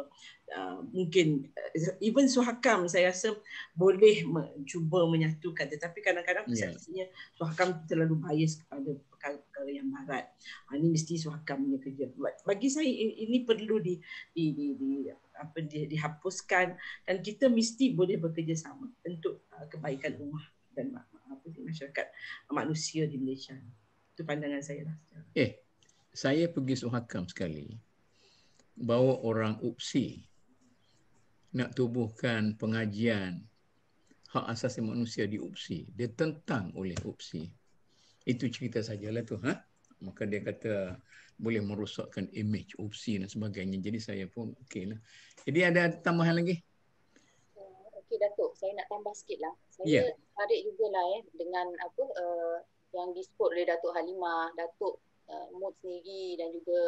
uh, mungkin uh, even Suhakam saya rasa boleh cuba menyatukan tetapi kadang-kadang persepsinya ya. yeah. Suhakam terlalu bias kepada perkara-perkara yang barat. Uh, ini mesti Suhakam punya kerja. Bagi saya ini perlu di di di, di apa di, dihapuskan dan kita mesti boleh bekerjasama untuk uh, kebaikan rumah dan apa di masyarakat uh, manusia di Malaysia. Itu pandangan saya lah. Eh, saya pergi suhakam sekali bawa orang UPSI nak tubuhkan pengajian hak asasi manusia di UPSI. Dia tentang oleh UPSI. Itu cerita sajalah tu. Ha? Huh? maka dia kata boleh merosakkan image opsi dan sebagainya jadi saya pun okey lah jadi ada tambahan lagi uh, okey datuk saya nak tambah lah. saya yeah. tarik lah eh dengan apa uh, yang disebut oleh datuk Halimah datuk uh, Mood sendiri dan juga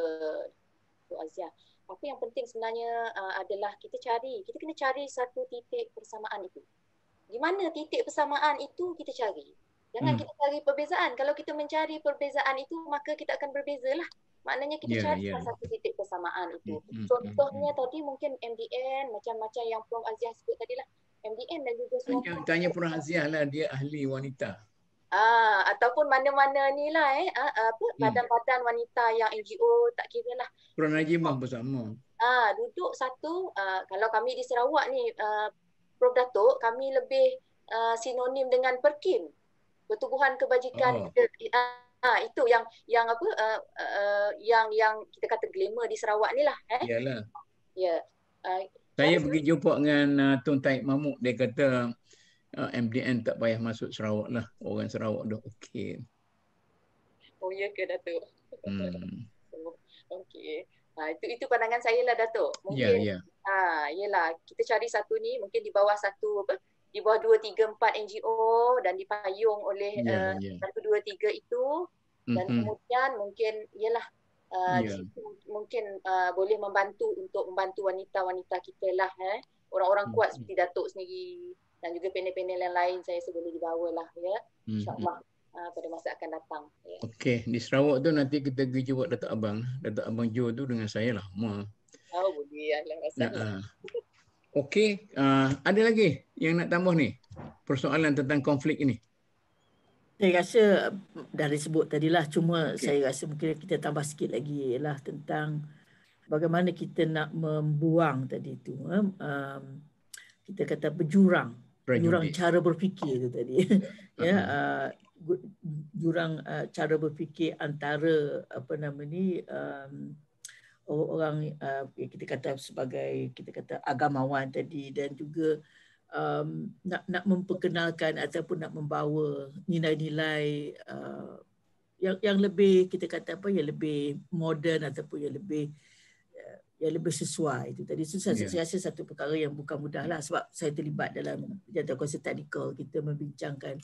Datuk Azia apa yang penting sebenarnya uh, adalah kita cari kita kena cari satu titik persamaan itu di mana titik persamaan itu kita cari Jangan hmm. kita cari perbezaan. Kalau kita mencari perbezaan itu, maka kita akan berbeza lah. Maknanya kita yeah, cari yeah. Ya. satu titik kesamaan itu. Hmm, hmm. Contohnya hmm. hmm. tadi mungkin MDN, macam-macam yang Prof. Aziah sebut tadi lah. MDN dan juga semua. Yang tanya Prof. Aziah lah, dia ahli wanita. Ah, ataupun mana-mana ni lah eh. Ah, ah apa? Hmm. Badan-badan hmm. wanita yang NGO, tak kira lah. Prof. Najimah bersama. Ah, duduk satu, ah, kalau kami di Sarawak ni, ah, Prof. Datuk, kami lebih ah, sinonim dengan Perkim pertubuhan kebajikan kita ah. ha. Ah, ah, itu yang yang apa uh, uh, yang yang kita kata glamour di Sarawak ni lah eh ya yeah. uh, saya pergi itu. jumpa dengan uh, Tun Taib Mamuk dia kata uh, MDN tak payah masuk Sarawak lah orang Sarawak dah okey oh ya ke Datuk hmm. Oh, okey Ha, itu itu pandangan saya lah Datuk. Ya, mungkin ya yeah, ya. Ha, yalah kita cari satu ni mungkin di bawah satu apa di bawah 2 3 4 NGO dan dipayung oleh yeah, uh, yeah. 1 2 3 itu dan mm-hmm. kemudian mungkin ialah uh, eh, yeah. mungkin uh, boleh membantu untuk membantu wanita-wanita kita lah eh orang-orang kuat mm-hmm. seperti Datuk sendiri dan juga panel-panel yang lain saya sebelum dibawalah ya mm-hmm. insyaallah mm-hmm. pada masa akan datang ya yeah. okey di Sarawak tu nanti kita pergi buat Datuk Abang Datuk Abang Jo tu dengan saya lah mau oh, boleh nah, uh. Okey, uh, ada lagi yang nak tambah ni persoalan tentang konflik ini? Saya rasa dah disebut lah, cuma okay. saya rasa mungkin kita tambah sikit lagi lah tentang bagaimana kita nak membuang tadi itu eh. um, kita kata berjurang Prejudice. jurang cara berfikir itu tadi uh-huh. ya uh, jurang uh, cara berfikir antara apa nama ni um, orang-orang uh, kita kata sebagai kita kata agamawan tadi dan juga um, nak nak memperkenalkan ataupun nak membawa nilai-nilai uh, yang yang lebih kita kata apa yang lebih moden ataupun yang lebih uh, yang lebih sesuai itu tadi itu saya, yeah. saya rasa satu perkara yang bukan mudahlah sebab saya terlibat dalam jantan konsep teknikal kita membincangkan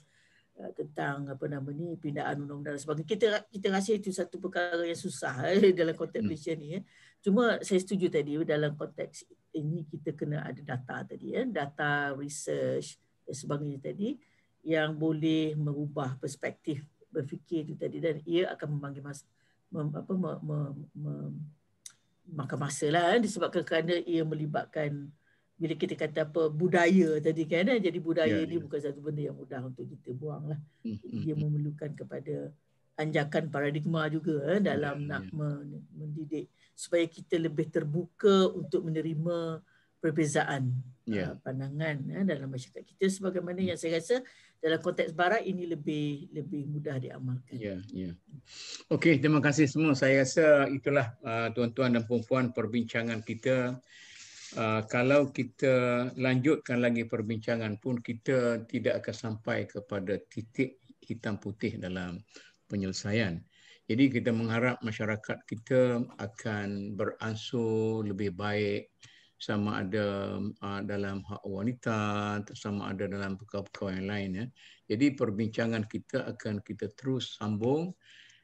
Uh, tentang apa nama ni pindaan undang-undang dan sebagainya. Kita kita rasa itu satu perkara yang susah eh, dalam konteks hmm. Malaysia ni eh. Cuma saya setuju tadi dalam konteks ini kita kena ada data tadi eh. data research dan sebagainya tadi yang boleh mengubah perspektif berfikir itu tadi dan ia akan memanggil masa mem, apa mem, mem, mem, makan masa lah, eh, disebabkan kerana ia melibatkan bila kita kata apa budaya tadi kan eh? jadi budaya yeah, ni yeah. bukan satu benda yang mudah untuk kita buang lah mm dia hmm. memerlukan kepada anjakan paradigma juga eh, ya, dalam yeah, nak yeah. mendidik supaya kita lebih terbuka untuk menerima perbezaan yeah. Ya. pandangan eh, dalam masyarakat kita sebagaimana mm yang hmm. saya rasa dalam konteks barat ini lebih lebih mudah diamalkan. Ya, yeah, ya. Yeah. Okey, terima kasih semua. Saya rasa itulah uh, tuan-tuan dan puan-puan perbincangan kita Ah, kalau kita lanjutkan lagi perbincangan pun kita tidak akan sampai kepada titik hitam putih dalam penyelesaian. Jadi kita mengharap masyarakat kita akan beransur lebih baik sama ada uh, dalam hak wanita, sama ada dalam perkara-perkara yang lain. Ya. Jadi perbincangan kita akan kita terus sambung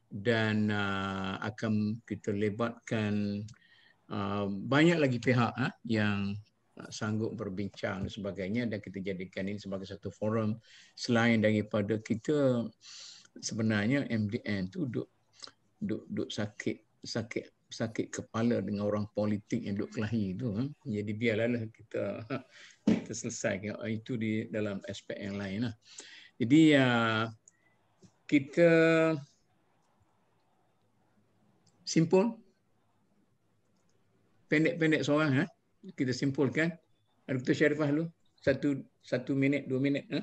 dan uh, akan kita lebatkan Ah, banyak lagi pihak uh, yang sanggup berbincang dan sebagainya dan kita jadikan ini sebagai satu forum selain daripada kita sebenarnya MDN tu duk duk, duk sakit sakit sakit kepala dengan orang politik yang duk kelahi tu ah. jadi biarlah lah kita kita selesaikan itu di dalam aspek yang lain lah. jadi ya, kita simpul pendek-pendek seorang ha? kita simpulkan Dr. Syarifah dulu satu satu minit dua minit ha?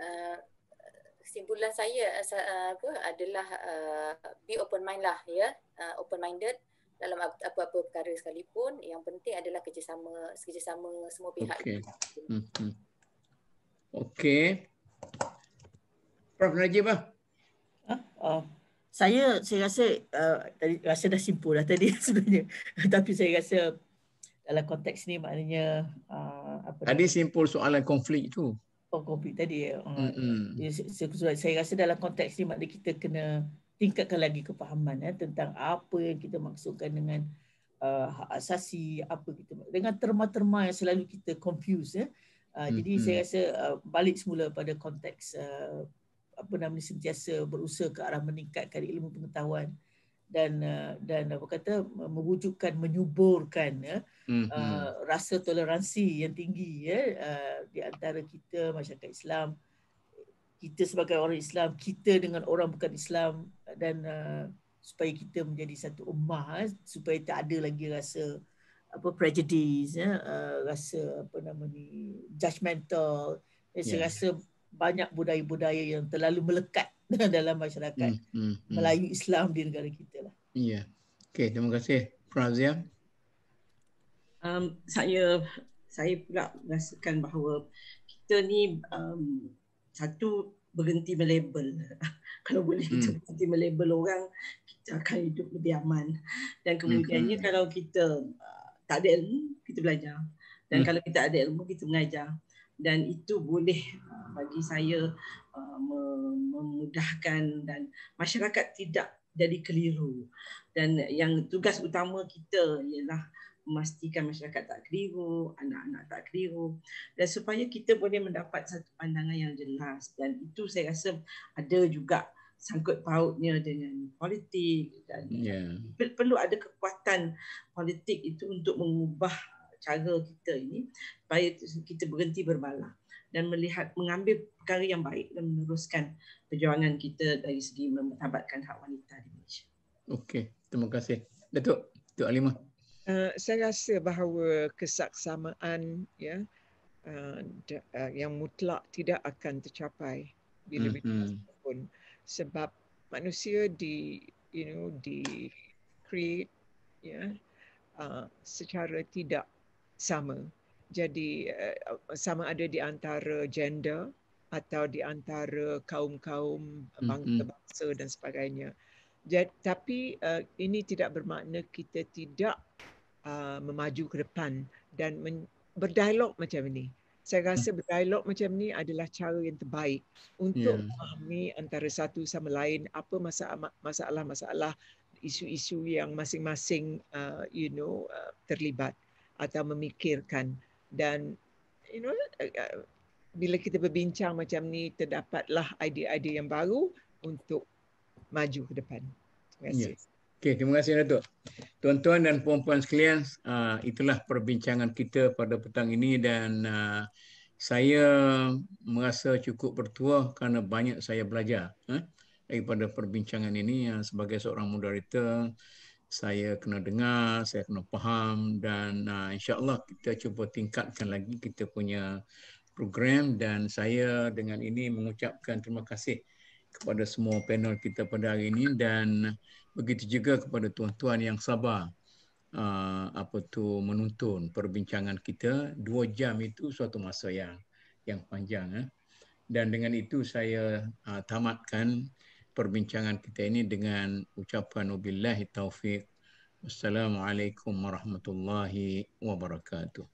Eh, Simpulan saya uh, adalah uh, be open mind lah ya yeah? uh, open minded dalam apa-apa perkara sekalipun yang penting adalah kerjasama kerjasama semua pihak. Okey. Hmm, hmm. Okey. Prof Najib ah. Huh? Ah, uh. Ah saya saya rasa uh, tadi rasa dah simpul dah tadi sebenarnya tapi saya rasa dalam konteks ni maknanya uh, apa tadi dah? simpul soalan konflik tu oh, konflik tadi uh, mm-hmm. saya rasa dalam konteks ni maknanya kita kena tingkatkan lagi kepahaman eh, tentang apa yang kita maksudkan dengan uh, hak asasi apa kita dengan terma-terma yang selalu kita confuse eh. uh, mm-hmm. jadi saya rasa uh, balik semula pada konteks uh, apa namanya sentiasa berusaha ke arah meningkatkan ilmu pengetahuan dan uh, dan apa kata mewujudkan menyuburkan ya mm-hmm. uh, rasa toleransi yang tinggi ya uh, di antara kita masyarakat Islam kita sebagai orang Islam kita dengan orang bukan Islam dan uh, supaya kita menjadi satu ummah ha, supaya tak ada lagi rasa apa prejudice ya uh, rasa apa namanya judgemental judgmental ya, yes. rasa banyak budaya-budaya yang terlalu melekat dalam masyarakat hmm, hmm, hmm. Melayu Islam di negara kita lah. Iya. Yeah. Okey, terima kasih Frazia. Um saya saya pula merasakan bahawa kita ni um satu berhenti melabel. Kalau boleh hmm. kita hmm. berhenti melabel orang, kita akan hidup lebih aman. Dan kemudiannya hmm, hmm. kalau kita uh, tak ada ilmu, kita belajar. Dan hmm. kalau kita ada ilmu, kita mengajar dan itu boleh uh, bagi saya uh, memudahkan dan masyarakat tidak jadi keliru dan yang tugas utama kita ialah memastikan masyarakat tak keliru, anak-anak tak keliru dan supaya kita boleh mendapat satu pandangan yang jelas dan itu saya rasa ada juga sangkut pautnya dengan politik dan yeah. Ya. perlu ada kekuatan politik itu untuk mengubah perkara kita ini supaya kita berhenti berbalah dan melihat mengambil perkara yang baik dan meneruskan perjuangan kita dari segi memetabatkan hak wanita di Malaysia. Okey, terima kasih. Datuk, Datuk Alimah. Uh, saya rasa bahawa kesaksamaan ya uh, uh, yang mutlak tidak akan tercapai di bila mm-hmm. pun sebab manusia di you know di create ya yeah, uh, secara tidak sama. Jadi eh, sama ada di antara gender atau di antara kaum-kaum bangsa dan sebagainya. Jadi, tapi eh, ini tidak bermakna kita tidak eh, memaju ke depan dan berdialog macam ini. Saya rasa mm. berdialog macam ini adalah cara yang terbaik untuk ya. memahami antara satu sama lain apa masalah-masalah isu-isu yang masing-masing uh, you know uh, terlibat atau memikirkan dan you know uh, uh, bila kita berbincang macam ni terdapatlah idea-idea yang baru untuk maju ke depan. Terima kasih. Yeah. Okay, terima kasih Datuk. Tuan-tuan dan puan-puan sekalian, uh, itulah perbincangan kita pada petang ini dan uh, saya merasa cukup bertuah kerana banyak saya belajar eh, daripada perbincangan ini uh, sebagai seorang moderator saya kena dengar, saya kena faham dan uh, insyaAllah kita cuba tingkatkan lagi kita punya program dan saya dengan ini mengucapkan terima kasih kepada semua panel kita pada hari ini dan begitu juga kepada tuan-tuan yang sabar uh, apa tu menonton perbincangan kita dua jam itu suatu masa yang yang panjang eh. dan dengan itu saya uh, tamatkan perbincangan kita ini dengan ucapan wabillahi taufiq. Wassalamualaikum warahmatullahi wabarakatuh.